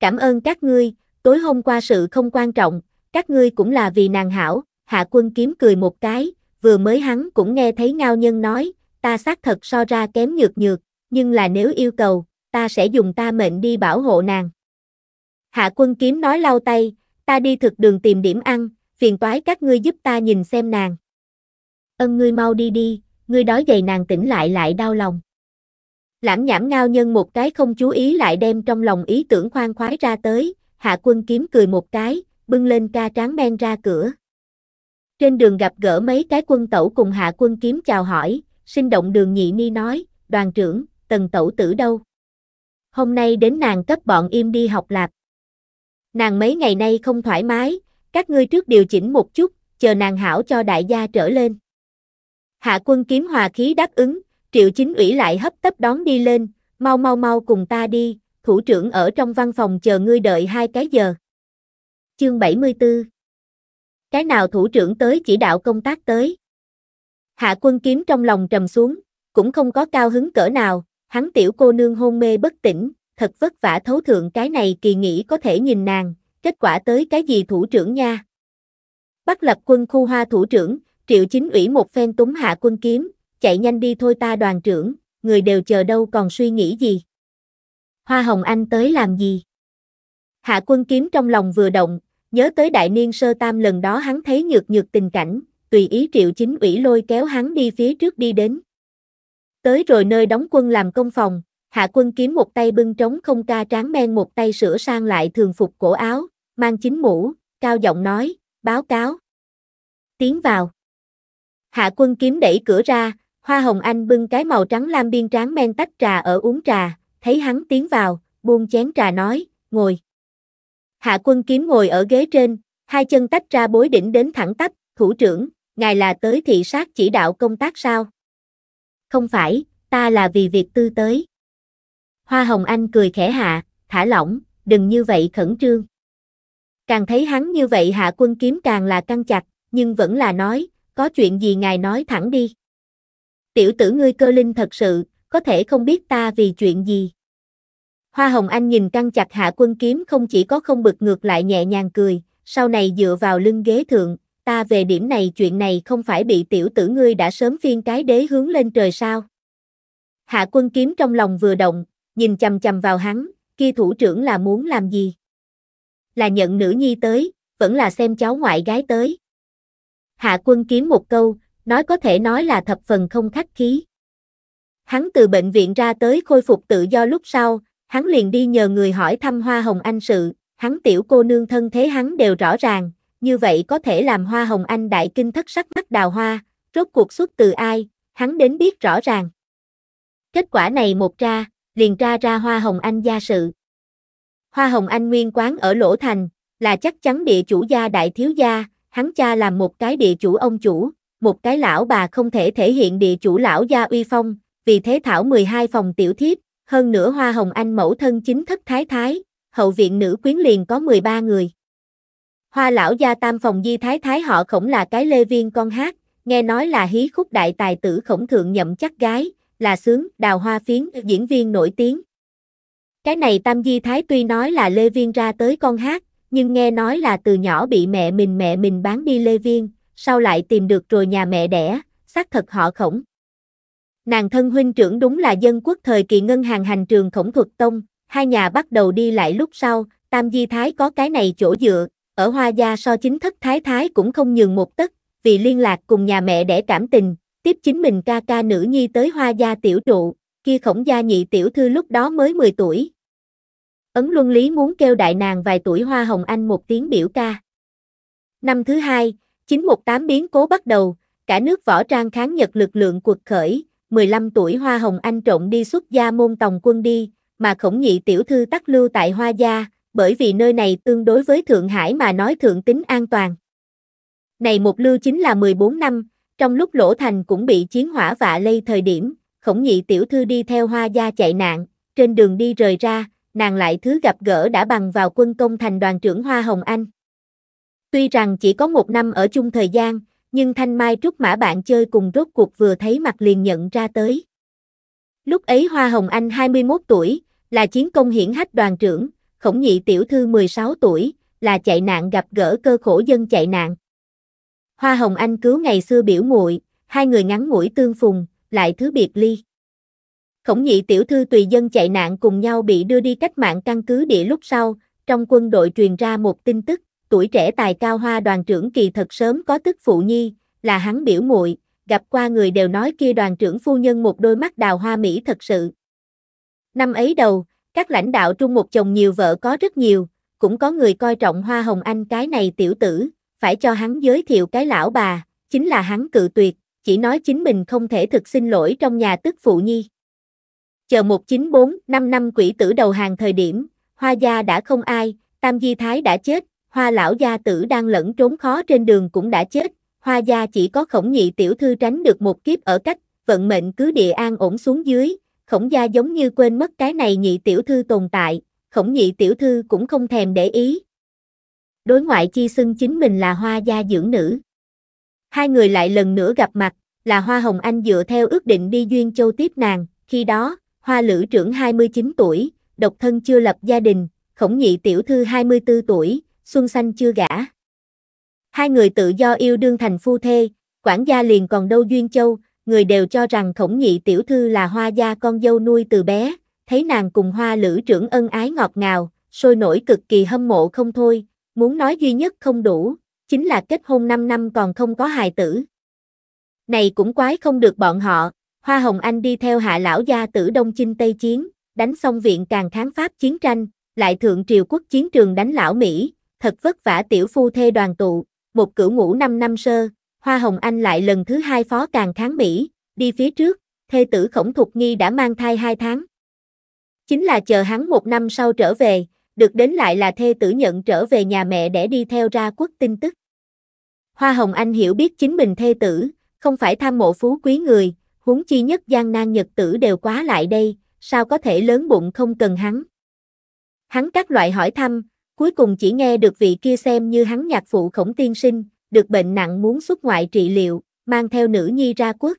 Cảm ơn các ngươi, tối hôm qua sự không quan trọng, các ngươi cũng là vì nàng hảo, hạ quân kiếm cười một cái, vừa mới hắn cũng nghe thấy ngao nhân nói, ta xác thật so ra kém nhược nhược, nhưng là nếu yêu cầu, ta sẽ dùng ta mệnh đi bảo hộ nàng. Hạ quân kiếm nói lau tay, ta đi thực đường tìm điểm ăn, phiền toái các ngươi giúp ta nhìn xem nàng. Ân ngươi mau đi đi, ngươi đói gầy nàng tỉnh lại lại đau lòng lãng nhảm ngao nhân một cái không chú ý lại đem trong lòng ý tưởng khoan khoái ra tới, hạ quân kiếm cười một cái, bưng lên ca tráng men ra cửa. Trên đường gặp gỡ mấy cái quân tẩu cùng hạ quân kiếm chào hỏi, sinh động đường nhị ni nói, đoàn trưởng, tần tẩu tử đâu? Hôm nay đến nàng cấp bọn im đi học lạp. Nàng mấy ngày nay không thoải mái, các ngươi trước điều chỉnh một chút, chờ nàng hảo cho đại gia trở lên. Hạ quân kiếm hòa khí đáp ứng, Triệu chính ủy lại hấp tấp đón đi lên, mau mau mau cùng ta đi, thủ trưởng ở trong văn phòng chờ ngươi đợi hai cái giờ. Chương 74 Cái nào thủ trưởng tới chỉ đạo công tác tới? Hạ quân kiếm trong lòng trầm xuống, cũng không có cao hứng cỡ nào, hắn tiểu cô nương hôn mê bất tỉnh, thật vất vả thấu thượng cái này kỳ nghĩ có thể nhìn nàng, kết quả tới cái gì thủ trưởng nha. Bắt lập quân khu hoa thủ trưởng, triệu chính ủy một phen túng hạ quân kiếm, chạy nhanh đi thôi ta đoàn trưởng, người đều chờ đâu còn suy nghĩ gì. Hoa Hồng Anh tới làm gì? Hạ quân kiếm trong lòng vừa động, nhớ tới đại niên sơ tam lần đó hắn thấy nhược nhược tình cảnh, tùy ý triệu chính ủy lôi kéo hắn đi phía trước đi đến. Tới rồi nơi đóng quân làm công phòng, hạ quân kiếm một tay bưng trống không ca tráng men một tay sửa sang lại thường phục cổ áo, mang chính mũ, cao giọng nói, báo cáo. Tiến vào. Hạ quân kiếm đẩy cửa ra, Hoa Hồng Anh bưng cái màu trắng lam biên tráng men tách trà ở uống trà, thấy hắn tiến vào, buông chén trà nói, ngồi. Hạ quân kiếm ngồi ở ghế trên, hai chân tách ra bối đỉnh đến thẳng tắp, thủ trưởng, ngài là tới thị sát chỉ đạo công tác sao? Không phải, ta là vì việc tư tới. Hoa Hồng Anh cười khẽ hạ, thả lỏng, đừng như vậy khẩn trương. Càng thấy hắn như vậy hạ quân kiếm càng là căng chặt, nhưng vẫn là nói, có chuyện gì ngài nói thẳng đi tiểu tử ngươi cơ linh thật sự, có thể không biết ta vì chuyện gì. Hoa Hồng Anh nhìn căng chặt hạ quân kiếm không chỉ có không bực ngược lại nhẹ nhàng cười, sau này dựa vào lưng ghế thượng, ta về điểm này chuyện này không phải bị tiểu tử ngươi đã sớm phiên cái đế hướng lên trời sao. Hạ quân kiếm trong lòng vừa động, nhìn chầm chầm vào hắn, kia thủ trưởng là muốn làm gì? Là nhận nữ nhi tới, vẫn là xem cháu ngoại gái tới. Hạ quân kiếm một câu, nói có thể nói là thập phần không khách khí. Hắn từ bệnh viện ra tới khôi phục tự do lúc sau, hắn liền đi nhờ người hỏi thăm Hoa Hồng Anh sự, hắn tiểu cô nương thân thế hắn đều rõ ràng, như vậy có thể làm Hoa Hồng Anh đại kinh thất sắc mắt đào hoa, rốt cuộc xuất từ ai, hắn đến biết rõ ràng. Kết quả này một ra, liền ra ra Hoa Hồng Anh gia sự. Hoa Hồng Anh nguyên quán ở Lỗ Thành, là chắc chắn địa chủ gia đại thiếu gia, hắn cha làm một cái địa chủ ông chủ, một cái lão bà không thể thể hiện địa chủ lão gia uy phong, vì thế thảo 12 phòng tiểu thiếp, hơn nữa hoa hồng anh mẫu thân chính thất thái thái, hậu viện nữ quyến liền có 13 người. Hoa lão gia tam phòng di thái thái họ khổng là cái lê viên con hát, nghe nói là hí khúc đại tài tử khổng thượng nhậm chắc gái, là sướng đào hoa phiến diễn viên nổi tiếng. Cái này tam di thái tuy nói là lê viên ra tới con hát, nhưng nghe nói là từ nhỏ bị mẹ mình mẹ mình bán đi lê viên, sau lại tìm được rồi nhà mẹ đẻ, xác thật họ khổng. Nàng thân huynh trưởng đúng là dân quốc thời kỳ ngân hàng hành trường khổng thuật tông, hai nhà bắt đầu đi lại lúc sau, Tam Di Thái có cái này chỗ dựa, ở Hoa Gia so chính thất Thái Thái cũng không nhường một tấc, vì liên lạc cùng nhà mẹ đẻ cảm tình, tiếp chính mình ca ca nữ nhi tới Hoa Gia tiểu trụ, kia khổng gia nhị tiểu thư lúc đó mới 10 tuổi. Ấn luân lý muốn kêu đại nàng vài tuổi Hoa Hồng Anh một tiếng biểu ca. Năm thứ hai, 918 biến cố bắt đầu, cả nước võ trang kháng Nhật lực lượng cuộc khởi, 15 tuổi Hoa Hồng Anh trộn đi xuất gia môn tòng quân đi, mà khổng nhị tiểu thư tắc lưu tại Hoa Gia, bởi vì nơi này tương đối với Thượng Hải mà nói thượng tính an toàn. Này một lưu chính là 14 năm, trong lúc lỗ thành cũng bị chiến hỏa vạ lây thời điểm, khổng nhị tiểu thư đi theo Hoa Gia chạy nạn, trên đường đi rời ra, nàng lại thứ gặp gỡ đã bằng vào quân công thành đoàn trưởng Hoa Hồng Anh. Tuy rằng chỉ có một năm ở chung thời gian, nhưng Thanh Mai Trúc Mã bạn chơi cùng rốt cuộc vừa thấy mặt liền nhận ra tới. Lúc ấy Hoa Hồng Anh 21 tuổi, là chiến công hiển hách đoàn trưởng, khổng nhị tiểu thư 16 tuổi, là chạy nạn gặp gỡ cơ khổ dân chạy nạn. Hoa Hồng Anh cứu ngày xưa biểu muội, hai người ngắn mũi tương phùng, lại thứ biệt ly. Khổng nhị tiểu thư tùy dân chạy nạn cùng nhau bị đưa đi cách mạng căn cứ địa lúc sau, trong quân đội truyền ra một tin tức tuổi trẻ tài cao hoa đoàn trưởng kỳ thật sớm có tức phụ nhi, là hắn biểu muội, gặp qua người đều nói kia đoàn trưởng phu nhân một đôi mắt đào hoa mỹ thật sự. Năm ấy đầu, các lãnh đạo trung một chồng nhiều vợ có rất nhiều, cũng có người coi trọng hoa hồng anh cái này tiểu tử, phải cho hắn giới thiệu cái lão bà, chính là hắn cự tuyệt, chỉ nói chính mình không thể thực xin lỗi trong nhà tức phụ nhi. Chờ 194, năm năm quỷ tử đầu hàng thời điểm, hoa gia đã không ai, tam di thái đã chết, hoa lão gia tử đang lẫn trốn khó trên đường cũng đã chết, hoa gia chỉ có khổng nhị tiểu thư tránh được một kiếp ở cách, vận mệnh cứ địa an ổn xuống dưới, khổng gia giống như quên mất cái này nhị tiểu thư tồn tại, khổng nhị tiểu thư cũng không thèm để ý. Đối ngoại chi xưng chính mình là hoa gia dưỡng nữ. Hai người lại lần nữa gặp mặt, là hoa hồng anh dựa theo ước định đi Duyên Châu tiếp nàng, khi đó, hoa lữ trưởng 29 tuổi, độc thân chưa lập gia đình, khổng nhị tiểu thư 24 tuổi, xuân xanh chưa gả. Hai người tự do yêu đương thành phu thê, quản gia liền còn đâu Duyên Châu, người đều cho rằng khổng nhị tiểu thư là hoa gia con dâu nuôi từ bé, thấy nàng cùng hoa lữ trưởng ân ái ngọt ngào, sôi nổi cực kỳ hâm mộ không thôi, muốn nói duy nhất không đủ, chính là kết hôn 5 năm còn không có hài tử. Này cũng quái không được bọn họ, Hoa Hồng Anh đi theo hạ lão gia tử Đông Chinh Tây Chiến, đánh xong viện càng kháng Pháp chiến tranh, lại thượng triều quốc chiến trường đánh lão Mỹ, thật vất vả tiểu phu thê đoàn tụ, một cửu ngũ năm năm sơ, Hoa Hồng Anh lại lần thứ hai phó càng tháng Mỹ, đi phía trước, thê tử khổng thục nghi đã mang thai hai tháng. Chính là chờ hắn một năm sau trở về, được đến lại là thê tử nhận trở về nhà mẹ để đi theo ra quốc tin tức. Hoa Hồng Anh hiểu biết chính mình thê tử, không phải tham mộ phú quý người, huống chi nhất gian nan nhật tử đều quá lại đây, sao có thể lớn bụng không cần hắn. Hắn các loại hỏi thăm, Cuối cùng chỉ nghe được vị kia xem như hắn nhạc phụ khổng tiên sinh, được bệnh nặng muốn xuất ngoại trị liệu, mang theo nữ nhi ra quốc.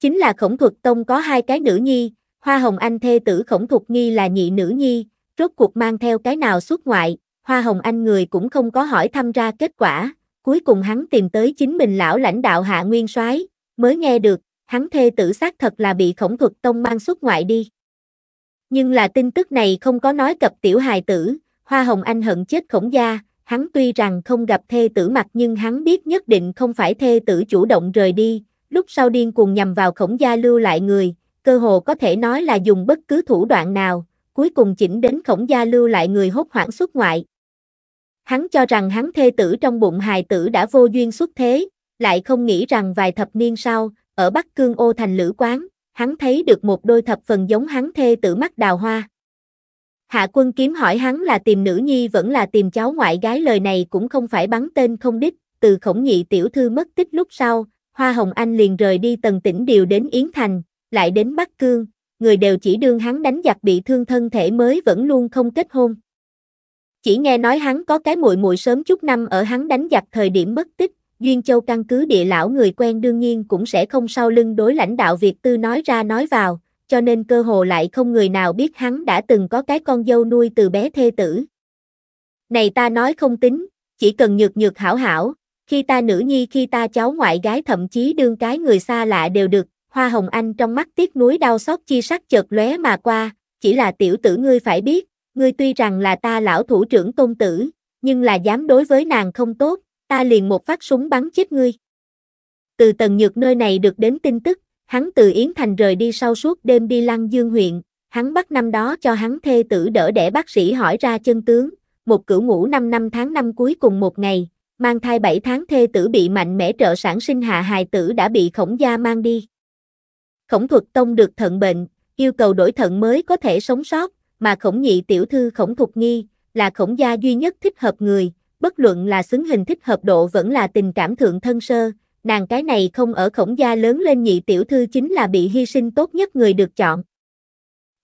Chính là khổng thuật tông có hai cái nữ nhi, hoa hồng anh thê tử khổng thuật nghi là nhị nữ nhi, rốt cuộc mang theo cái nào xuất ngoại, hoa hồng anh người cũng không có hỏi thăm ra kết quả, cuối cùng hắn tìm tới chính mình lão lãnh đạo hạ nguyên soái mới nghe được, hắn thê tử xác thật là bị khổng thuật tông mang xuất ngoại đi. Nhưng là tin tức này không có nói cập tiểu hài tử, Hoa Hồng Anh hận chết khổng gia, hắn tuy rằng không gặp thê tử mặt nhưng hắn biết nhất định không phải thê tử chủ động rời đi, lúc sau điên cuồng nhằm vào khổng gia lưu lại người, cơ hồ có thể nói là dùng bất cứ thủ đoạn nào, cuối cùng chỉnh đến khổng gia lưu lại người hốt hoảng xuất ngoại. Hắn cho rằng hắn thê tử trong bụng hài tử đã vô duyên xuất thế, lại không nghĩ rằng vài thập niên sau, ở Bắc Cương ô thành lữ quán, hắn thấy được một đôi thập phần giống hắn thê tử mắt đào hoa. Hạ quân kiếm hỏi hắn là tìm nữ nhi vẫn là tìm cháu ngoại gái lời này cũng không phải bắn tên không đích, từ khổng nhị tiểu thư mất tích lúc sau, Hoa Hồng Anh liền rời đi tần tỉnh điều đến Yến Thành, lại đến Bắc Cương, người đều chỉ đương hắn đánh giặc bị thương thân thể mới vẫn luôn không kết hôn. Chỉ nghe nói hắn có cái muội muội sớm chút năm ở hắn đánh giặc thời điểm mất tích, Duyên Châu căn cứ địa lão người quen đương nhiên cũng sẽ không sau lưng đối lãnh đạo Việt Tư nói ra nói vào, cho nên cơ hồ lại không người nào biết hắn đã từng có cái con dâu nuôi từ bé thê tử. Này ta nói không tính, chỉ cần nhược nhược hảo hảo, khi ta nữ nhi khi ta cháu ngoại gái thậm chí đương cái người xa lạ đều được, hoa hồng anh trong mắt tiếc núi đau xót chi sắc chợt lóe mà qua, chỉ là tiểu tử ngươi phải biết, ngươi tuy rằng là ta lão thủ trưởng tôn tử, nhưng là dám đối với nàng không tốt, ta liền một phát súng bắn chết ngươi. Từ tần nhược nơi này được đến tin tức, Hắn từ Yến Thành rời đi sau suốt đêm đi Lăng Dương huyện, hắn bắt năm đó cho hắn thê tử đỡ để bác sĩ hỏi ra chân tướng, một cửu ngủ 5 năm tháng năm cuối cùng một ngày, mang thai 7 tháng thê tử bị mạnh mẽ trợ sản sinh hạ hài tử đã bị khổng gia mang đi. Khổng thuật tông được thận bệnh, yêu cầu đổi thận mới có thể sống sót, mà khổng nhị tiểu thư khổng thuật nghi, là khổng gia duy nhất thích hợp người, bất luận là xứng hình thích hợp độ vẫn là tình cảm thượng thân sơ, nàng cái này không ở khổng gia lớn lên nhị tiểu thư chính là bị hy sinh tốt nhất người được chọn.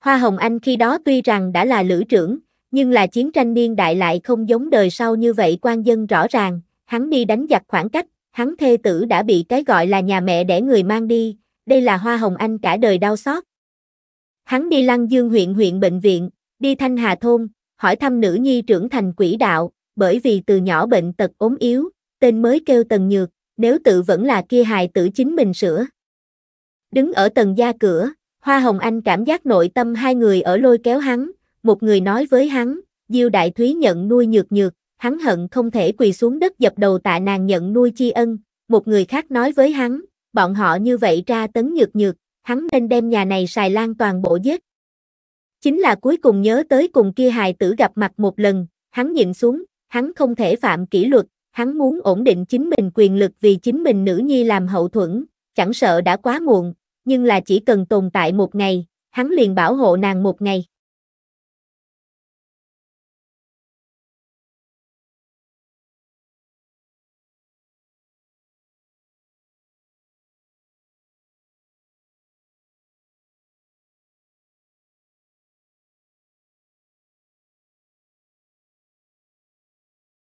Hoa Hồng Anh khi đó tuy rằng đã là lữ trưởng, nhưng là chiến tranh niên đại lại không giống đời sau như vậy quan dân rõ ràng, hắn đi đánh giặc khoảng cách, hắn thê tử đã bị cái gọi là nhà mẹ để người mang đi, đây là Hoa Hồng Anh cả đời đau xót. Hắn đi Lăng Dương huyện huyện bệnh viện, đi Thanh Hà thôn, hỏi thăm nữ nhi trưởng thành quỷ đạo, bởi vì từ nhỏ bệnh tật ốm yếu, tên mới kêu Tần Nhược, nếu tự vẫn là kia hài tử chính mình sửa. Đứng ở tầng gia cửa, Hoa Hồng Anh cảm giác nội tâm hai người ở lôi kéo hắn, một người nói với hắn, Diêu Đại Thúy nhận nuôi nhược nhược, hắn hận không thể quỳ xuống đất dập đầu tạ nàng nhận nuôi chi ân, một người khác nói với hắn, bọn họ như vậy ra tấn nhược nhược, hắn nên đem nhà này xài lan toàn bộ giết. Chính là cuối cùng nhớ tới cùng kia hài tử gặp mặt một lần, hắn nhịn xuống, hắn không thể phạm kỷ luật, hắn muốn ổn định chính mình quyền lực vì chính mình nữ nhi làm hậu thuẫn, chẳng sợ đã quá muộn, nhưng là chỉ cần tồn tại một ngày, hắn liền bảo hộ nàng một ngày.